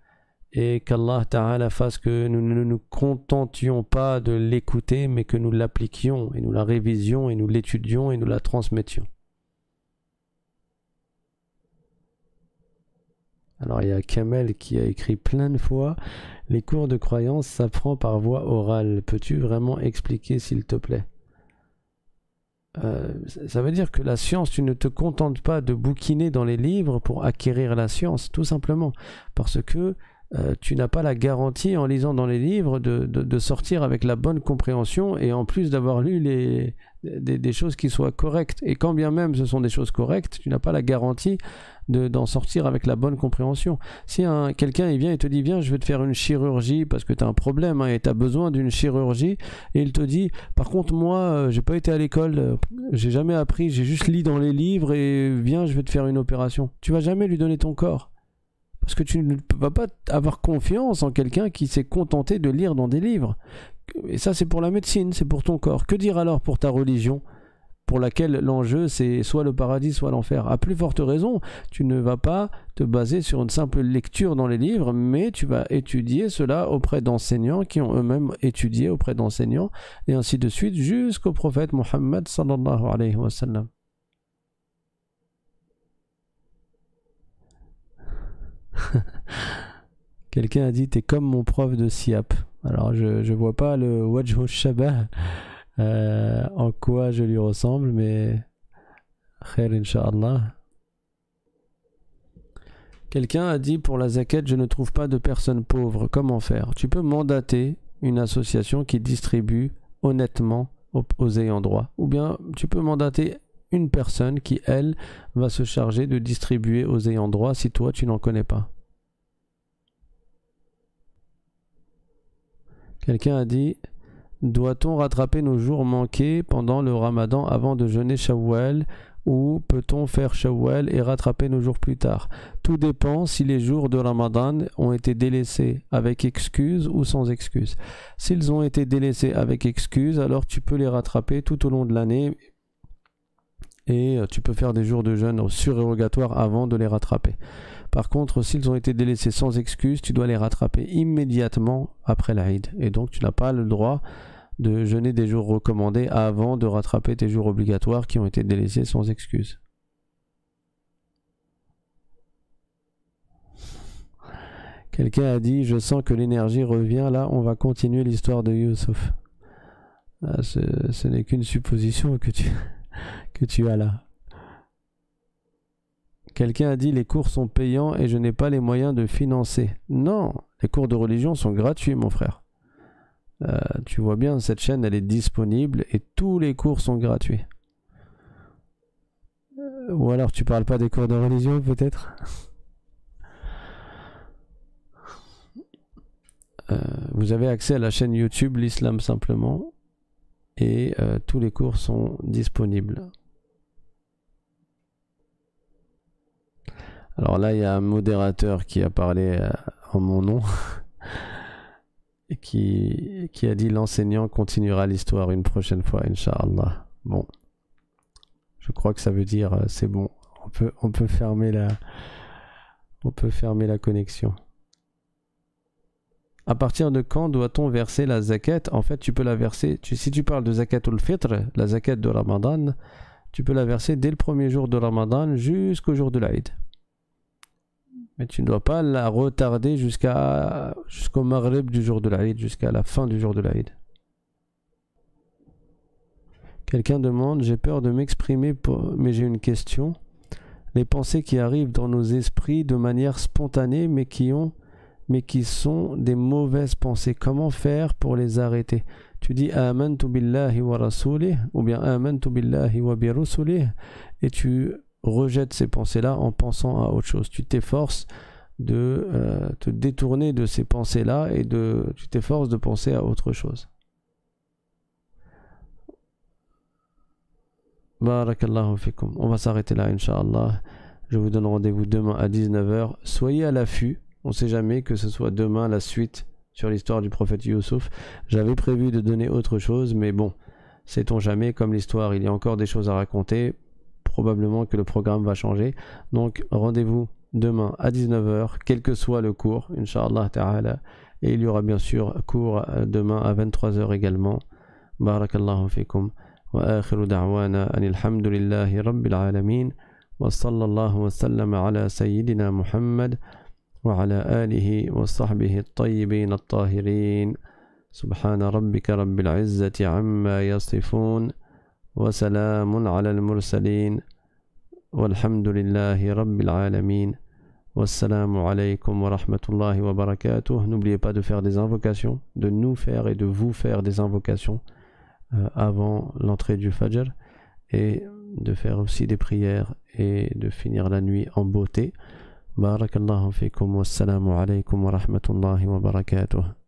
et qu'Allah Ta'ala fasse que nous ne nous contentions pas de l'écouter, mais que nous l'appliquions et nous la révisions et nous l'étudions et nous la transmettions. Alors il y a Kamel qui a écrit plein de fois Les cours de croyance s'apprend par voie orale. Peux-tu vraiment expliquer s'il te plaît euh, ça veut dire que la science, tu ne te contentes pas de bouquiner dans les livres pour acquérir la science, tout simplement, parce que euh, tu n'as pas la garantie en lisant dans les livres de, sortir avec la bonne compréhension et en plus d'avoir lu des, choses qui soient correctes. Et quand bien même ce sont des choses correctes, tu n'as pas la garantie d'en sortir avec la bonne compréhension. Si quelqu'un vient et te dit viens je vais te faire une chirurgie parce que tu as un problème hein, et tu as besoin d'une chirurgie et il te dit par contre moi euh, j'ai pas été à l'école, euh, j'ai jamais appris, j'ai juste lu dans les livres et viens je vais te faire une opération. Tu vas jamais lui donner ton corps. Parce que tu ne vas pas avoir confiance en quelqu'un qui s'est contenté de lire dans des livres. Et ça, c'est pour la médecine, c'est pour ton corps. Que dire alors pour ta religion pour laquelle l'enjeu c'est soit le paradis soit l'enfer. À plus forte raison, tu ne vas pas te baser sur une simple lecture dans les livres, mais tu vas étudier cela auprès d'enseignants qui ont eux-mêmes étudié auprès d'enseignants et ainsi de suite jusqu'au prophète Mohammed sallallahu alayhi wa sallam. *laughs* Quelqu'un a dit T'es comme mon prof de SIAP. Alors je, vois pas le Wajho Shabbat euh, en quoi je lui ressemble, mais. Khair Inch'Allah. Quelqu'un a dit Pour la zakat, je ne trouve pas de personnes pauvres. Comment faire Tu peux mandater une association qui distribue honnêtement aux, ayants droit. Ou bien tu peux mandater une personne qui, elle, va se charger de distribuer aux ayants droit si toi tu n'en connais pas. Quelqu'un a dit Doit-on rattraper nos jours manqués pendant le ramadan avant de jeûner Shawwal ou peut-on faire Shawwal et rattraper nos jours plus tard Tout dépend si les jours de Ramadan ont été délaissés avec excuse ou sans excuse. S'ils ont été délaissés avec excuse, alors tu peux les rattraper tout au long de l'année, et euh, tu peux faire des jours de jeûne au avant de les rattraper. Par contre, s'ils ont été délaissés sans excuse, tu dois les rattraper immédiatement après l'Aïd. Et donc, tu n'as pas le droit de jeûner des jours recommandés avant de rattraper tes jours obligatoires qui ont été délaissés sans excuse. Quelqu'un a dit Je sens que l'énergie revient, là, on va continuer l'histoire de Youssouf. Ah, ce n'est qu'une supposition que tu, que tu as là. Quelqu'un a dit les cours sont payants et je n'ai pas les moyens de financer. Non, les cours de religion sont gratuits, mon frère. Euh, tu vois bien, cette chaîne, elle est disponible et tous les cours sont gratuits. ou alors tu parles pas des cours de religion, peut-être euh, Vous avez accès à la chaîne YouTube L'Islam simplement et euh, tous les cours sont disponibles. Alors là, il y a un modérateur qui a parlé euh, en mon nom *laughs* et qui, a dit l'enseignant continuera l'histoire une prochaine fois, Inch'Allah. Bon, je crois que ça veut dire euh, c'est bon, on peut, on peut fermer la, on peut fermer la connexion. À partir de quand doit-on verser la zakat En fait, tu peux la verser, si tu parles de zakat ou le fitr, la zakat de Ramadan, tu peux la verser dès le premier jour de Ramadan jusqu'au jour de l'Aïd. Mais tu ne dois pas la retarder jusqu'à jusqu'au maghrib du jour de l'Aïd, jusqu'à la fin du jour de l'Aïd. Quelqu'un demande J'ai peur de m'exprimer, mais j'ai une question. Les pensées qui arrivent dans nos esprits de manière spontanée, mais qui ont mais qui sont des mauvaises pensées. Comment faire pour les arrêter Tu dis tu billahi wa rasulih ou bien tu billahi wa bi et tu rejette ces pensées-là en pensant à autre chose. Tu t'efforces de euh, te détourner de ces pensées-là et de, tu t'efforces de penser à autre chose. Barakallahu fikum. On va s'arrêter là, Inch'Allah. Je vous donne rendez-vous demain à 19h. Soyez à l'affût. On ne sait jamais que ce soit demain la suite sur l'histoire du prophète Youssouf. J'avais prévu de donner autre chose, mais bon, sait-on jamais, comme l'histoire, il y a encore des choses à raconter. probablement que le programme va changer. Donc rendez-vous demain à 19h, quel que soit le cours, Inch'Allah Ta'ala. Et il y aura bien sûr cours demain à 23h également. Barakallahu fikum. Wa da'wana وآخر دعوانا أن الحمد لله رب العالمين وصلى الله وسلم على سيدنا محمد وعلى آله وصحبه الطيبين الطاهرين سبحان ربك رب العزة عما يصفون وسلام على المرسلين والحمد لله رب العالمين Wassalamu alaikum wa rahmatullahi wa barakatuh. N'oubliez pas de faire des invocations, de nous faire et de vous faire des invocations euh, avant l'entrée du Fajr et de faire aussi des prières et de finir la nuit en beauté. Barakallahu fikum wassalamu alaykum wa rahmatullahi wa barakatuh.